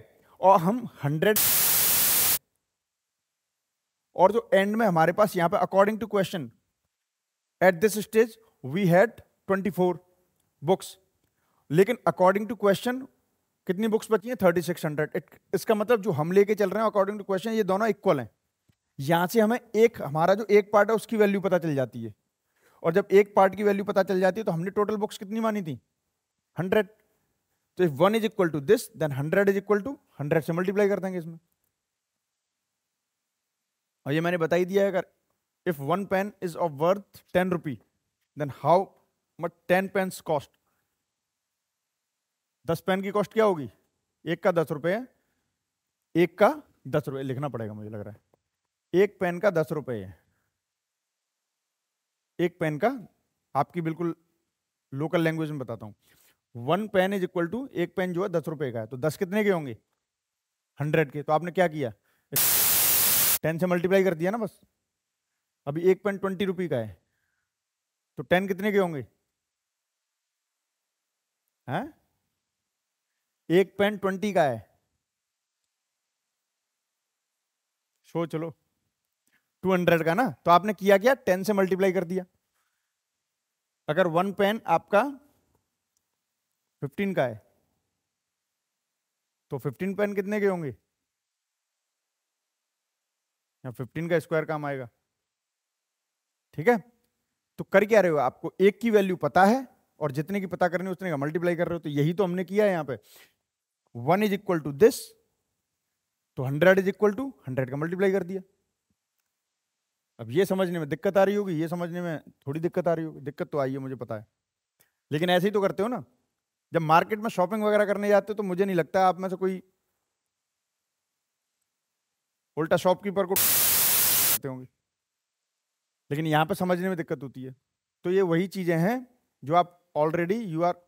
और हम हंड्रेड और जो एंड में हमारे पास यहां पे according to question at this stage we had 24 books लेकिन अकॉर्डिंग टू क्वेश्चन कितनी बुक्स बची हैं 3600 हंड्रेड इसका मतलब जो हम लेके चल रहे हैं अकॉर्डिंग टू क्वेश्चन ये दोनों इक्वल हैं यहां से हमें एक हमारा जो एक पार्ट है उसकी वैल्यू पता चल जाती है और जब एक पार्ट की वैल्यू पता चल जाती है तो हमने टोटल बुक्स कितनी मानी थी हंड्रेड तो if one is equal to this then hundred is equal to hundred से मल्टीप्लाई कर देंगे इसमें और ये मैंने बताई दिया है अगर if one pen is of worth ten rupee then how much ten pen cost दस पेन की कॉस्ट क्या होगी एक का दस रुपये एक का दस रुपये लिखना पड़ेगा मुझे लग रहा है एक पेन का दस रुपये है एक पेन का आपकी बिल्कुल लोकल लैंग्वेज में बताता हूँ one pen is equal to एक पेन जो है दस रुपए का है तो दस कितने के होंगे हंड्रेड के तो आपने क्या किया टेन से मल्टीप्लाई कर दिया ना बस अभी एक पेन ट्वेंटी रुपी का है तो टेन कितने के होंगे हैं हाँ? एक पेन ट्वेंटी का है सोच लो टू हंड्रेड का ना तो आपने किया क्या टेन से मल्टीप्लाई कर दिया अगर वन पेन आपका फिफ्टीन का है तो फिफ्टीन पेन कितने के होंगे या फिफ्टीन का स्क्वायर काम आएगा ठीक है तो कर क्या रहे हो आपको एक की वैल्यू पता है और जितने की पता करनी उतने का मल्टीप्लाई कर रहे हो तो यही तो हमने किया है यहां पे one is equal to this तो hundred is equal to hundred का मल्टीप्लाई कर दिया अब ये समझने में दिक्कत आ रही होगी ये समझने में थोड़ी दिक्कत आ रही होगी दिक्कत तो आई है मुझे पता है लेकिन ऐसे ही तो करते हो ना जब मार्केट में शॉपिंग वगैरह करने जाते हो तो मुझे नहीं लगता आप में से कोई उल्टा शॉपकीपर को होंगे लेकिन यहां पे समझने में दिक्कत होती है तो ये वही चीज़ें हैं जो आप already you are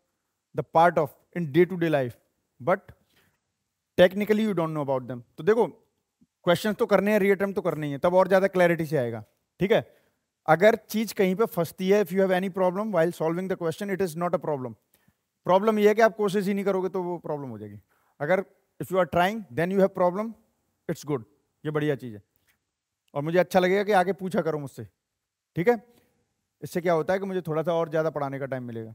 the part of in day to day life but technically you don't know about them तो देखो क्वेश्चन तो करने हैं रियटर्म तो करने ही है तब और ज़्यादा क्लैरिटी से आएगा ठीक है अगर चीज़ कहीं पे फंसती है if you have any problem while solving the question it is not a problem problem यह है कि आप कोशिश ही नहीं करोगे तो वो प्रॉब्लम हो जाएगी अगर if you are trying then you have problem it's good ये बढ़िया चीज़ है और मुझे अच्छा लगेगा कि आगे पूछा करो मुझसे ठीक है इससे क्या होता है कि मुझे थोड़ा सा और ज़्यादा पढ़ाने का टाइम मिलेगा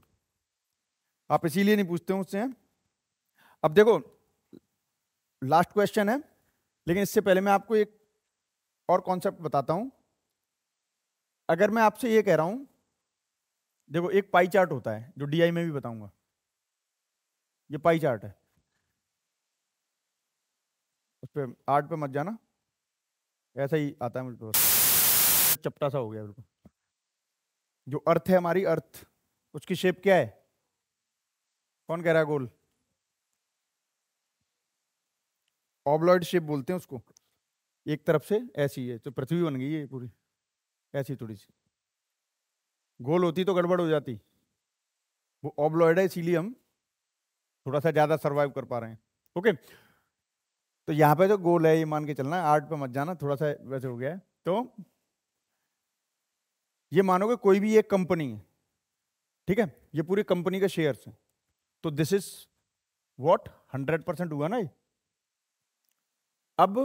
आप इसीलिए नहीं पूछते हो उससे अब देखो लास्ट क्वेश्चन है लेकिन इससे पहले मैं आपको एक और कॉन्सेप्ट बताता हूँ अगर मैं आपसे ये कह रहा हूँ देखो एक पाई चार्ट होता है जो डीआई में भी बताऊँगा ये पाई चार्ट है उस पर आर्ट पे मत जाना ऐसा ही आता है मुझे तो चपटा सा हो गया बिल्कुल जो अर्थ है हमारी अर्थ उसकी शेप क्या है कौन कह रहा है गोल ऑबलॉइड शेप बोलते हैं उसको एक तरफ से ऐसी है तो पृथ्वी बन गई है पूरी ऐसी थोड़ी सी गोल होती तो गड़बड़ हो जाती वो ऑबलॉयड है इसीलिए हम थोड़ा सा ज़्यादा सर्वाइव कर पा रहे हैं ओके तो यहाँ पे जो गोल है ये मान के चलना आर्ट पे मत जाना थोड़ा सा वैसे हो गया है तो ये मानोगे कोई भी एक कंपनी है ठीक है ये पूरी कंपनी के शेयर्स हैं तो this is what hundred percent हुआ ना ये अब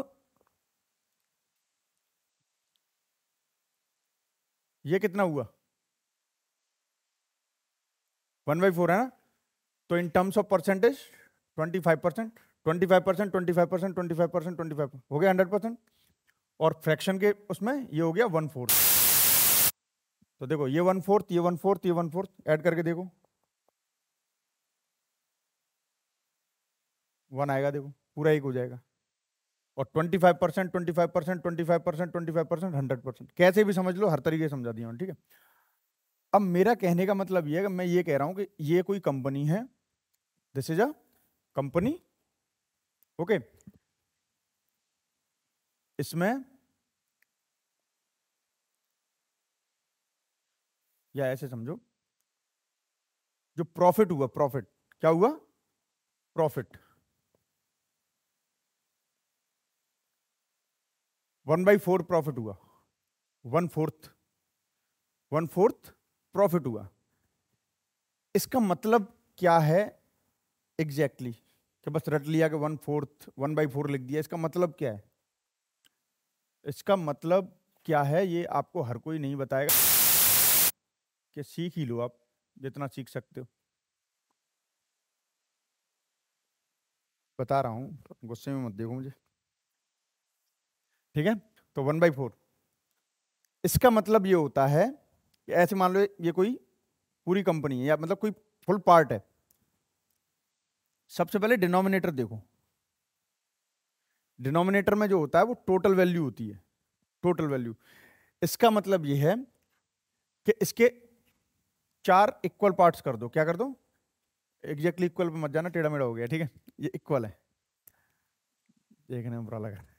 ये कितना हुआ वन बाई फोर है ना तो in terms of percentage 25 percent twenty five percent twenty five percent twenty five percent twenty five हो गया हंड्रेड परसेंट और फ्रैक्शन के उसमें ये हो गया वन फोर्थ तो देखो ये वन फोर्थ ये वन फोर्थ ये वन फोर्थ ऐड करके देखो वन आएगा देखो पूरा एक हो जाएगा और twenty five percent twenty five percent twenty five percent twenty five percent hundred percent कैसे भी समझ लो हर तरीके से समझा दिया ठीक है अब मेरा कहने का मतलब ये है कि मैं ये कह रहा हूँ कि ये कोई कंपनी है This is a company. Okay. इसमें या ऐसे समझो जो प्रॉफिट हुआ प्रॉफिट क्या हुआ profit one by four profit हुआ one fourth one fourth profit हुआ इसका मतलब क्या है एग्जैक्टली exactly. कि तो बस रट लिया कि one fourth one by four लिख दिया इसका मतलब क्या है इसका मतलब क्या है ये आपको हर कोई नहीं बताएगा कि सीख ही लो आप जितना सीख सकते हो बता रहा हूँ गुस्से में मत देखो मुझे ठीक है तो वन बाई फोर इसका मतलब ये होता है कि ऐसे मान लो ये कोई पूरी कंपनी है या मतलब कोई फुल पार्ट है सबसे पहले डिनोमिनेटर देखो डिनोमिनेटर में जो होता है वो टोटल वैल्यू होती है टोटल वैल्यू इसका मतलब ये है कि इसके चार इक्वल पार्ट्स कर दो क्या कर दो एग्जैक्टली इक्वल पे मत जाना टेढ़ा मेढ़ा हो गया ठीक है ये इक्वल है देखने में बुरा लगा रहा है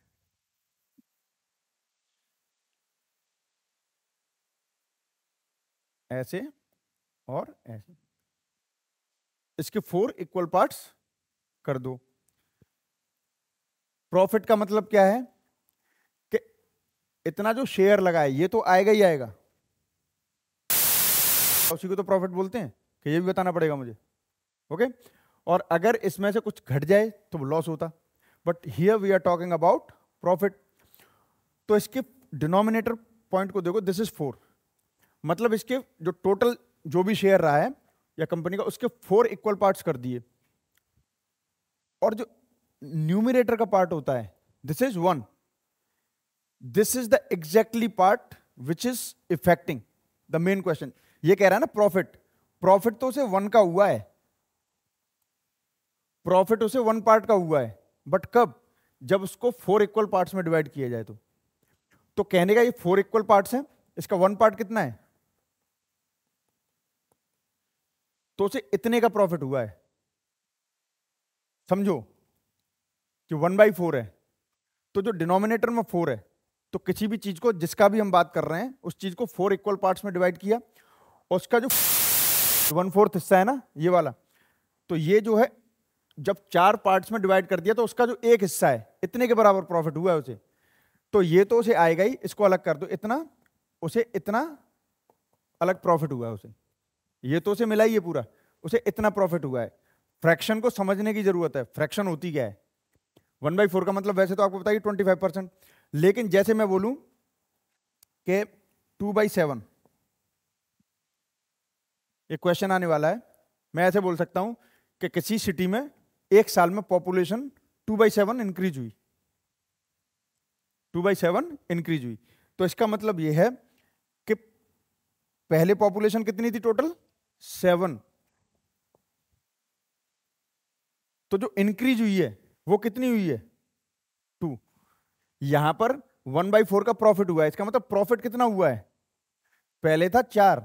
ऐसे और ऐसे इसके फोर इक्वल पार्ट्स कर दो प्रॉफिट का मतलब क्या है कि इतना जो शेयर लगा है ये तो आएगा ही आएगा उसी को तो प्रॉफिट बोलते हैं कि ये भी बताना पड़ेगा मुझे ओके और अगर इसमें से कुछ घट जाए तो वो लॉस होता but here we are talking about profit तो इसके डिनोमिनेटर पॉइंट को देखो दिस इज फोर मतलब इसके जो टोटल जो भी शेयर रहा है या कंपनी का उसके फोर इक्वल पार्ट्स कर दिए और जो न्यूमिनेटर का पार्ट होता है this is one this is the exactly part which is affecting the main question ये कह रहा है ना प्रॉफिट प्रॉफिट तो उसे वन का हुआ है प्रॉफिट उसे वन पार्ट का हुआ है बट कब जब उसको फोर इक्वल पार्ट्स में डिवाइड किया जाए तो तो कहने का ये फोर इक्वल पार्ट्स हैं इसका वन पार्ट कितना है तो उसे इतने का प्रॉफिट हुआ है समझो कि वन बाई फोर है तो जो डिनोमिनेटर में फोर है तो किसी भी चीज़ को जिसका भी हम बात कर रहे हैं उस चीज़ को फोर इक्वल पार्ट में डिवाइड किया और उसका जो वन फोर्थ हिस्सा है ना ये वाला तो ये जो है जब चार पार्ट्स में डिवाइड कर दिया तो उसका जो एक हिस्सा है इतने के बराबर प्रॉफिट हुआ है उसे तो ये तो उसे आएगा ही इसको अलग कर दो इतना उसे इतना अलग प्रॉफिट हुआ है उसे ये तो उसे मिला ही है पूरा उसे इतना प्रॉफिट हुआ है फ्रैक्शन को समझने की जरूरत है फ्रैक्शन होती क्या है वन बाई फोर का मतलब वैसे तो आपको बताइए ट्वेंटी फाइव परसेंट लेकिन जैसे मैं बोलूं कि टू बाई सेवन एक क्वेश्चन आने वाला है मैं ऐसे बोल सकता हूं कि किसी सिटी में एक साल में population two by seven increase हुई टू बाई सेवन इंक्रीज हुई तो इसका मतलब यह है कि पहले पॉपुलेशन कितनी थी टोटल सेवन तो जो इंक्रीज हुई है वो कितनी हुई है टू यहां पर वन बाई फोर का प्रॉफिट हुआ है इसका मतलब प्रॉफिट कितना हुआ है पहले था चार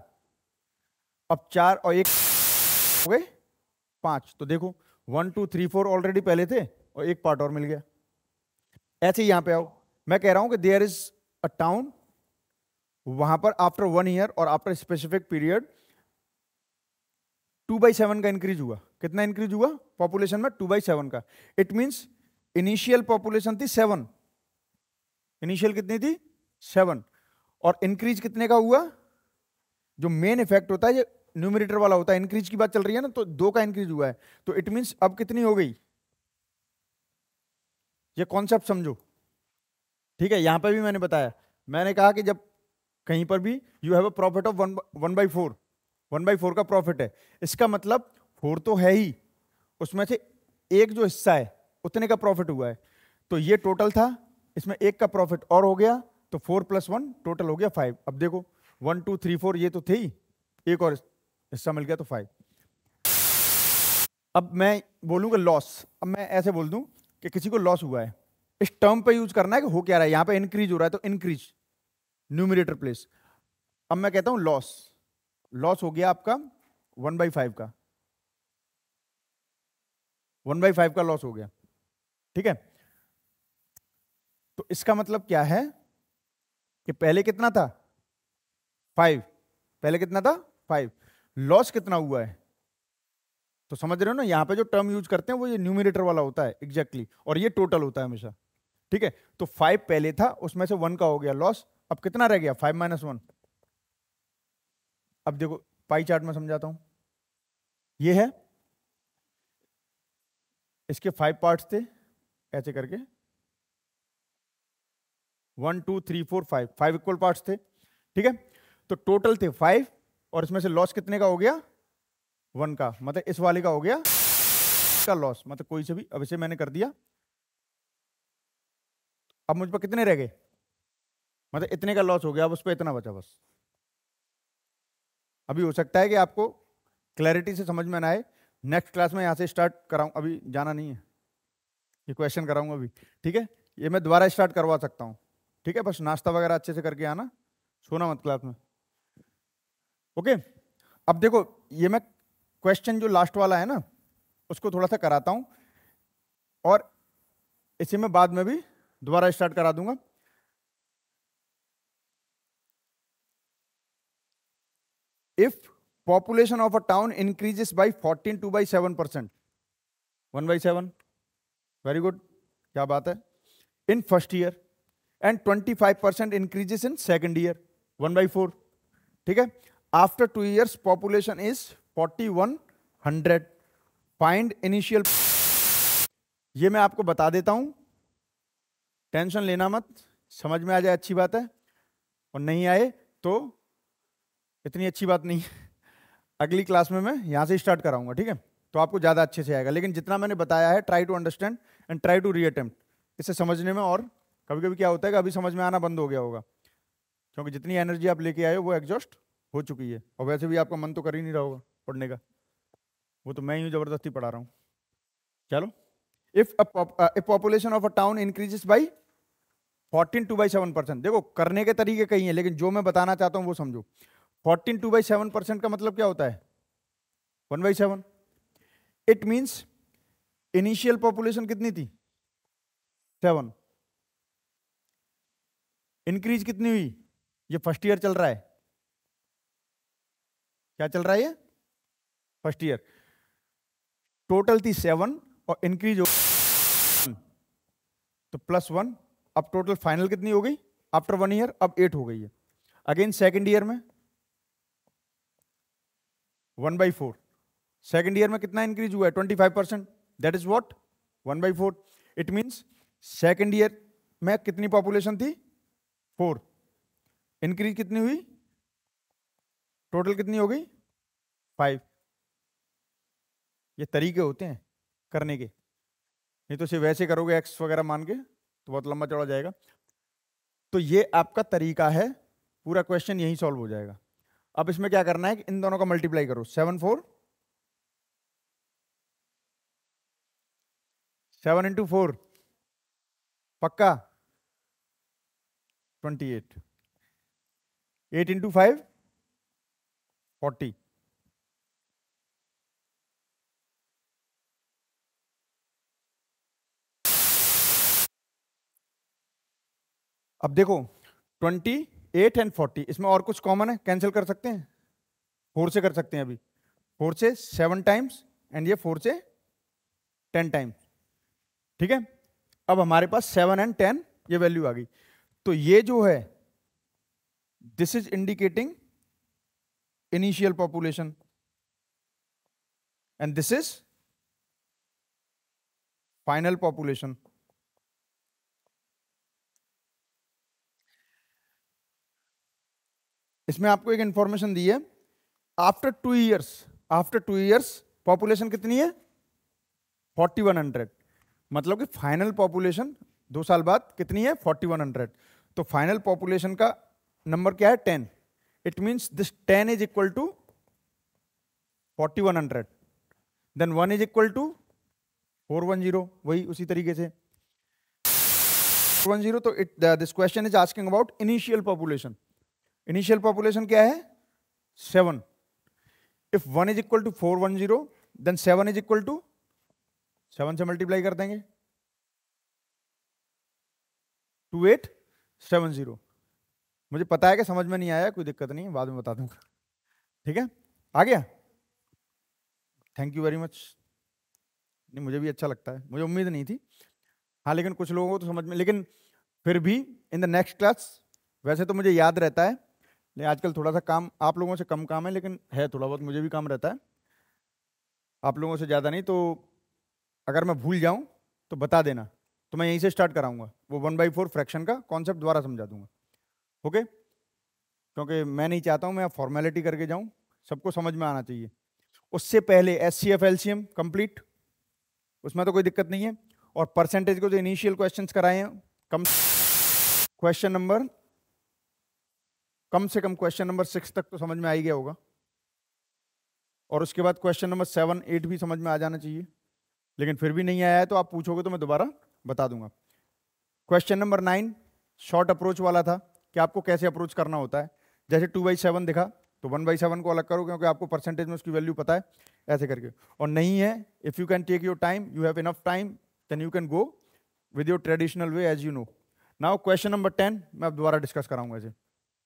अब चार और एक हो गए पांच तो देखो one two three four already पहले थे और एक पार्ट और मिल गया ऐसे यहां पे आओ मैं कह रहा हूं कि देयर इज अ टाउन वहां पर आफ्टर वन ईयर और after specific period two by seven का इंक्रीज हुआ कितना इंक्रीज हुआ पॉपुलेशन में टू बाई सेवन का इट मींस इनिशियल पॉपुलेशन थी सेवन इनिशियल कितनी थी सेवन और इंक्रीज कितने का हुआ जो मेन इफेक्ट होता है ये न्यूमिनेटर वाला होता है इंक्रीज की बात चल रही है ना तो दो का इंक्रीज हुआ है तो इट मीन्स अब कितनी हो गई ये कॉन्सेप्ट समझो ठीक है यहां पे भी मैंने बताया मैंने कहा कि जब कहीं पर भी you have a profit of one by four one by four का प्रॉफिट है इसका मतलब फोर तो है ही उसमें से एक जो हिस्सा है उतने का प्रॉफिट हुआ है तो ये टोटल था इसमें एक का प्रॉफिट और हो गया तो फोर प्लस वन टोटल हो गया फाइव अब देखो वन टू थ्री फोर ये तो थे ही एक और हिस्सा मिल गया तो फाइव अब मैं बोलूँगा लॉस अब मैं ऐसे बोल दूँ कि किसी को लॉस हुआ है इस टर्म पे यूज करना है कि हो क्या रहा है यहाँ पे इंक्रीज हो रहा है तो इंक्रीज न्यूमिनेटर प्लेस अब मैं कहता हूँ लॉस लॉस हो गया आपका वन बाई फाइव का वन बाई फाइव का लॉस हो गया ठीक है तो इसका मतलब क्या है कि पहले कितना था फाइव पहले कितना था फाइव लॉस कितना हुआ है तो समझ रहे हो ना यहां पे जो टर्म यूज करते हैं वो ये न्यूमिनेटर वाला होता है एग्जैक्टली exactly, और ये टोटल होता है हमेशा ठीक है तो फाइव पहले था उसमें से वन का हो गया लॉस अब कितना रह गया फाइव माइनस वन अब देखो पाई चार्ट में समझाता हूं ये है इसके फाइव पार्ट्स थे ऐसे करके one two three four five five equal parts थे ठीक है तो टोटल थे फाइव और इसमें से लॉस कितने का हो गया वन का मतलब इस वाले का हो गया का लॉस मतलब कोई से भी अब इसे मैंने कर दिया अब मुझ पर कितने रह गए मतलब इतने का लॉस हो गया अब उस पर इतना बचा बस अभी हो सकता है कि आपको क्लैरिटी से समझ में ना आए नेक्स्ट क्लास में यहाँ से स्टार्ट कराऊँ अभी जाना नहीं है ये क्वेश्चन कराऊँगा अभी ठीक है ये मैं दोबारा स्टार्ट करवा सकता हूँ ठीक है बस नाश्ता वगैरह अच्छे से करके आना सोना मत क्लास में ओके अब देखो ये मैं क्वेश्चन जो लास्ट वाला है ना उसको थोड़ा सा कराता हूँ और इसी में बाद में भी दोबारा स्टार्ट करा दूंगा if population of a town increases by 14 2 by 7 percent 1 by 7 very good kya baat hai in first year and 25 percent increases in second year 1 by 4 theek hai after two years population is 4100 find initial ये मैं आपको बता देता हूं tension लेना मत समझ में आ जाए अच्छी बात है और नहीं आए तो इतनी अच्छी बात नहीं अगली क्लास में मैं यहाँ से स्टार्ट कराऊंगा ठीक है तो आपको ज़्यादा अच्छे से आएगा लेकिन जितना मैंने बताया है try to understand and try to reattempt इसे समझने में और कभी कभी क्या होता है कि अभी समझ में आना बंद हो गया होगा क्योंकि जितनी एनर्जी आप लेके आए हो वो एग्जॉस्ट हो चुकी है और वैसे भी आपका मन तो कर ही नहीं रहा होगा पढ़ने का वो तो मैं ही ज़बरदस्ती पढ़ा रहा हूँ चलो if if population of a town increases by fourteen two by seven percent देखो करने के तरीके कई हैं लेकिन जो मैं बताना चाहता हूँ वो समझो fourteen two by seven percent का मतलब क्या होता है one by seven it means initial population कितनी थी सेवन इंक्रीज कितनी हुई ये फर्स्ट ईयर चल रहा है क्या चल रहा है ये फर्स्ट ईयर टोटल थी सेवन और इंक्रीज हो तो प्लस वन अब टोटल फाइनल कितनी हो गई आफ्टर वन ईयर अब एट हो गई है अगेन सेकेंड ईयर में one by four second year में कितना इंक्रीज हुआ है twenty five percent that is what one by four it means second year में कितनी पॉपुलेशन थी फोर इंक्रीज कितनी हुई टोटल कितनी हो गई फाइव ये तरीके होते हैं करने के नहीं तो सिर्फ वैसे करोगे एक्स वगैरह मान के तो बहुत लंबा चौड़ा जाएगा तो ये आपका तरीका है पूरा क्वेश्चन यहीं सॉल्व हो जाएगा अब इसमें क्या करना है इन दोनों का मल्टीप्लाई करो seven four seven into four पक्का twenty eight eight into five forty अब देखो ट्वेंटी एट एंड फोर्टी इसमें और कुछ कॉमन है कैंसिल कर सकते हैं फोर से कर सकते हैं अभी फोर से सेवन टाइम्स एंड ये फोर से टेन टाइम्स ठीक है अब हमारे पास सेवन एंड टेन ये वैल्यू आ गई तो ये जो है this is indicating initial population and this is final population इसमें आपको एक इंफॉर्मेशन दी है after two years after two years population कितनी है फोर्टी वन हंड्रेड मतलब कि फाइनल पॉपुलेशन दो साल बाद कितनी है फोर्टी वन हंड्रेड तो फाइनल पॉपुलेशन का नंबर क्या है ten it means this ten is equal to forty one hundred then one is equal to four one zero वही उसी तरीके से वन जीरो तो it this question is asking about initial population initial population क्या है seven if one is equal to four one zero then seven is equal to seven से multiply कर देंगे टू एट सेवन जीरो मुझे पता है कि समझ में नहीं आया कोई दिक्कत नहीं बाद में बता दूंगा ठीक है आ गया थैंक यू वेरी मच नहीं मुझे भी अच्छा लगता है मुझे उम्मीद नहीं थी हाँ लेकिन कुछ लोगों को तो समझ में लेकिन फिर भी इन द नेक्स्ट क्लास वैसे तो मुझे याद रहता है नहीं आजकल थोड़ा सा काम आप लोगों से कम काम है लेकिन है थोड़ा बहुत मुझे भी काम रहता है आप लोगों से ज़्यादा नहीं तो अगर मैं भूल जाऊँ तो बता देना तो मैं यहीं से स्टार्ट कराऊंगा वो वन बाई फोर फ्रैक्शन का कॉन्सेप्ट द्वारा समझा दूंगा ओके क्योंकि मैं नहीं चाहता हूँ मैं फॉर्मेलिटी करके जाऊँ सबको समझ में आना चाहिए उससे पहले S C F L C M complete उसमें तो कोई दिक्कत नहीं है और परसेंटेज को जो इनिशियल क्वेश्चन कराए हैं कम क्वेश्चन नंबर कम से कम क्वेश्चन नंबर सिक्स तक तो समझ में आ ही गया होगा और उसके बाद क्वेश्चन नंबर सेवन एट भी समझ में आ जाना चाहिए लेकिन फिर भी नहीं आया है तो आप पूछोगे तो मैं दोबारा बता दूंगा question number nine short approach वाला था कि आपको कैसे अप्रोच करना होता है जैसे टू बाई सेवन दिखा तो वन बाई सेवन को अलग करो क्योंकि आपको परसेंटेज में उसकी वैल्यू पता है ऐसे करके और नहीं है if you can take your time you have enough time then you can go with your traditional way as you know now question number ten मैं अब दोबारा डिस्कस कराऊंगा इसे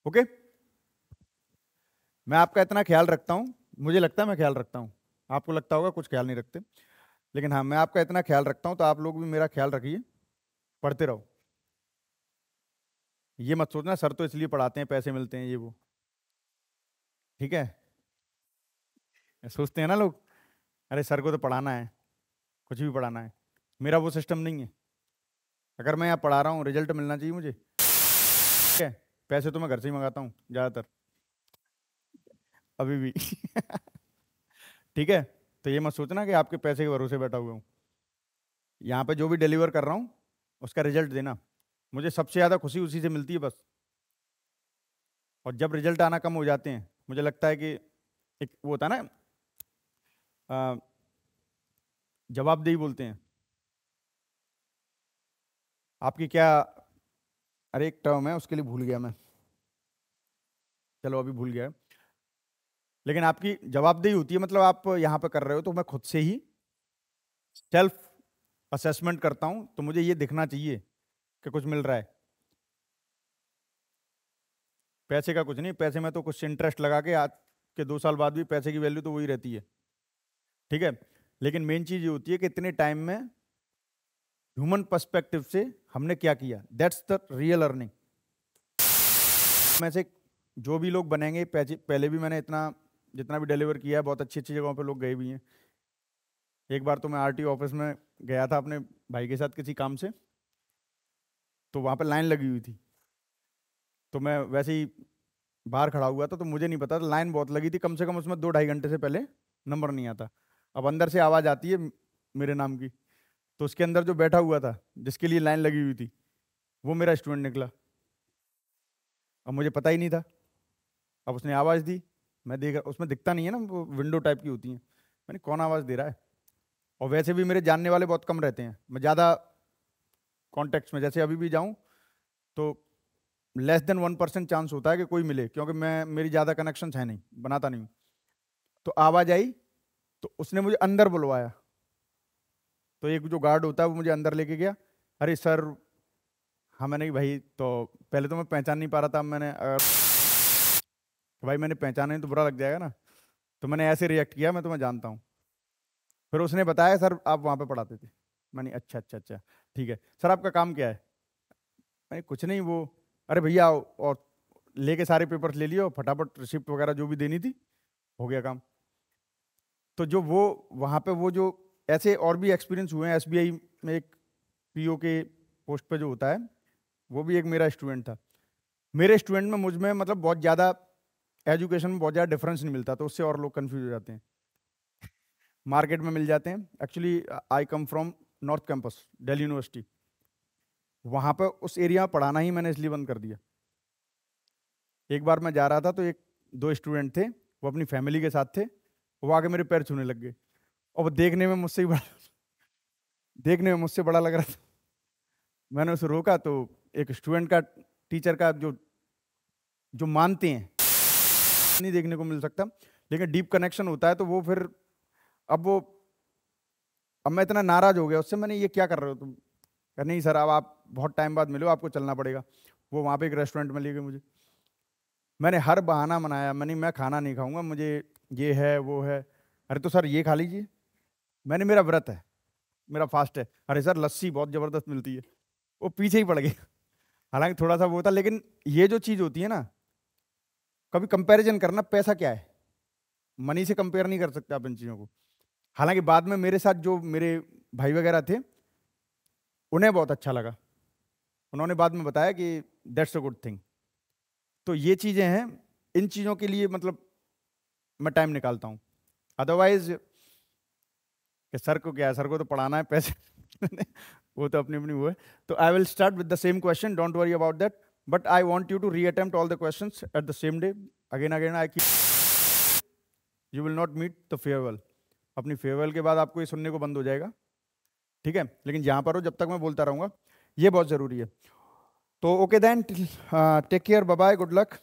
ओके मैं आपका इतना ख्याल रखता हूँ मुझे लगता है मैं ख्याल रखता हूँ आपको लगता होगा कुछ ख्याल नहीं रखते लेकिन हाँ मैं आपका इतना ख्याल रखता हूँ तो आप लोग भी मेरा ख्याल रखिए पढ़ते रहो ये मत सोचना सर तो इसलिए पढ़ाते हैं पैसे मिलते हैं ये वो ठीक है सोचते हैं ना लोग अरे सर को तो पढ़ाना है कुछ भी पढ़ाना है मेरा वो सिस्टम नहीं है अगर मैं यहाँ पढ़ा रहा हूँ रिजल्ट मिलना चाहिए मुझे पैसे तो मैं घर से ही मंगाता हूँ ज़्यादातर अभी भी [laughs] ठीक है तो ये मत सोचना कि आपके पैसे के भरोसे बैठा हुआ हूँ यहाँ पे जो भी डिलीवर कर रहा हूँ उसका रिजल्ट देना मुझे सबसे ज़्यादा खुशी उसी से मिलती है बस और जब रिजल्ट आना कम हो जाते हैं मुझे लगता है कि एक वो होता है ना जवाबदेही बोलते हैं आपकी क्या अरे एक टर्म है उसके लिए भूल गया मैं चलो अभी भूल गया लेकिन आपकी जवाबदेही होती है मतलब आप यहाँ पर कर रहे हो तो मैं खुद से ही सेल्फ असेसमेंट करता हूँ तो मुझे ये दिखना चाहिए कि कुछ मिल रहा है पैसे का कुछ नहीं पैसे में तो कुछ इंटरेस्ट लगा के आज के दो साल बाद भी पैसे की वैल्यू तो वही रहती है ठीक है लेकिन मेन चीज़ ये होती है कि इतने टाइम में ह्यूमन पर्सपेक्टिव से हमने क्या किया दैट्स द रियल अर्निंग में से जो भी लोग बनेंगे पहले भी मैंने इतना जितना भी डिलीवर किया है बहुत अच्छी अच्छी जगहों पर लोग गए भी हैं एक बार तो मैं आरटी ऑफिस में गया था अपने भाई के साथ किसी काम से तो वहाँ पर लाइन लगी हुई थी तो मैं वैसे ही बाहर खड़ा हुआ था तो मुझे नहीं पता था लाइन बहुत लगी थी कम से कम उसमें दो ढाई घंटे से पहले नंबर नहीं आता अब अंदर से आवाज़ आती है मेरे नाम की तो उसके अंदर जो बैठा हुआ था जिसके लिए लाइन लगी हुई थी वो मेरा स्टूडेंट निकला अब मुझे पता ही नहीं था अब उसने आवाज़ दी मैं देख उसमें दिखता नहीं है ना वो विंडो टाइप की होती हैं मैंने कौन आवाज़ दे रहा है और वैसे भी मेरे जानने वाले बहुत कम रहते हैं मैं ज़्यादा कॉन्टेक्ट में जैसे अभी भी जाऊँ तो less than one percent chance होता है कि कोई मिले क्योंकि मैं मेरी ज़्यादा कनेक्शन है नहीं बनाता नहीं हूँ तो आवाज़ आई तो उसने मुझे अंदर बुलवाया तो एक जो गार्ड होता है वो मुझे अंदर लेके गया अरे सर हाँ मैंने भाई तो पहले तो मैं पहचान नहीं पा रहा था मैंने अगर कि भाई मैंने पहचाना नहीं तो बुरा लग जाएगा ना तो मैंने ऐसे रिएक्ट किया मैं तुम्हें जानता हूँ फिर उसने बताया सर आप वहाँ पर पढ़ाते थे मैंने अच्छा अच्छा अच्छा ठीक है सर आपका काम क्या है मैंने कुछ नहीं वो अरे भैया और लेके सारे पेपर्स ले लियो फटाफट रिसिप्ट वगैरह जो भी देनी थी हो गया काम तो जो वो वहाँ पे वो जो ऐसे और भी एक्सपीरियंस हुए हैं एस में एक पीओ के पोस्ट पे जो होता है वो भी एक मेरा स्टूडेंट था मेरे स्टूडेंट में मुझ में मतलब बहुत ज़्यादा एजुकेशन में बहुत ज़्यादा डिफरेंस नहीं मिलता तो उससे और लोग कन्फ्यूज हो जाते हैं मार्केट में मिल जाते हैं actually I come from north campus Delhi university वहाँ पर उस एरिया में पढ़ाना ही मैंने इसलिए बंद कर दिया एक बार मैं जा रहा था तो एक दो स्टूडेंट थे वो अपनी फैमिली के साथ थे वो आके मेरे पैर छूने लग गए और वो देखने में मुझसे ही बड़ा देखने में मुझसे बड़ा लग रहा था मैंने उसे रोका तो एक स्टूडेंट का टीचर का जो जो मानते हैं नहीं देखने को मिल सकता लेकिन डीप कनेक्शन होता है तो वो फिर अब वो अब मैं इतना नाराज हो गया उससे मैंने ये क्या कर रहे हो तुम कहा नहीं सर अब आप बहुत टाइम बाद मिलो आपको चलना पड़ेगा वो वहाँ पे एक रेस्टोरेंट में ले गए मुझे मैंने हर बहाना मनाया मैंने मैं खाना नहीं खाऊंगा मुझे ये है वो है अरे तो सर ये खा लीजिए मैंने मेरा व्रत है मेरा फास्ट है अरे सर लस्सी बहुत ज़बरदस्त मिलती है वो पीछे ही पड़ गई हालांकि थोड़ा सा वो था लेकिन ये जो चीज़ होती है ना कभी कंपैरिजन करना पैसा क्या है मनी से कंपेयर नहीं कर सकते आप इन चीज़ों को हालांकि बाद में मेरे साथ जो मेरे भाई वगैरह थे उन्हें बहुत अच्छा लगा उन्होंने बाद में बताया कि दैट्स अ गुड थिंग तो ये चीज़ें हैं इन चीज़ों के लिए मतलब मैं टाइम निकालता हूँ अदरवाइज सर को क्या है सर को तो पढ़ाना है पैसे [laughs] वो तो अपनी अपनी वो है तो I will start with the same question don't worry about that But I want you to reattempt all the questions at the same day. Again, again, I keep... You will not meet the farewell. अपनी farewell के बाद आपको ये सुनने को बंद हो जाएगा ठीक है लेकिन जहाँ पर हो जब तक मैं बोलता रहूँगा ये बहुत ज़रूरी है तो okay then take care bye good luck